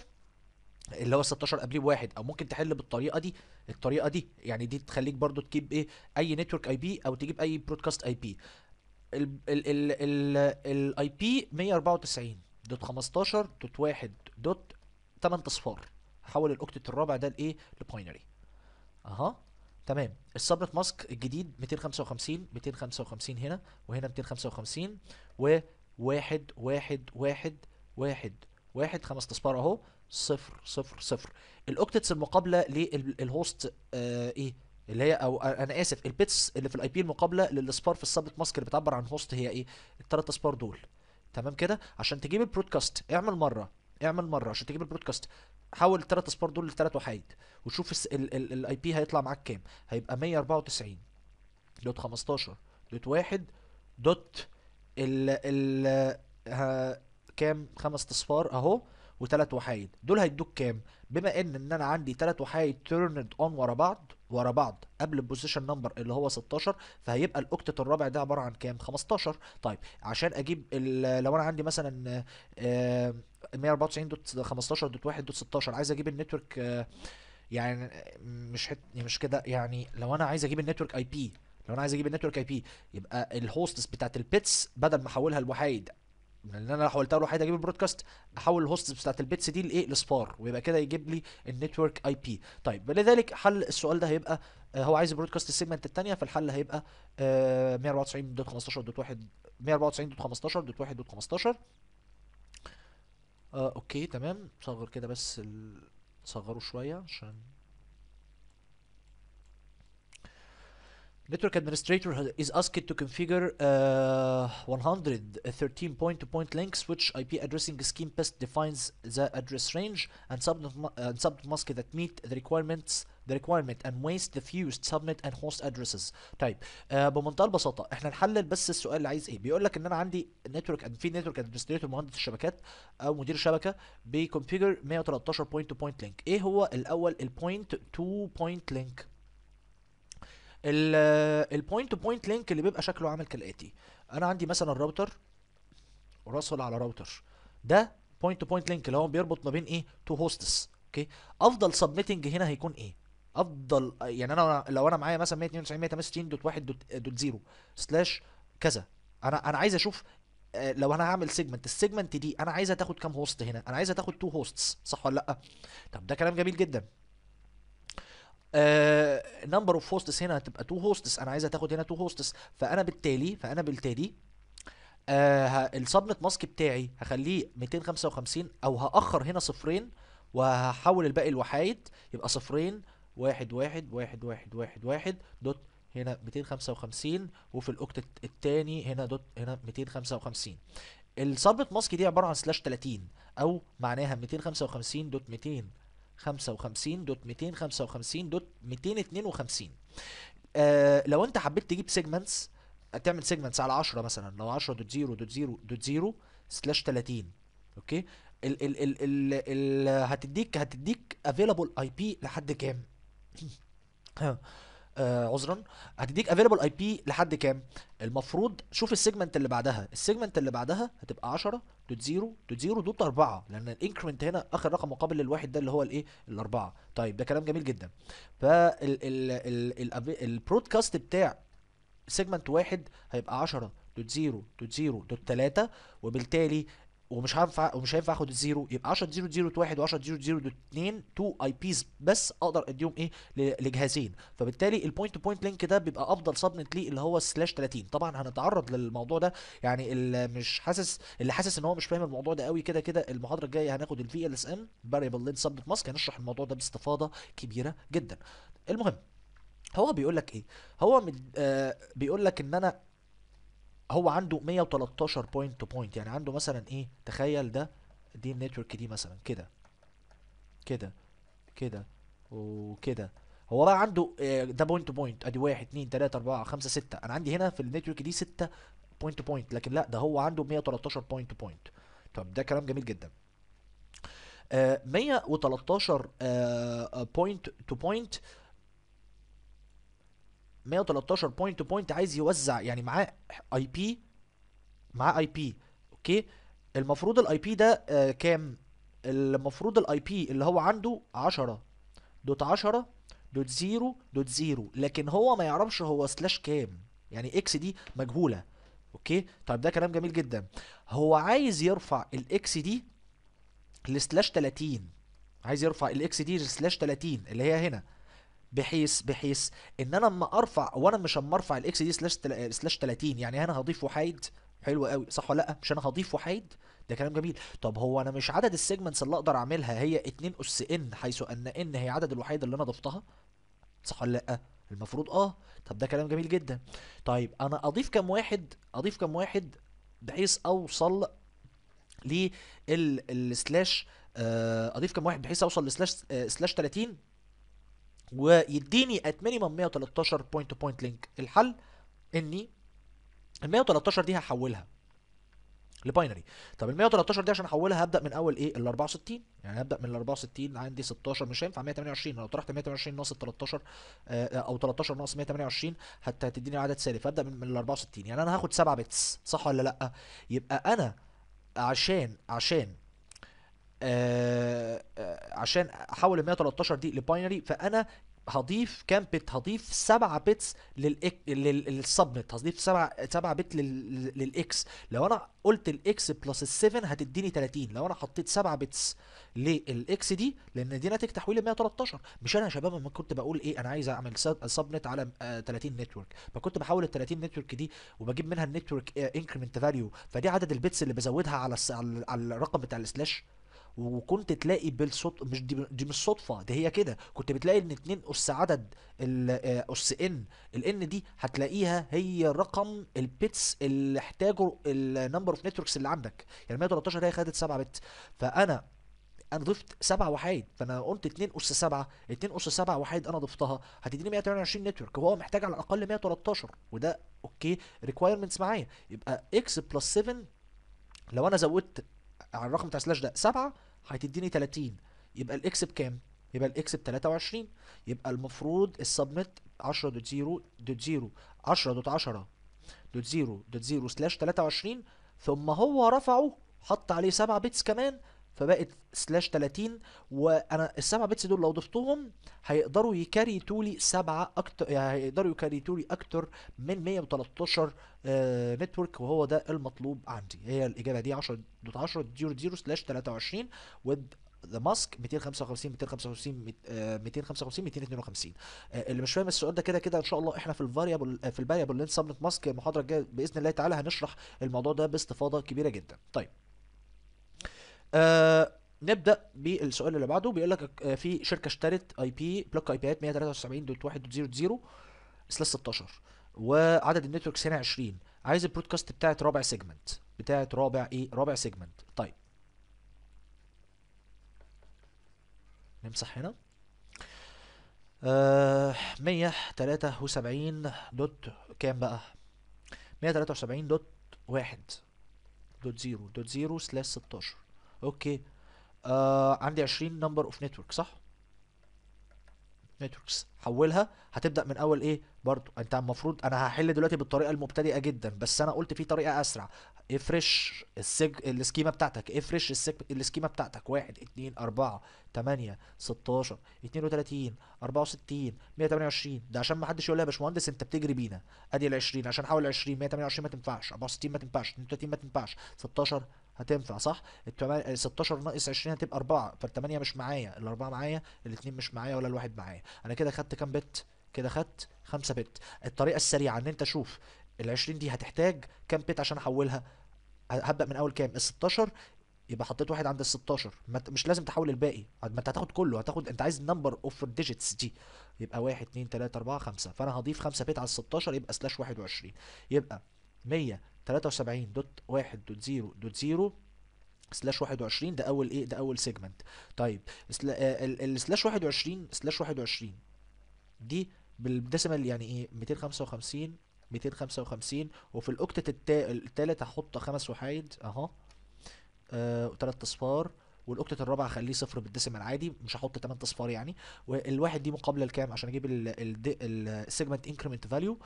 اللي هو 16 قبليه بواحد او ممكن تحل بالطريقه دي الطريقه دي يعني دي تخليك برضو تجيب ايه اي نتورك اي بي او تجيب اي برودكاست اي بي الاي بي 194 دوت 15 دوت 1 دوت 8 اصفار حول الاوكتت الرابع ده لايه لباينري اها تمام الصب ماسك الجديد 255 255 هنا وهنا 255 و 1 1 1 1 1 خمس تصبار اهو صفر صفر صفر الاوكتتس المقابله للهوست آه ايه اللي هي او انا اسف البيتس اللي في الاي بي المقابله للسبار في السبت ماسك اللي بتعبر عن هوست هي ايه الثلاث اسبار دول تمام كده عشان تجيب البرودكاست اعمل مره اعمل مره عشان تجيب البرودكاست حول الثلاث اصفار دول لثلاث وحيد وشوف الاي بي هيطلع معاك كام هيبقى 194 دوت 15 دوت 1 دوت ال ال كام خمس اصفار اهو وثلاث وحايد دول هيدوك كام بما ان ان انا عندي ثلاث وحايد تيرند اون ورا بعض ورا بعض قبل البوزيشن نمبر اللي هو 16 فهيبقى الاوكتت الرابع ده عباره عن كام 15 طيب عشان اجيب لو انا عندي مثلا 194 آه، دوت 15 دوت 1 دوت 16 عايز اجيب النتورك آه، يعني مش حت يعني مش كده يعني لو انا عايز اجيب النتورك اي بي لو انا عايز اجيب النتورك اي بي يبقى الهوستس بتاعت البيتس بدل ما احولها لوحيد لان يعني انا حاولت اروح عايز اجيب البرودكاست احول الهوستس بتاعت البيتس دي لايه لسبار ويبقى كده يجيب لي النتورك اي بي طيب لذلك حل السؤال ده هيبقى آه، هو عايز البرودكاست السيجمنت الثانيه فالحل هيبقى 194.15.1 آه، 194.15.1.15 آه، اوكي تمام صغر كده بس صغره شويه عشان Network administrator is asked to configure uh, 113 point-to-point -point .2 switch IP addressing scheme best defines the address range and subnet, uh, subnet mask that meet the requirements the requirement and waste the fused subnet and host addresses طيب آه بمنتهى البساطه احنا نحلل بس السؤال اللي عايز ايه بيقول لك ان انا عندي نتورك في نتورك ادمنستريتور مهندس الشبكات او مدير الشبكه بيكونفيجر 113 بوينت بوينت تو لينك ايه هو الاول البوينت تو بوينت لينك البوينت تو بوينت لينك اللي بيبقى شكله عامل كالاتي انا عندي مثلا راوتر راسل على راوتر ده بوينت تو بوينت لينك اللي هو بيربط ما بين ايه تو هوستس اوكي افضل سبميتنج هنا هيكون ايه افضل يعني انا لو انا معايا مثلا 192 19216810 سلاش كذا انا انا عايز اشوف لو انا هعمل سيجمنت السيجمنت دي انا عايزها تاخد كام هوست هنا انا عايزها تاخد تو هوستس صح ولا لا طب ده كلام جميل جدا نمبر اوف هوستس هنا هتبقى تو هوستس انا عايزها تاخد هنا تو هوستس فانا بالتالي فانا بالتالي آه السبنت ماسك بتاعي هخليه 255 او هاخر هنا صفرين وهحول الباقي الوحايد يبقى صفرين واحد واحد واحد واحد واحد واحد دوت هنا 255 وفي الاوكت الثاني هنا دوت هنا 255 السبنت ماسك دي عباره عن سلاش 30 او معناها 255 دوت 200 55.255.252 آه لو انت حبيت تجيب سيجمنتس تعمل سيجمنتس على 10 مثلا لو 10 دوت دوت دوت سلاش 30 اوكي ال ال ال ال ال هتديك هتديك افيلابل اي بي لحد كام آه عذرا هتديك افيلبل اي بي لحد كام المفروض شوف السيجمنت اللي بعدها السيجمنت اللي بعدها هتبقى 10 دوت 0 دوت 0 دوت 4 لان الانكرمنت هنا اخر رقم مقابل للواحد ده اللي هو الايه الاربعه طيب ده كلام جميل جدا فالبرودكاست بتاع سيجمنت واحد هيبقى 10 دوت 0 دوت 0 دوت 3 وبالتالي ومش هينفع ومش هينفع اخد الزيرو يبقى 10 0 0 1 و 10 0 0 2 2 اي بيز بس اقدر اديهم ايه لجهازين فبالتالي البوينت تو بوينت لينك ده بيبقى افضل سبنت ليه اللي هو سلاش 30 طبعا هنتعرض للموضوع ده يعني اللي مش حاسس اللي حاسس ان هو مش فاهم الموضوع ده قوي كده كده المحاضره الجايه هناخد الفي ال اس ام فاريبل لين سبنت ماسك هنشرح الموضوع ده باستفاضه كبيره جدا المهم هو بيقول لك ايه هو آه بيقول لك ان انا هو عنده 113 بوينت تو بوينت يعني عنده مثلا ايه تخيل ده دي النتورك دي مثلا كده كده كده وكده هو بقى عنده آه، ده بوينت تو بوينت ادي 1 2 3 4 5 6 انا عندي هنا في النتورك دي 6 بوينت تو بوينت لكن لا ده هو عنده 113 بوينت تو بوينت طب ده كلام جميل جدا 113 بوينت تو بوينت 113 بوينت تو بوينت عايز يوزع يعني معاه اي بي معاه اي بي اوكي المفروض الاي بي ده آه كام المفروض الاي بي اللي هو عنده 10 دوت 10 دوت 0 دوت 0 لكن هو ما يعرفش هو سلاش كام يعني اكس دي مجهوله اوكي طيب ده كلام جميل جدا هو عايز يرفع الاكس دي لسلاش 30 عايز يرفع الاكس دي لسلاش 30 اللي هي هنا بحيث بحيث ان انا اما ارفع وانا مش اما ارفع الاكس دي سلاش سلاش 30 يعني انا هضيف وحيد حلو قوي صح ولا لا مش انا هضيف وحيد ده كلام جميل طب هو انا مش عدد السيجمنتس اللي اقدر اعملها هي 2 اس ان حيث ان ان هي عدد الوحيد اللي انا ضفتها صح ولا لا المفروض اه طب ده كلام جميل جدا طيب انا اضيف كام واحد اضيف كام واحد بحيث اوصل للسلاش آه، سلاش اضيف كام واحد بحيث اوصل لسلاش سلاش 30 ويديني ات مينيمم 113 بوينت تو بوينت لينك الحل اني ال 113 دي هحولها لباينري طب ال 113 دي عشان احولها هبدا من اول ايه ال 64 يعني هبدا من ال 64 عندي 16 مش هينفع 128 لو طرحت 128 ناقص 13 آه، آه، او 13 ناقص 128 حتى هتديني عدد سالب فابدا من ال 64 يعني انا هاخد 7 بتس صح ولا لا يبقى انا عشان عشان آه،, آه عشان احول ال 113 دي لباينري فانا هضيف كام بت هضيف 7 بتس للإك... للسبنت هضيف 7 7 بت للاكس لو انا قلت الاكس بلس ال 7 هتديني 30 لو انا حطيت 7 بتس للاكس دي لان دي ناتج تحويل 113 مش انا يا شباب ما كنت بقول ايه انا عايز اعمل سبنت على 30 آه، نتورك فكنت بحول ال 30 نتورك دي وبجيب منها النتورك انكريمنت آه، فاليو فدي عدد البتس اللي بزودها على على الرقم بتاع السلاش وكنت تلاقي بالصدفه مش دي, دي مش صدفه دي هي كده كنت بتلاقي ان اتنين اس عدد آه، اس ان الان دي هتلاقيها هي رقم البيتس اللي احتاجه النمبر اوف نتوركس اللي عندك يعني 113 هي خدت 7 بت فانا انا ضفت 7 وحيد فانا قلت 2 اس 7 2 اس 7 وحيد انا ضفتها هتديني 128 نتورك وهو محتاج على الاقل 113 وده اوكي ريكوايرمنتس معايا يبقى اكس بلس 7 لو انا زودت على الرقم بتاع سلاش ده 7 هتديني 30 يبقى الاكس بكام؟ يبقى الاكس ب 23 يبقى المفروض السبميت 10 دوت 0 دوت 0 10 دوت 10 دوت 0 دوت 0 سلاش 23 ثم هو رفعه حط عليه 7 بيتس كمان فبقت سلاش 30 وانا السبعه بيتس دول لو ضفتهم هيقدروا يكاري تولي سبعه اكتر يعني هيقدروا يكاري تولي اكتر من 113 آه نتورك وهو ده المطلوب عندي هي الاجابه دي 10 دوت 10 0 0 سلاش 23 ويب ذا ماسك 255 255 255 252 اللي مش فاهم السؤال ده كده كده ان شاء الله احنا في الفاريبل آه، في الفاريبل لين سبنت ماسك المحاضره الجايه باذن الله تعالى هنشرح الموضوع ده باستفاضه كبيره جدا طيب آه، نبدا بالسؤال اللي بعده بيقول لك آه، في شركه اشترت اي بي بلوك اي بيات 173.1.1.0 سلاس 16 وعدد النتوركس هنا 20 عايز البرودكاست بتاعت رابع سيجمنت بتاعت رابع ايه رابع سيجمنت طيب نمسح هنا آه 173 دوت كام بقى 173 دوت 1 دوت 0 دوت 0 سلاس 16 اوكي آه عندي 20 نمبر اوف نتورك صح نتوركس حولها هتبدا من اول ايه برضو انت المفروض انا هحل دلوقتي بالطريقه المبتدئه جدا بس انا قلت في طريقه اسرع افرش السج... السكيما بتاعتك افرش السك... السكيما بتاعتك 1 2 4 8 16 32 64 128 ده عشان ما حدش يقول لي يا باشمهندس انت بتجري بينا ادي ال 20 عشان احول ال 20 128 ما تنفعش 64 ما تنفعش 32 ما تنفعش 16 هتنفع صح ال 16 ناقص 20 هتبقى 4 فال8 مش معايا الاربعه معايا الاثنين مش معايا ولا الواحد معايا انا كده خدت كام بت كده خدت 5 بت الطريقه السريعه ان انت شوف ال 20 دي هتحتاج كام بت عشان احولها هبدا من اول كام ال 16 يبقى حطيت واحد عند ال 16 مش لازم تحول الباقي ما انت هتاخد كله هتاخد انت عايز النمبر اوف ديجيتس دي يبقى 1 2 3 4 5 فانا هضيف 5 بت على ال 16 يبقى سلاش 21 يبقى 100 73.1.0.0 سلاش 21 ده اول ايه ده اول سيجمنت طيب السلاش 21 سلاش 21 دي بالديسيمال يعني ايه 255 255 وفي الاوكتت التالت هحط خمس وحايد اهو آه تلات اصفار والاوكتت الرابع هخليه صفر بالديسيمال عادي مش هحط 8 اصفار يعني والواحد دي مقابله لكام عشان اجيب السيجمنت انكريمنت فاليو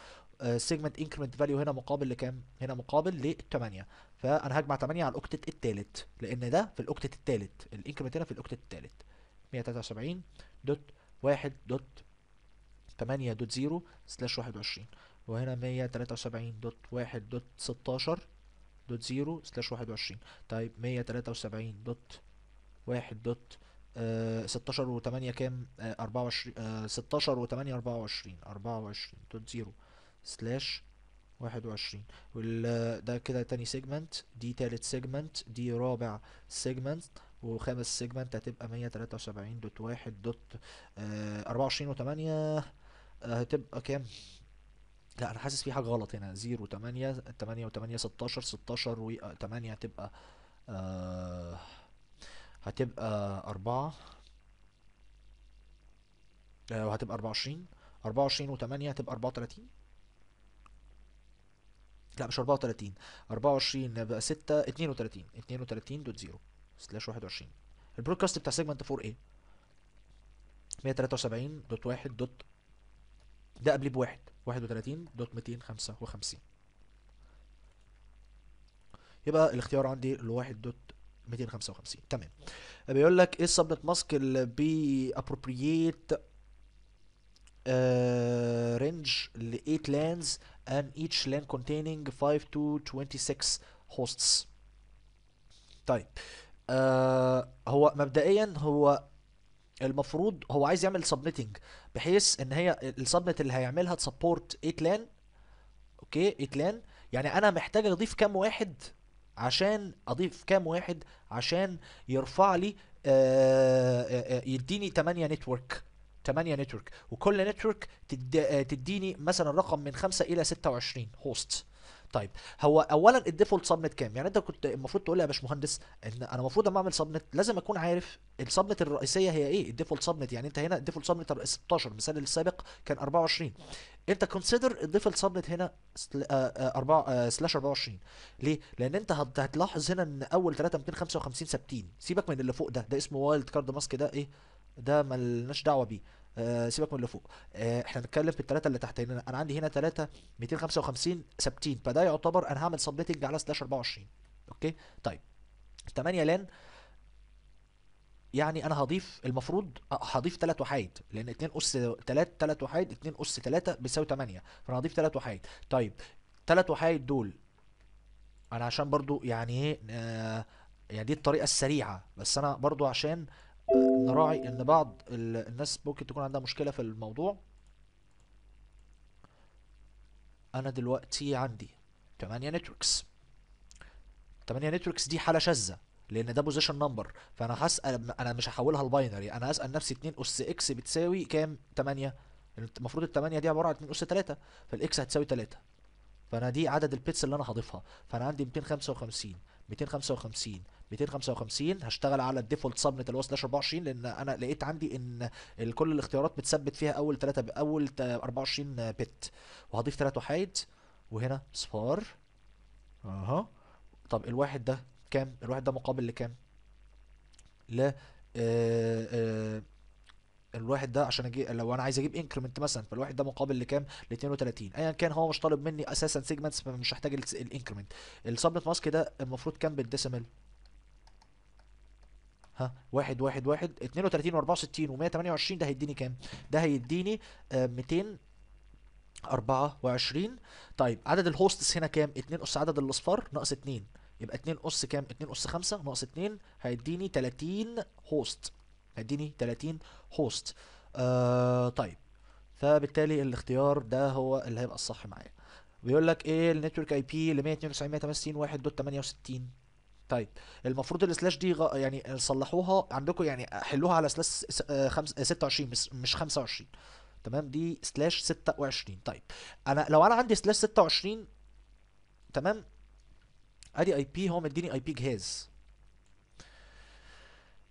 سيجمنت انكريمنت فاليو هنا مقابل لكام؟ هنا مقابل ل 8 فانا هجمع 8 على الاوكتت التالت لان ده في الاوكتت التالت الانكريمنت هنا في الاوكتت التالت 173 دوت 1 دوت 8 دوت 0 سلاش 21 وهنا 173 دوت 1 دوت 16 دوت 0 سلاش 21 طيب 173 دوت 1 دوت 16 آه، و8 كام؟ 24 16 و8 24 24 دوت 0 سلاش واحد وعشرين ده كده تاني سيجمنت دي تالت سيجمنت دي رابع سيجمنت وخامس سيجمنت هتبقى مية تلاتة وسبعين دوت واحد دوت آه، أربعة وعشرين وتمانية آه، هتبقى كام؟ لا أنا حاسس في حاجة غلط هنا زيرو تمانية تمانية وتمانية ستاشر ستاشر وتمانية آه، هتبقى آه هتبقى أربعة وهتبقى أربعة وعشرين أربعة وعشرين وتمانية هتبقى أربعة وتلاتين لا مش 34 24 بقى 6 32 32 دوت 0 سلاش 21 البرودكاست بتاع سيجمنت 4 a 173 دوت 1 دوت ده قبليه بواحد 31 دوت 255 يبقى الاختيار عندي الواحد دوت 255 تمام بيقول لك ايه السبنت ماسك اللي بي ابروبريت رينج ل 8 لاندز and each LAN containing 5 to 26 hosts طيب آه هو مبدئيا هو المفروض هو عايز يعمل سبميتنج بحيث ان هي السبنت اللي هيعملها تسبورت 8 لان اوكي 8 لان يعني انا محتاج اضيف كام واحد عشان اضيف كام واحد عشان يرفع لي آه, آه،, آه، يديني 8 نتورك 8 نتورك وكل نتورك آه، تديني مثلا رقم من 5 الى 26 هوست طيب هو اولا الديفولت سبنت كام يعني انت كنت المفروض تقول لي يا باشمهندس ان انا المفروض اما اعمل سبنت لازم اكون عارف السبنت الرئيسيه هي ايه الديفولت سبنت يعني انت هنا الديفولت سبنت 16 المثال السابق كان 24 انت كونسيدر الديفولت سبنت هنا 4 سلاش 24 ليه؟ لان انت هتلاحظ هنا ان اول 3 255 ثابتين سيبك من اللي فوق ده ده اسمه وايلد كارد ماسك ده ايه ده ملناش دعوه بيه آه سيبك من اللي فوق آه احنا هنتكلم في الثلاثه اللي تحت هنا انا عندي هنا ثلاثه 255 ثابتين فده يعتبر انا هعمل سبليتنج على سلاش 24 اوكي طيب 8 لان يعني انا هضيف المفروض هضيف ثلاث وحايد لان 2 اس 3 3 وحايد 2 اس 3 بيساوي 8 فانا هضيف ثلاث وحايد طيب ثلاث وحايد دول انا عشان برضو يعني ايه آه يعني دي الطريقه السريعه بس انا برضو عشان نراعي ان بعض الناس ممكن تكون عندها مشكله في الموضوع انا دلوقتي عندي 8 نتوركس 8 نتوركس دي حاله شاذه لان ده بوزيشن نمبر فانا هسال انا مش هحولها لباينري انا هسال نفسي 2 اس اكس بتساوي كام 8 المفروض ال 8 دي عباره عن 2 اس 3 فالاكس هتساوي 3 فانا دي عدد البيتس اللي انا هضيفها فانا عندي 255 255 255 هشتغل على الديفولت سبنت اللي هو سلاش 24 لان انا لقيت عندي ان كل الاختيارات بتثبت فيها اول 3 اول 24 بت وهضيف 3 وحايد وهنا صفار اها طب الواحد ده كام الواحد ده مقابل لكام ل آه، آه، الواحد ده عشان اجي لو انا عايز اجيب انكريمنت مثلا فالواحد ده مقابل لكام ل 32 ايا كان هو مش طالب مني اساسا سيجمنتس فمش هحتاج الانكريمنت السبنت ماسك ده المفروض كام بالديسيمال ها 1 1 1 32 و64 و128 ده هيديني كام؟ ده هيديني آه 200 24 طيب عدد الهوستس هنا كام؟ 2 اس عدد الاصفار ناقص 2 يبقى 2 اس كام؟ 2 اس 5 ناقص 2 هيديني 30 هوست هيديني 30 هوست آه طيب فبالتالي الاختيار ده هو اللي هيبقى الصح معايا بيقول لك ايه النتورك اي بي ل 192 168 طيب المفروض السلاش دي يعني صلحوها عندكم يعني حلوها على سلاش 26 آه، آه، مش 25 تمام دي سلاش 26 طيب انا لو انا عندي سلاش 26 تمام ادي اي بي هو مديني اي بي جهاز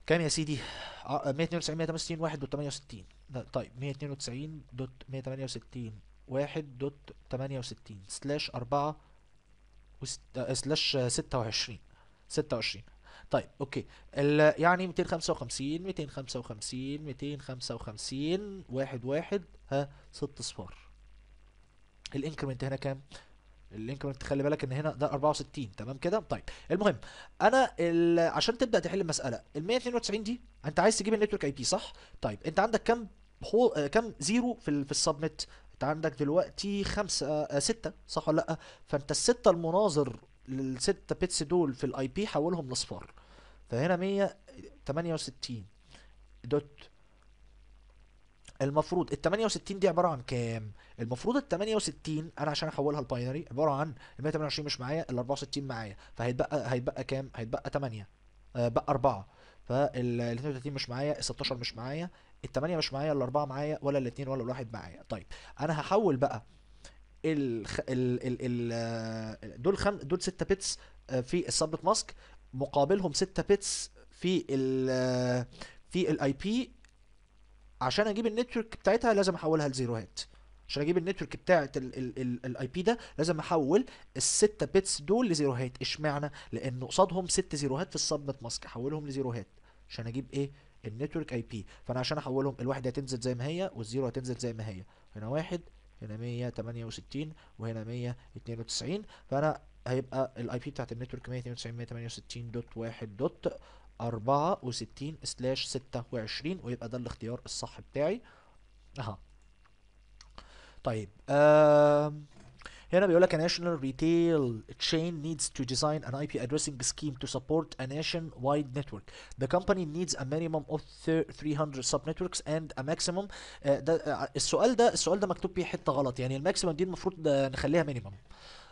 كام يا سيدي 192 168 1 دوت 68 طيب 192 دوت 168 1 دوت 68 سلاش 4 آه، سلاش 26 26 طيب اوكي يعني 255 255 255 واحد واحد ها ست صفار الانكرمنت هنا كام؟ الانكرمنت خلي بالك ان هنا ده 64 تمام كده طيب المهم انا عشان تبدا تحل المساله ال 192 دي انت عايز تجيب النتورك اي بي صح؟ طيب انت عندك كام حو... آه، كام زيرو في, في السبنت؟ انت عندك دلوقتي خمسه آه ستة صح ولا لا؟ فانت السته المناظر الستة بيتس دول في الاي بي حولهم لاصفار فهنا 168 دوت المفروض ال 68 دي عباره عن كام؟ المفروض ال 68 انا عشان احولها لباينري عباره عن ال 128 مش معايا ال 64 معايا فهيتبقى هيتبقى كام؟ هيتبقى 8 آه بقى 4 فال 32 مش معايا ال 16 مش معايا ال 8 مش معايا ال 4 معايا ولا ال 2 ولا الواحد معايا طيب انا هحول بقى الخ... ال... ال... ال... دول خم... دول ستة بيتس آه، في السبت ماسك مقابلهم ستة بيتس في ال آه، في الاي بي عشان اجيب النتورك بتاعتها لازم احولها لزيروهات عشان اجيب النتورك بتاعت الاي بي ده لازم احول الستة بيتس دول لزيروهات اشمعنى لان قصادهم ست زيروهات في السبنت ماسك احولهم لزيروهات عشان اجيب ايه النتورك اي بي فانا عشان احولهم الواحد هتنزل زي ما هي والزيرو هتنزل زي ما هي هنا واحد هنا 168 وهنا 192 فانا هيبقى الاي بي بتاعت النتورك 192.168.1.64 سلاش 26 ويبقى ده الاختيار الصح بتاعي اها طيب آه هنا بيقول لك a national retail chain needs to design an IP addressing scheme to support a nationwide network. The company needs a minimum of 300 subnetworks and a maximum آه ده آه السؤال ده السؤال ده مكتوب فيه حته غلط يعني الماكسيمم دي المفروض نخليها مينيمم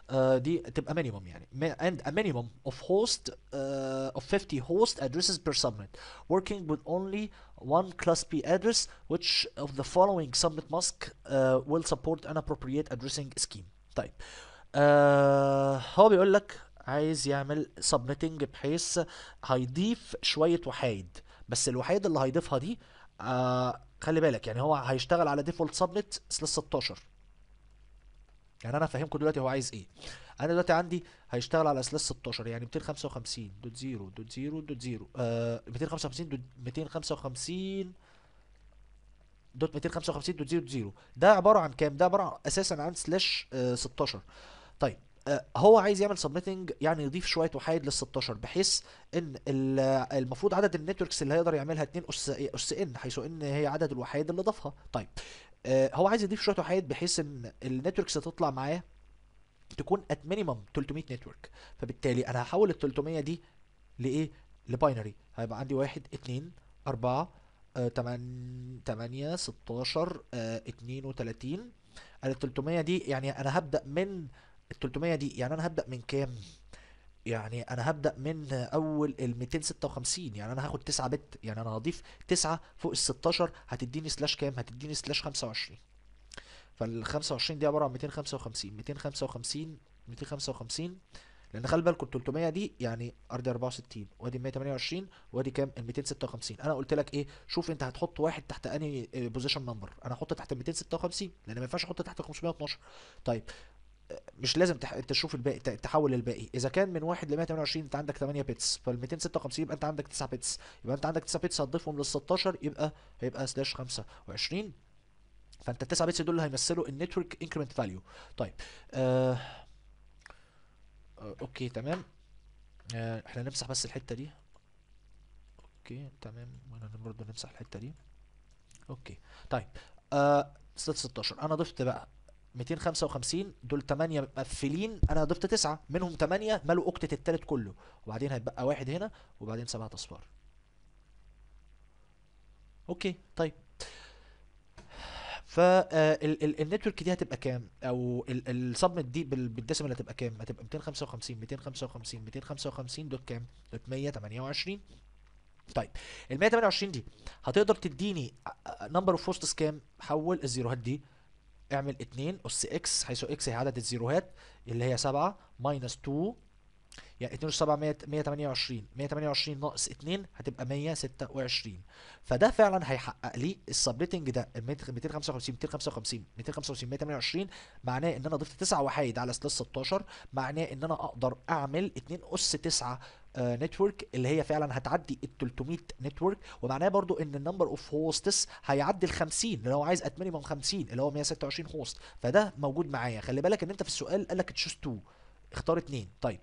آه دي تبقى مينيمم يعني and a minimum of host uh, of 50 host addresses per subnet working with only one class P address which of the following subnet mask uh, will support an appropriate addressing scheme طيب آه هو بيقول لك عايز يعمل سبميتنج بحيث هيضيف شويه وحايد بس الوحايد اللي هيضيفها دي آه خلي بالك يعني هو هيشتغل على ديفولت سبميت سلس 16 يعني انا فاهمكم دلوقتي هو عايز ايه انا دلوقتي عندي هيشتغل على سلس 16 يعني 255 دوت 0 دوت 0 دوت 0 255 255 دوت 255 دوت 0 0 ده عباره عن كام ده عباره اساسا عن سلاش آه 16 طيب آه، هو عايز يعمل سبميتنج يعني يضيف شويه وحايد لل 16 بحيث ان المفروض عدد النتوركس اللي هيقدر يعملها 2 اس اس ان حيث ان هي عدد الوحايد اللي ضافها طيب آه، هو عايز يضيف شويه وحايد بحيث ان النتوركس تطلع معاه تكون ات مينيمم 300 نتورك فبالتالي انا هحول ال 300 دي لايه لباينري هيبقى عندي 1 2 4 8 16 32 ال 300 دي يعني انا هبدا من ال 300 دي يعني انا هبدا من كام؟ يعني انا هبدا من اول ال 256 يعني انا هاخد 9 بت يعني انا هضيف 9 فوق ال 16 هتديني سلاش كام؟ هتديني سلاش 25 فال 25 دي عباره عن 255 255 255 لان خلي بالكم 300 دي يعني ارضي 64 وادي 128 وادي كام ال 256 انا قلت لك ايه شوف انت هتحط واحد تحت انهي بوزيشن آه، نمبر انا احط تحت ال 256 لان ما ينفعش احط تحت 512 طيب آه، مش لازم تح... انت تشوف الباقي تحول الباقي اذا كان من 1 ل 128 انت عندك 8 بيتس فال 256 يبقى انت عندك 9 بيتس يبقى انت عندك 9 بيتس هتضيفهم لل 16 يبقى هيبقى سلاش 25 فانت ال 9 بيتس دول هيمثلوا النتورك انكريمنت فاليو طيب آه اوكي تمام آه، احنا نمسح بس الحته دي اوكي تمام وانا برضه نمسح الحته دي اوكي طيب آه 16 انا ضفت بقى 255 دول 8 مقفلين انا ضفت 9 منهم 8 مالوا اوكتت التالت كله وبعدين هيتبقى واحد هنا وبعدين سبعة اصفار اوكي طيب فالنتورك آه، دي هتبقى كام او السبنت دي اللي هتبقى كام هتبقى 255 255 255 دوت كام دوت 128 طيب ال 128 دي هتقدر تديني نمبر اوف هوستس كام حول الزيروهات دي اعمل 2 اس اكس حيث اكس هي عدد الزيروهات اللي هي 7 ماينس 2 يعني 2 7 128 128 ناقص 2 هتبقى 126 فده فعلا هيحقق لي السبليتنج ده 255 255 255 128 معناه ان انا ضفت 9 وحايد على 16 معناه ان انا اقدر اعمل 2 اس 9 نتورك آه، اللي هي فعلا هتعدي ال 300 نتورك ومعناه برضو ان النمبر اوف هوستس هيعدي ال 50 اللي هو عايز ات 50 اللي هو 126 هوست فده موجود معايا خلي بالك ان انت في السؤال قال لك تشوز 2 اختار 2 طيب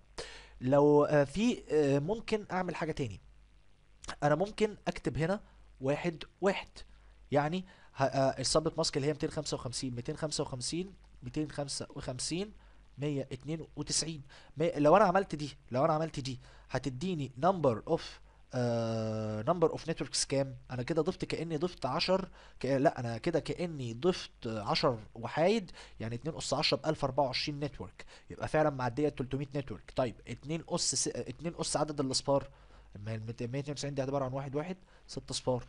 لو آه، في آه، ممكن اعمل حاجه تاني انا ممكن اكتب هنا واحد واحد يعني آه، السبت ماسك اللي هي 255 255 255 192 لو انا عملت دي لو انا عملت دي هتديني نمبر اوف نمبر اوف نتوركس كام انا كده ضفت كاني ضفت 10 ك... لا انا كده كاني ضفت 10 وحايد يعني 2 اس 10 ب 1024 نتورك يبقى فعلا معديه 300 نتورك طيب 2 اس 2 اس عدد الاسبار ال 192 دي عباره عن واحد واحد 6 اسبار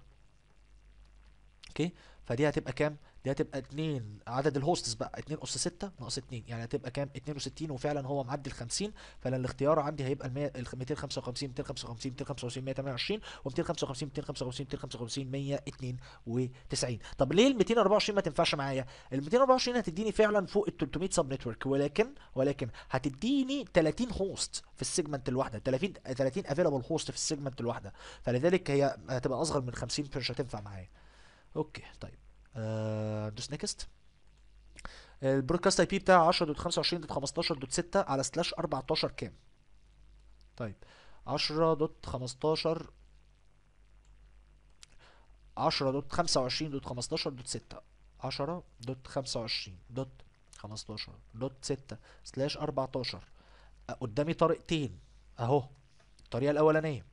اوكي فدي هتبقى كام دي هتبقى 2 عدد الهوستس بقى 2 اس 6 ناقص 2 يعني هتبقى كام 62 وفعلا هو معدي ال 50 فانا الاختيار عندي هيبقى ال 255 255 255 128 و 255 255 255 192 طب ليه ال 224 ما تنفعش معايا ال 224 هتديني فعلا فوق ال 300 سب نتورك ولكن ولكن هتديني 30 هوست في السيجمنت الواحده 30 30 افيلابل هوست في السيجمنت الواحده فلذلك هي هتبقى اصغر من 50 مش هتنفع معايا اوكي طيب آه، دوس نيكست آه، البرودكاست اي بي بتاع 10.25.15.6 على سلاش 14 كام طيب 10.15 10.25.15.6 10.25.15.6 سلاش 14 آه، قدامي طريقتين اهو الطريقه الاولانيه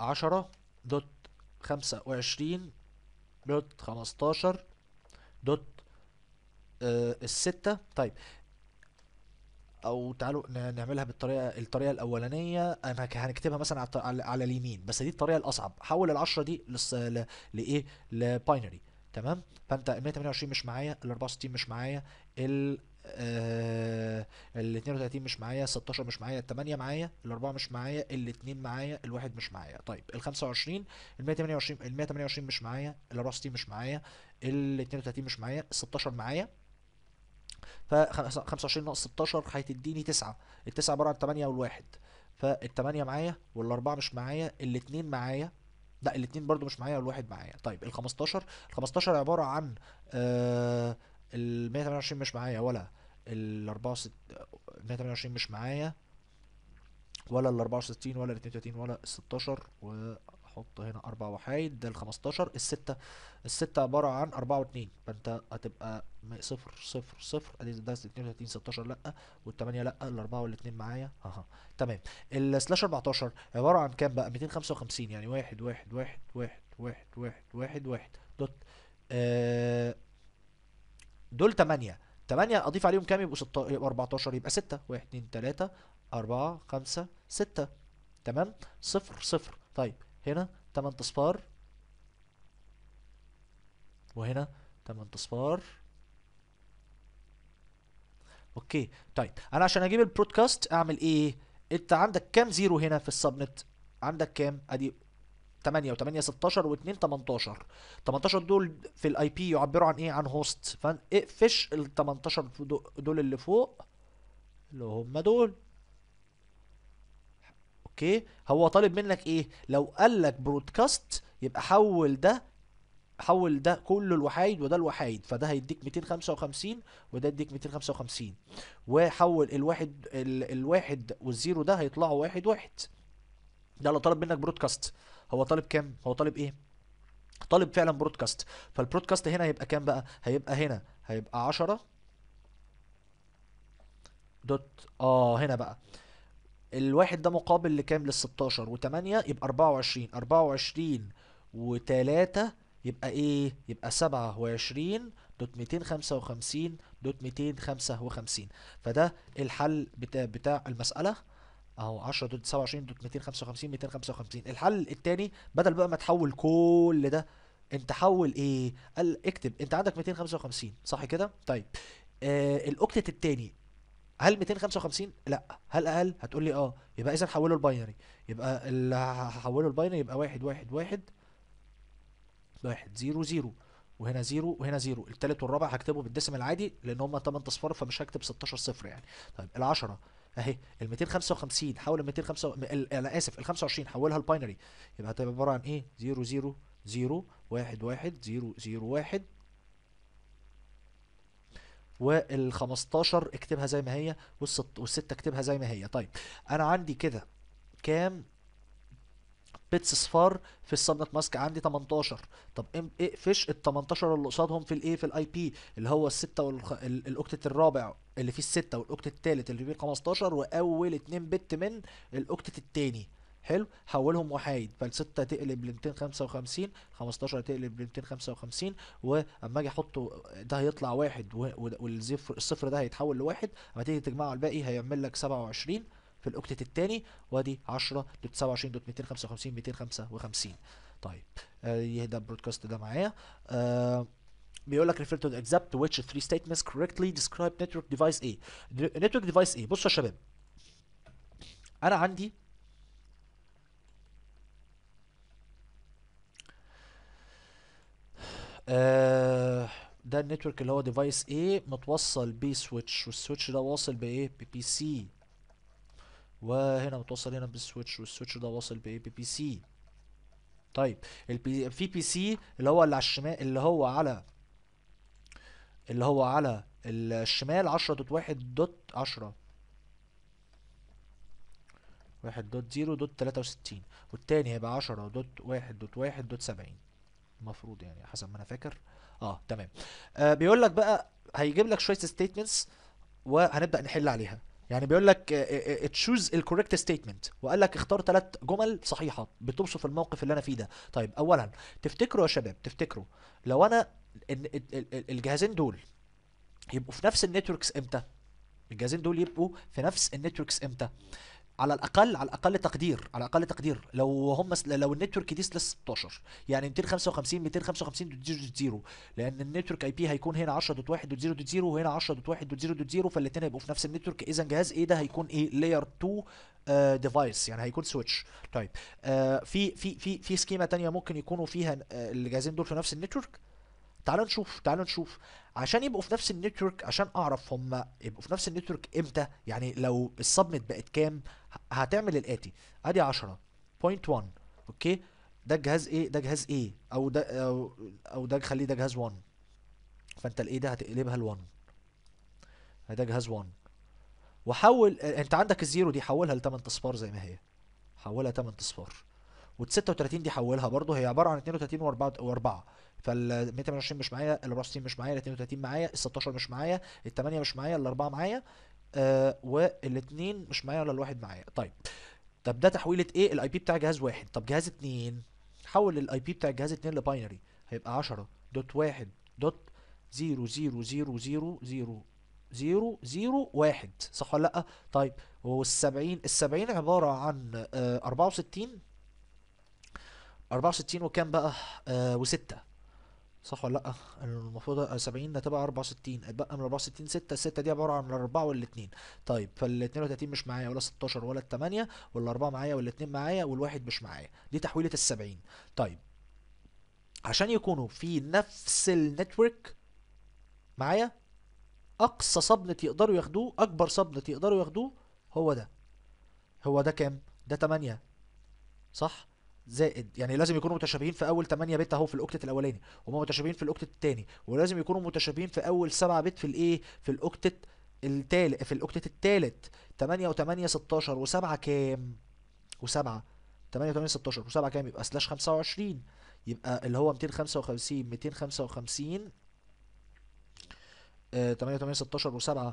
10 دوت خمسة وعشرين دوت خمستاشر دوت آه، الستة طيب او تعالوا نعملها بالطريقه الطريقه الاولانيه انا هنكتبها مثلا على, على, اليمين بس دي الطريقه الاصعب حول ال10 دي لس... ل... لايه لباينري تمام فانت ال 128 مش معايا ال 64 مش معايا ال آه، ال 32 مش معايا 16 مش معايا 8 معايا 4 مش معايا 2 معايا الواحد مش معايا طيب ال 25 ال 128 ال 128 مش معايا ال 64 مش معايا ال 32 مش معايا ال 16 معايا ف 25 ناقص 16 هتديني 9 9 عباره عن 8 والواحد 8 معايا 4 مش معايا 2 معايا لا 2 برده مش معايا والواحد معايا طيب ال 15 ال 15 عباره عن آه ال 128 مش معايا ولا ال 64 128 مش معايا ولا ال 64 ولا ال 32 ولا ال 16 واحط هنا اربع وحايد ده ال 15 الستة الستة عبارة عن اربعة واتنين فانت هتبقى صفر صفر صفر ادي ده 32 16 لا 8 لا الاربعة 2 معايا اها تمام السلاش 14 عبارة عن كام بقى 255 يعني واحد واحد واحد واحد واحد واحد واحد واحد دوت آه دول 8 8 اضيف عليهم كام يبقوا 16 يبقى 14 يبقى 6 1 2 3 4 5 6 تمام 0 0 طيب هنا 8 اصفار وهنا 8 اصفار اوكي طيب انا عشان اجيب البرودكاست اعمل ايه انت عندك كام زيرو هنا في السبنت عندك كام ادي 8 و8 16 و2 18 18 دول في الاي بي يعبروا عن ايه عن هوست فاقفش ال 18 دول اللي فوق اللي هم دول اوكي هو طالب منك ايه لو قال لك برودكاست يبقى حول ده حول ده كله الوحيد وده الوحيد فده هيديك 255 وده يديك 255 وحول الواحد الواحد والزيرو ده هيطلعوا واحد واحد ده لو طلب منك برودكاست هو طالب كام هو طالب ايه طالب فعلا برودكاست فالبرودكاست هنا هيبقى كام بقى هيبقى هنا هيبقى 10 دوت اه هنا بقى الواحد ده مقابل لكام لل 16 و8 يبقى 24 24 و3 يبقى ايه يبقى 27 دوت 255 دوت 255 فده الحل بتاع, بتاع المسألة اهو 10 ضد 27 ضد 255 255 الحل الثاني بدل بقى ما تحول كل ده انت حول ايه قال اكتب انت عندك 255 صح كده طيب آه الاوكتت الثاني هل 255 لا هل اقل هتقول لي اه يبقى اذا حوله الباينري يبقى اللي هحوله الباينري يبقى 1 1 1 1 0 0 وهنا زيرو وهنا زيرو الثالث والرابع هكتبه بالدسم العادي لان هم 8 اصفار فمش هكتب 16 صفر يعني طيب ال 10 اهي ال 255 حول ال 255 انا اسف ال 25 حولها لباينري يبقى هتبقى عباره عن ايه 0 0 0 1 1 0 0 1 وال 15 اكتبها زي ما هي وال 6 اكتبها زي ما هي طيب انا عندي كده كام بيتس صفار في السبنت ماسك عندي 18 طب اقفش ال 18 اللي قصادهم في الايه في الاي بي اللي هو 6 والاوكتت الرابع اللي فيه الستة والاوكتت التالت اللي فيه 15 واول اتنين بت من الاوكتت التاني حلو حولهم وحيد فالستة تقلب ل 255 15 تقلب ل 255 واما اجي احطه ده هيطلع واحد والصفر الصفر ده هيتحول لواحد اما تيجي تجمعه الباقي هيعمل لك 27 في الاوكتت الثاني وادي 10 دوت 27 دوت 255 255 طيب آه، يهدى ده البرودكاست ده معايا آه بيقول لك refer to the exact which three statements correctly describe network device A network device A بصوا يا شباب انا عندي آه ده النتورك اللي هو ديفايس A متوصل سويتش والسويتش ده واصل بايه ببي سي وهنا متوصل هنا بالسويتش والسويتش ده واصل بايه ببي سي طيب البي في بي سي اللي هو اللي على الشمال اللي هو على اللي هو على الشمال عشرة دوت واحد دوت عشرة واحد دوت زيرو دوت تلاتة وستين والتاني هيبقى عشرة دوت واحد دوت واحد دوت سبعين المفروض يعني حسب ما انا فاكر اه تمام آه بيقول لك بقى هيجيب لك شويه ستيتمنتس وهنبدا نحل عليها يعني بيقول لك تشوز الكوريكت ستيتمنت وقال لك اختار ثلاث جمل صحيحه بتوصف الموقف اللي انا فيه ده طيب اولا تفتكروا يا شباب تفتكروا لو انا الجهازين دول يبقوا في نفس النتوركس امتى الجهازين دول يبقوا في نفس النتوركس امتى على الاقل على الاقل تقدير على الاقل تقدير لو هم لو النتورك دي سلاس 16 يعني 255 255.0.0 لان النتورك اي بي هيكون هنا 10.1.0.0 وهنا 10.1.0.0 فالاثنين هيبقوا في نفس النتورك اذا جهاز ايه ده هيكون ايه لاير 2 ديفايس يعني هيكون سويتش طيب آه، في في في في سكيما ثانيه ممكن يكونوا فيها آه، الجهازين دول في نفس النتورك تعالوا نشوف تعالوا نشوف عشان يبقوا في نفس النتورك عشان اعرف هم يبقوا في نفس النتورك امتى يعني لو السبنت بقت كام هتعمل الاتي ادي 10 بوينت 1 اوكي ده جهاز ايه ده جهاز ايه او ده او, ده خليه ده جهاز 1 فانت الايه ده هتقلبها ل 1 ده جهاز 1 وحول انت عندك الزيرو دي حولها ل 8 اصفار زي ما هي حولها 8 اصفار وال 36 دي حولها برضه هي عباره عن 32 و4 و4 فال 128 مش معايا ال 64 مش معايا ال 32 معايا ال 16 مش معايا ال 8 مش معايا ال 4 معايا آه وال 2 مش معايا ولا الواحد معايا طيب طب ده تحويله ايه الاي بي بتاع جهاز واحد طب جهاز 2 حول الاي بي بتاع جهاز 2 لباينري هيبقى 10 دوت 1 دوت 0 0 0 0 0 0 0 1 صح ولا لا طيب وال 70 ال 70 عباره عن آه 64 64 وكام بقى آه و6 صح ولا لا المفروض 70 ده تبقى 64 اتبقى من 64 6 6 دي عباره عن الاربعه والاثنين طيب فال 32 مش معايا ولا 16 ولا 8 والاربعه معايا والاثنين معايا والواحد مش معايا دي تحويله ال 70 طيب عشان يكونوا في نفس النتورك معايا اقصى سبنت يقدروا ياخدوه اكبر سبنت يقدروا ياخدوه هو ده هو ده كام ده 8 صح زائد يعني لازم يكونوا متشابهين في اول 8 بت اهو في الاوكتت الاولاني وهم متشابهين في الاوكتت الثاني ولازم يكونوا متشابهين في اول 7 بت في الايه في الاوكتت الثالث في الاوكتت الثالث 8 و8 16 و7 كام و7 8 و8 16 و7 كام يبقى سلاش 25 يبقى اللي هو 255 255 8 و8 16 و7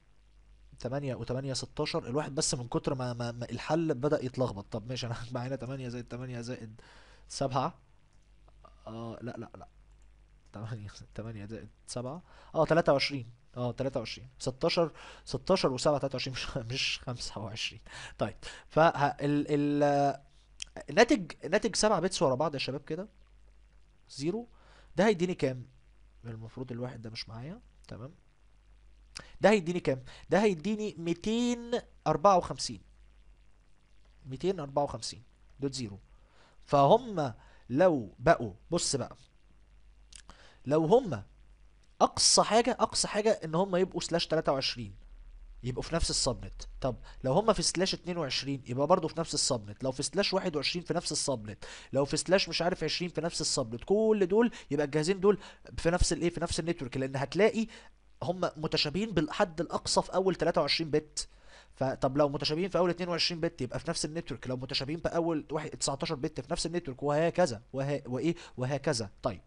8 و8 16 الواحد بس من كتر ما, ما, ما الحل بدا يتلخبط طب ماشي انا هنا 8 زائد 8 زائد 7 اه لا لا لا 8 8 زائد 7 اه 23 اه 23 16 16 و7 23 مش مش 25 طيب ف ال ناتج ناتج 7 بيتس ورا بعض يا شباب كده زيرو ده هيديني كام؟ المفروض الواحد ده مش معايا تمام ده هيديني كام ده هيديني 254 254 دوت زيرو فهم لو بقوا بص بقى لو هم اقصى حاجه اقصى حاجه ان هم يبقوا سلاش 23 يبقوا في نفس السبنت طب لو هم في سلاش 22 يبقى برضه في نفس السبنت لو في سلاش 21 في نفس السبنت لو في سلاش مش عارف 20 في نفس السبنت كل دول يبقى الجهازين دول في نفس الايه في نفس النتورك لان هتلاقي هم متشابهين بالحد الاقصى في اول 23 بت فطب لو متشابهين في اول 22 بت يبقى في نفس النتورك لو متشابهين في اول 19 بت في نفس النتورك وهكذا وه... وايه وهكذا طيب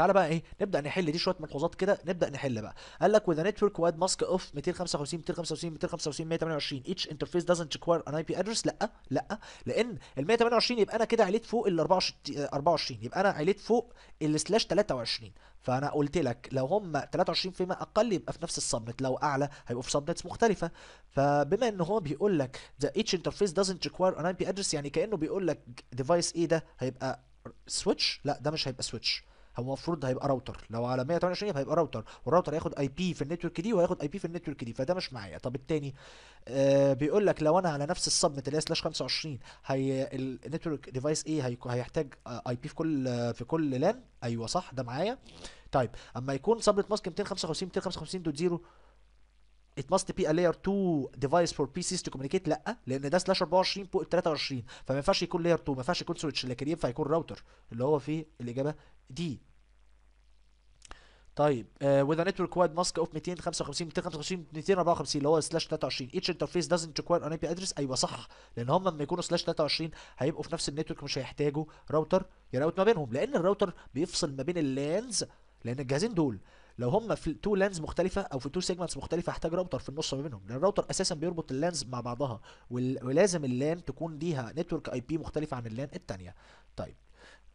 تعالى بقى ايه نبدا نحل دي شويه ملحوظات كده نبدا نحل بقى قال لك وذ نتورك واد ماسك اوف 255 255 255 128 اتش انترفيس دازنت ريكواير ان اي بي ادرس لا لا لان ال 128 يبقى انا كده عليت فوق ال 24 يبقى انا عليت فوق السلاش 23 فانا قلت لك لو هم 23 فيما اقل يبقى في نفس السبنت لو اعلى هيبقوا في سبنتس مختلفه فبما ان هو بيقول لك ذا اتش انترفيس دازنت ريكواير ان اي بي ادرس يعني كانه بيقول لك ديفايس ايه ده هيبقى سويتش لا ده مش هيبقى سويتش هو المفروض هيبقى راوتر لو على 128 هيبقى راوتر والراوتر هياخد اي بي في النتورك دي وهياخد اي بي في النتورك دي فده مش معايا طب التاني آه بيقول لك لو انا على نفس السبنت اللي هي سلاش 25 هي النتورك ديفايس ايه هي هيحتاج اي آه، بي في كل آه، في كل لان ايوه صح ده معايا طيب اما يكون سبنت ماسك 255 255.0 it must be a layer 2 device for PCs to communicate لا لان ده سلاش 24 فوق 23 فما ينفعش يكون layer 2 ما ينفعش يكون سويتش لكن ينفع يكون راوتر اللي هو فيه الاجابه دي طيب وذ نتورك وايد ماسك اوف 255 255 254 اللي هو سلاش 23 اتش انترفيس دازنت ريكوير ان اي بي ادرس ايوه صح لان هم لما يكونوا سلاش 23 هيبقوا في نفس النتورك مش هيحتاجوا راوتر يراوت ما بينهم لان الراوتر بيفصل ما بين اللانز لان الجهازين دول لو هم في تو لانز مختلفه او في تو سيجمنتس مختلفه هحتاج راوتر في النص ما بينهم لان الراوتر اساسا بيربط اللانز مع بعضها ولازم اللان تكون ليها نتورك اي بي مختلفه عن اللان الثانيه طيب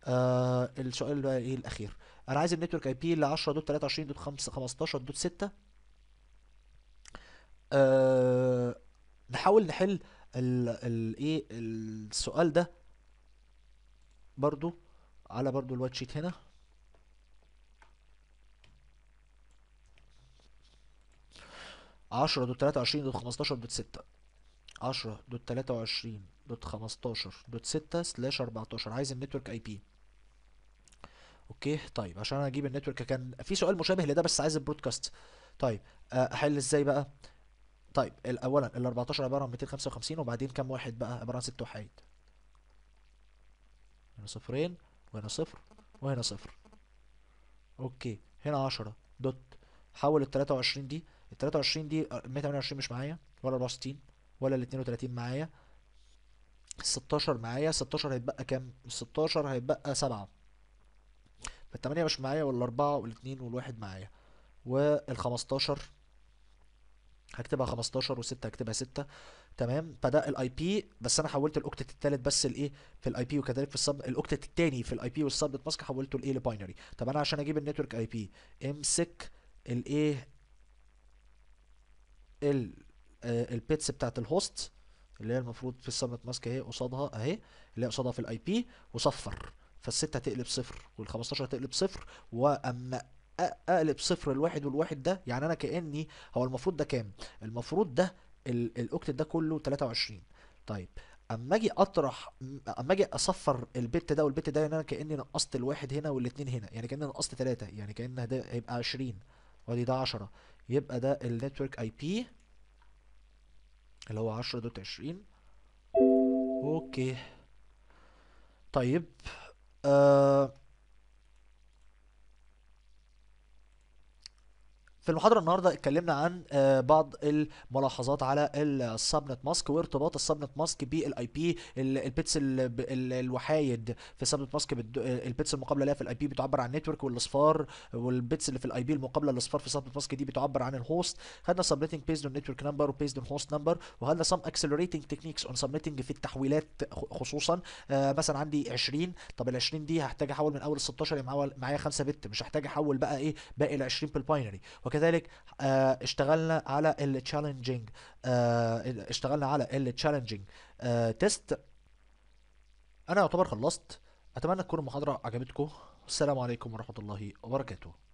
آه السؤال بقى ايه الاخير انا عايز النتورك اي بي ل 10.23.15.6 أه نحاول نحل الايه السؤال ده برضو على برضو الوات شيت هنا عشرة دوت تلاتة وعشرين دوت خمستاشر دوت ستة عشرة دوت تلاتة وعشرين دوت خمستاشر دوت ستة سلاش اربعتاشر عايز النتورك اي بي اوكي طيب عشان انا اجيب النتورك كان في سؤال مشابه لده بس عايز البرودكاست طيب آه، احل ازاي بقى طيب اولا ال 14 عباره عن 255 وبعدين كم واحد بقى عباره عن ست وحيد هنا صفرين وهنا صفر وهنا صفر اوكي هنا 10 دوت حول ال 23 دي ال 23 دي 128 آه، مش معايا ولا 64 ولا ال 32 معايا 16 معايا 16 هيتبقى كام 16 هيتبقى 7 التمانية مش معايا والأربعة والاتنين والواحد معايا والخمستاشر هكتبها 15 وستة هكتبها ستة تمام فده الاي بي بس انا حولت الاوكتت الثالث بس لايه في الاي بي وكذلك في السب الاوكتت الثاني في الاي بي والسبنت ماسك حولته لايه لباينري طب انا عشان اجيب النتورك اي بي امسك الايه ال البيتس آه، بتاعت الهوست اللي هي المفروض في السبنت ماسك اهي قصادها اهي اللي هي قصادها في الاي بي وصفر فالستة تقلب صفر وال15 تقلب صفر واما اقلب صفر الواحد والواحد ده يعني انا كاني هو المفروض ده كام المفروض ده الاوكتت ده كله 23 طيب اما اجي اطرح اما اجي اصفر البت ده والبت ده يعني انا كاني نقصت الواحد هنا والاثنين هنا يعني كاني نقصت ثلاثة يعني كان ده هيبقى 20 وادي ده 10 يبقى ده النتورك اي بي اللي هو 10 دوت 20 اوكي طيب 呃。في المحاضرة النهاردة اتكلمنا عن آه، بعض الملاحظات على السبنت ماسك وارتباط السبنت ماسك بالاي بي البيتس الوحايد في سبنت ماسك آه، البيتس المقابلة لها في الاي بي بتعبر عن نتورك والاصفار والبيتس اللي في الاي بي المقابلة للاصفار في سبنت ماسك دي بتعبر عن الهوست خدنا سبنتنج بيزد اون نتورك نمبر وبيزد اون هوست نمبر وخدنا سم اكسلريتنج تكنيكس اون سبنتنج في التحويلات خصوصا آه، مثلا عندي 20 طب ال 20 دي هحتاج احول من اول ال 16 معايا 5 بت مش هحتاج احول بقى ايه باقي ال 20 بالباينري وكذلك آه، اشتغلنا على التشالنجينج آه، اشتغلنا على التشالنجينج آه، تيست انا يعتبر خلصت اتمنى تكون المحاضره عجبتكم والسلام عليكم ورحمه الله وبركاته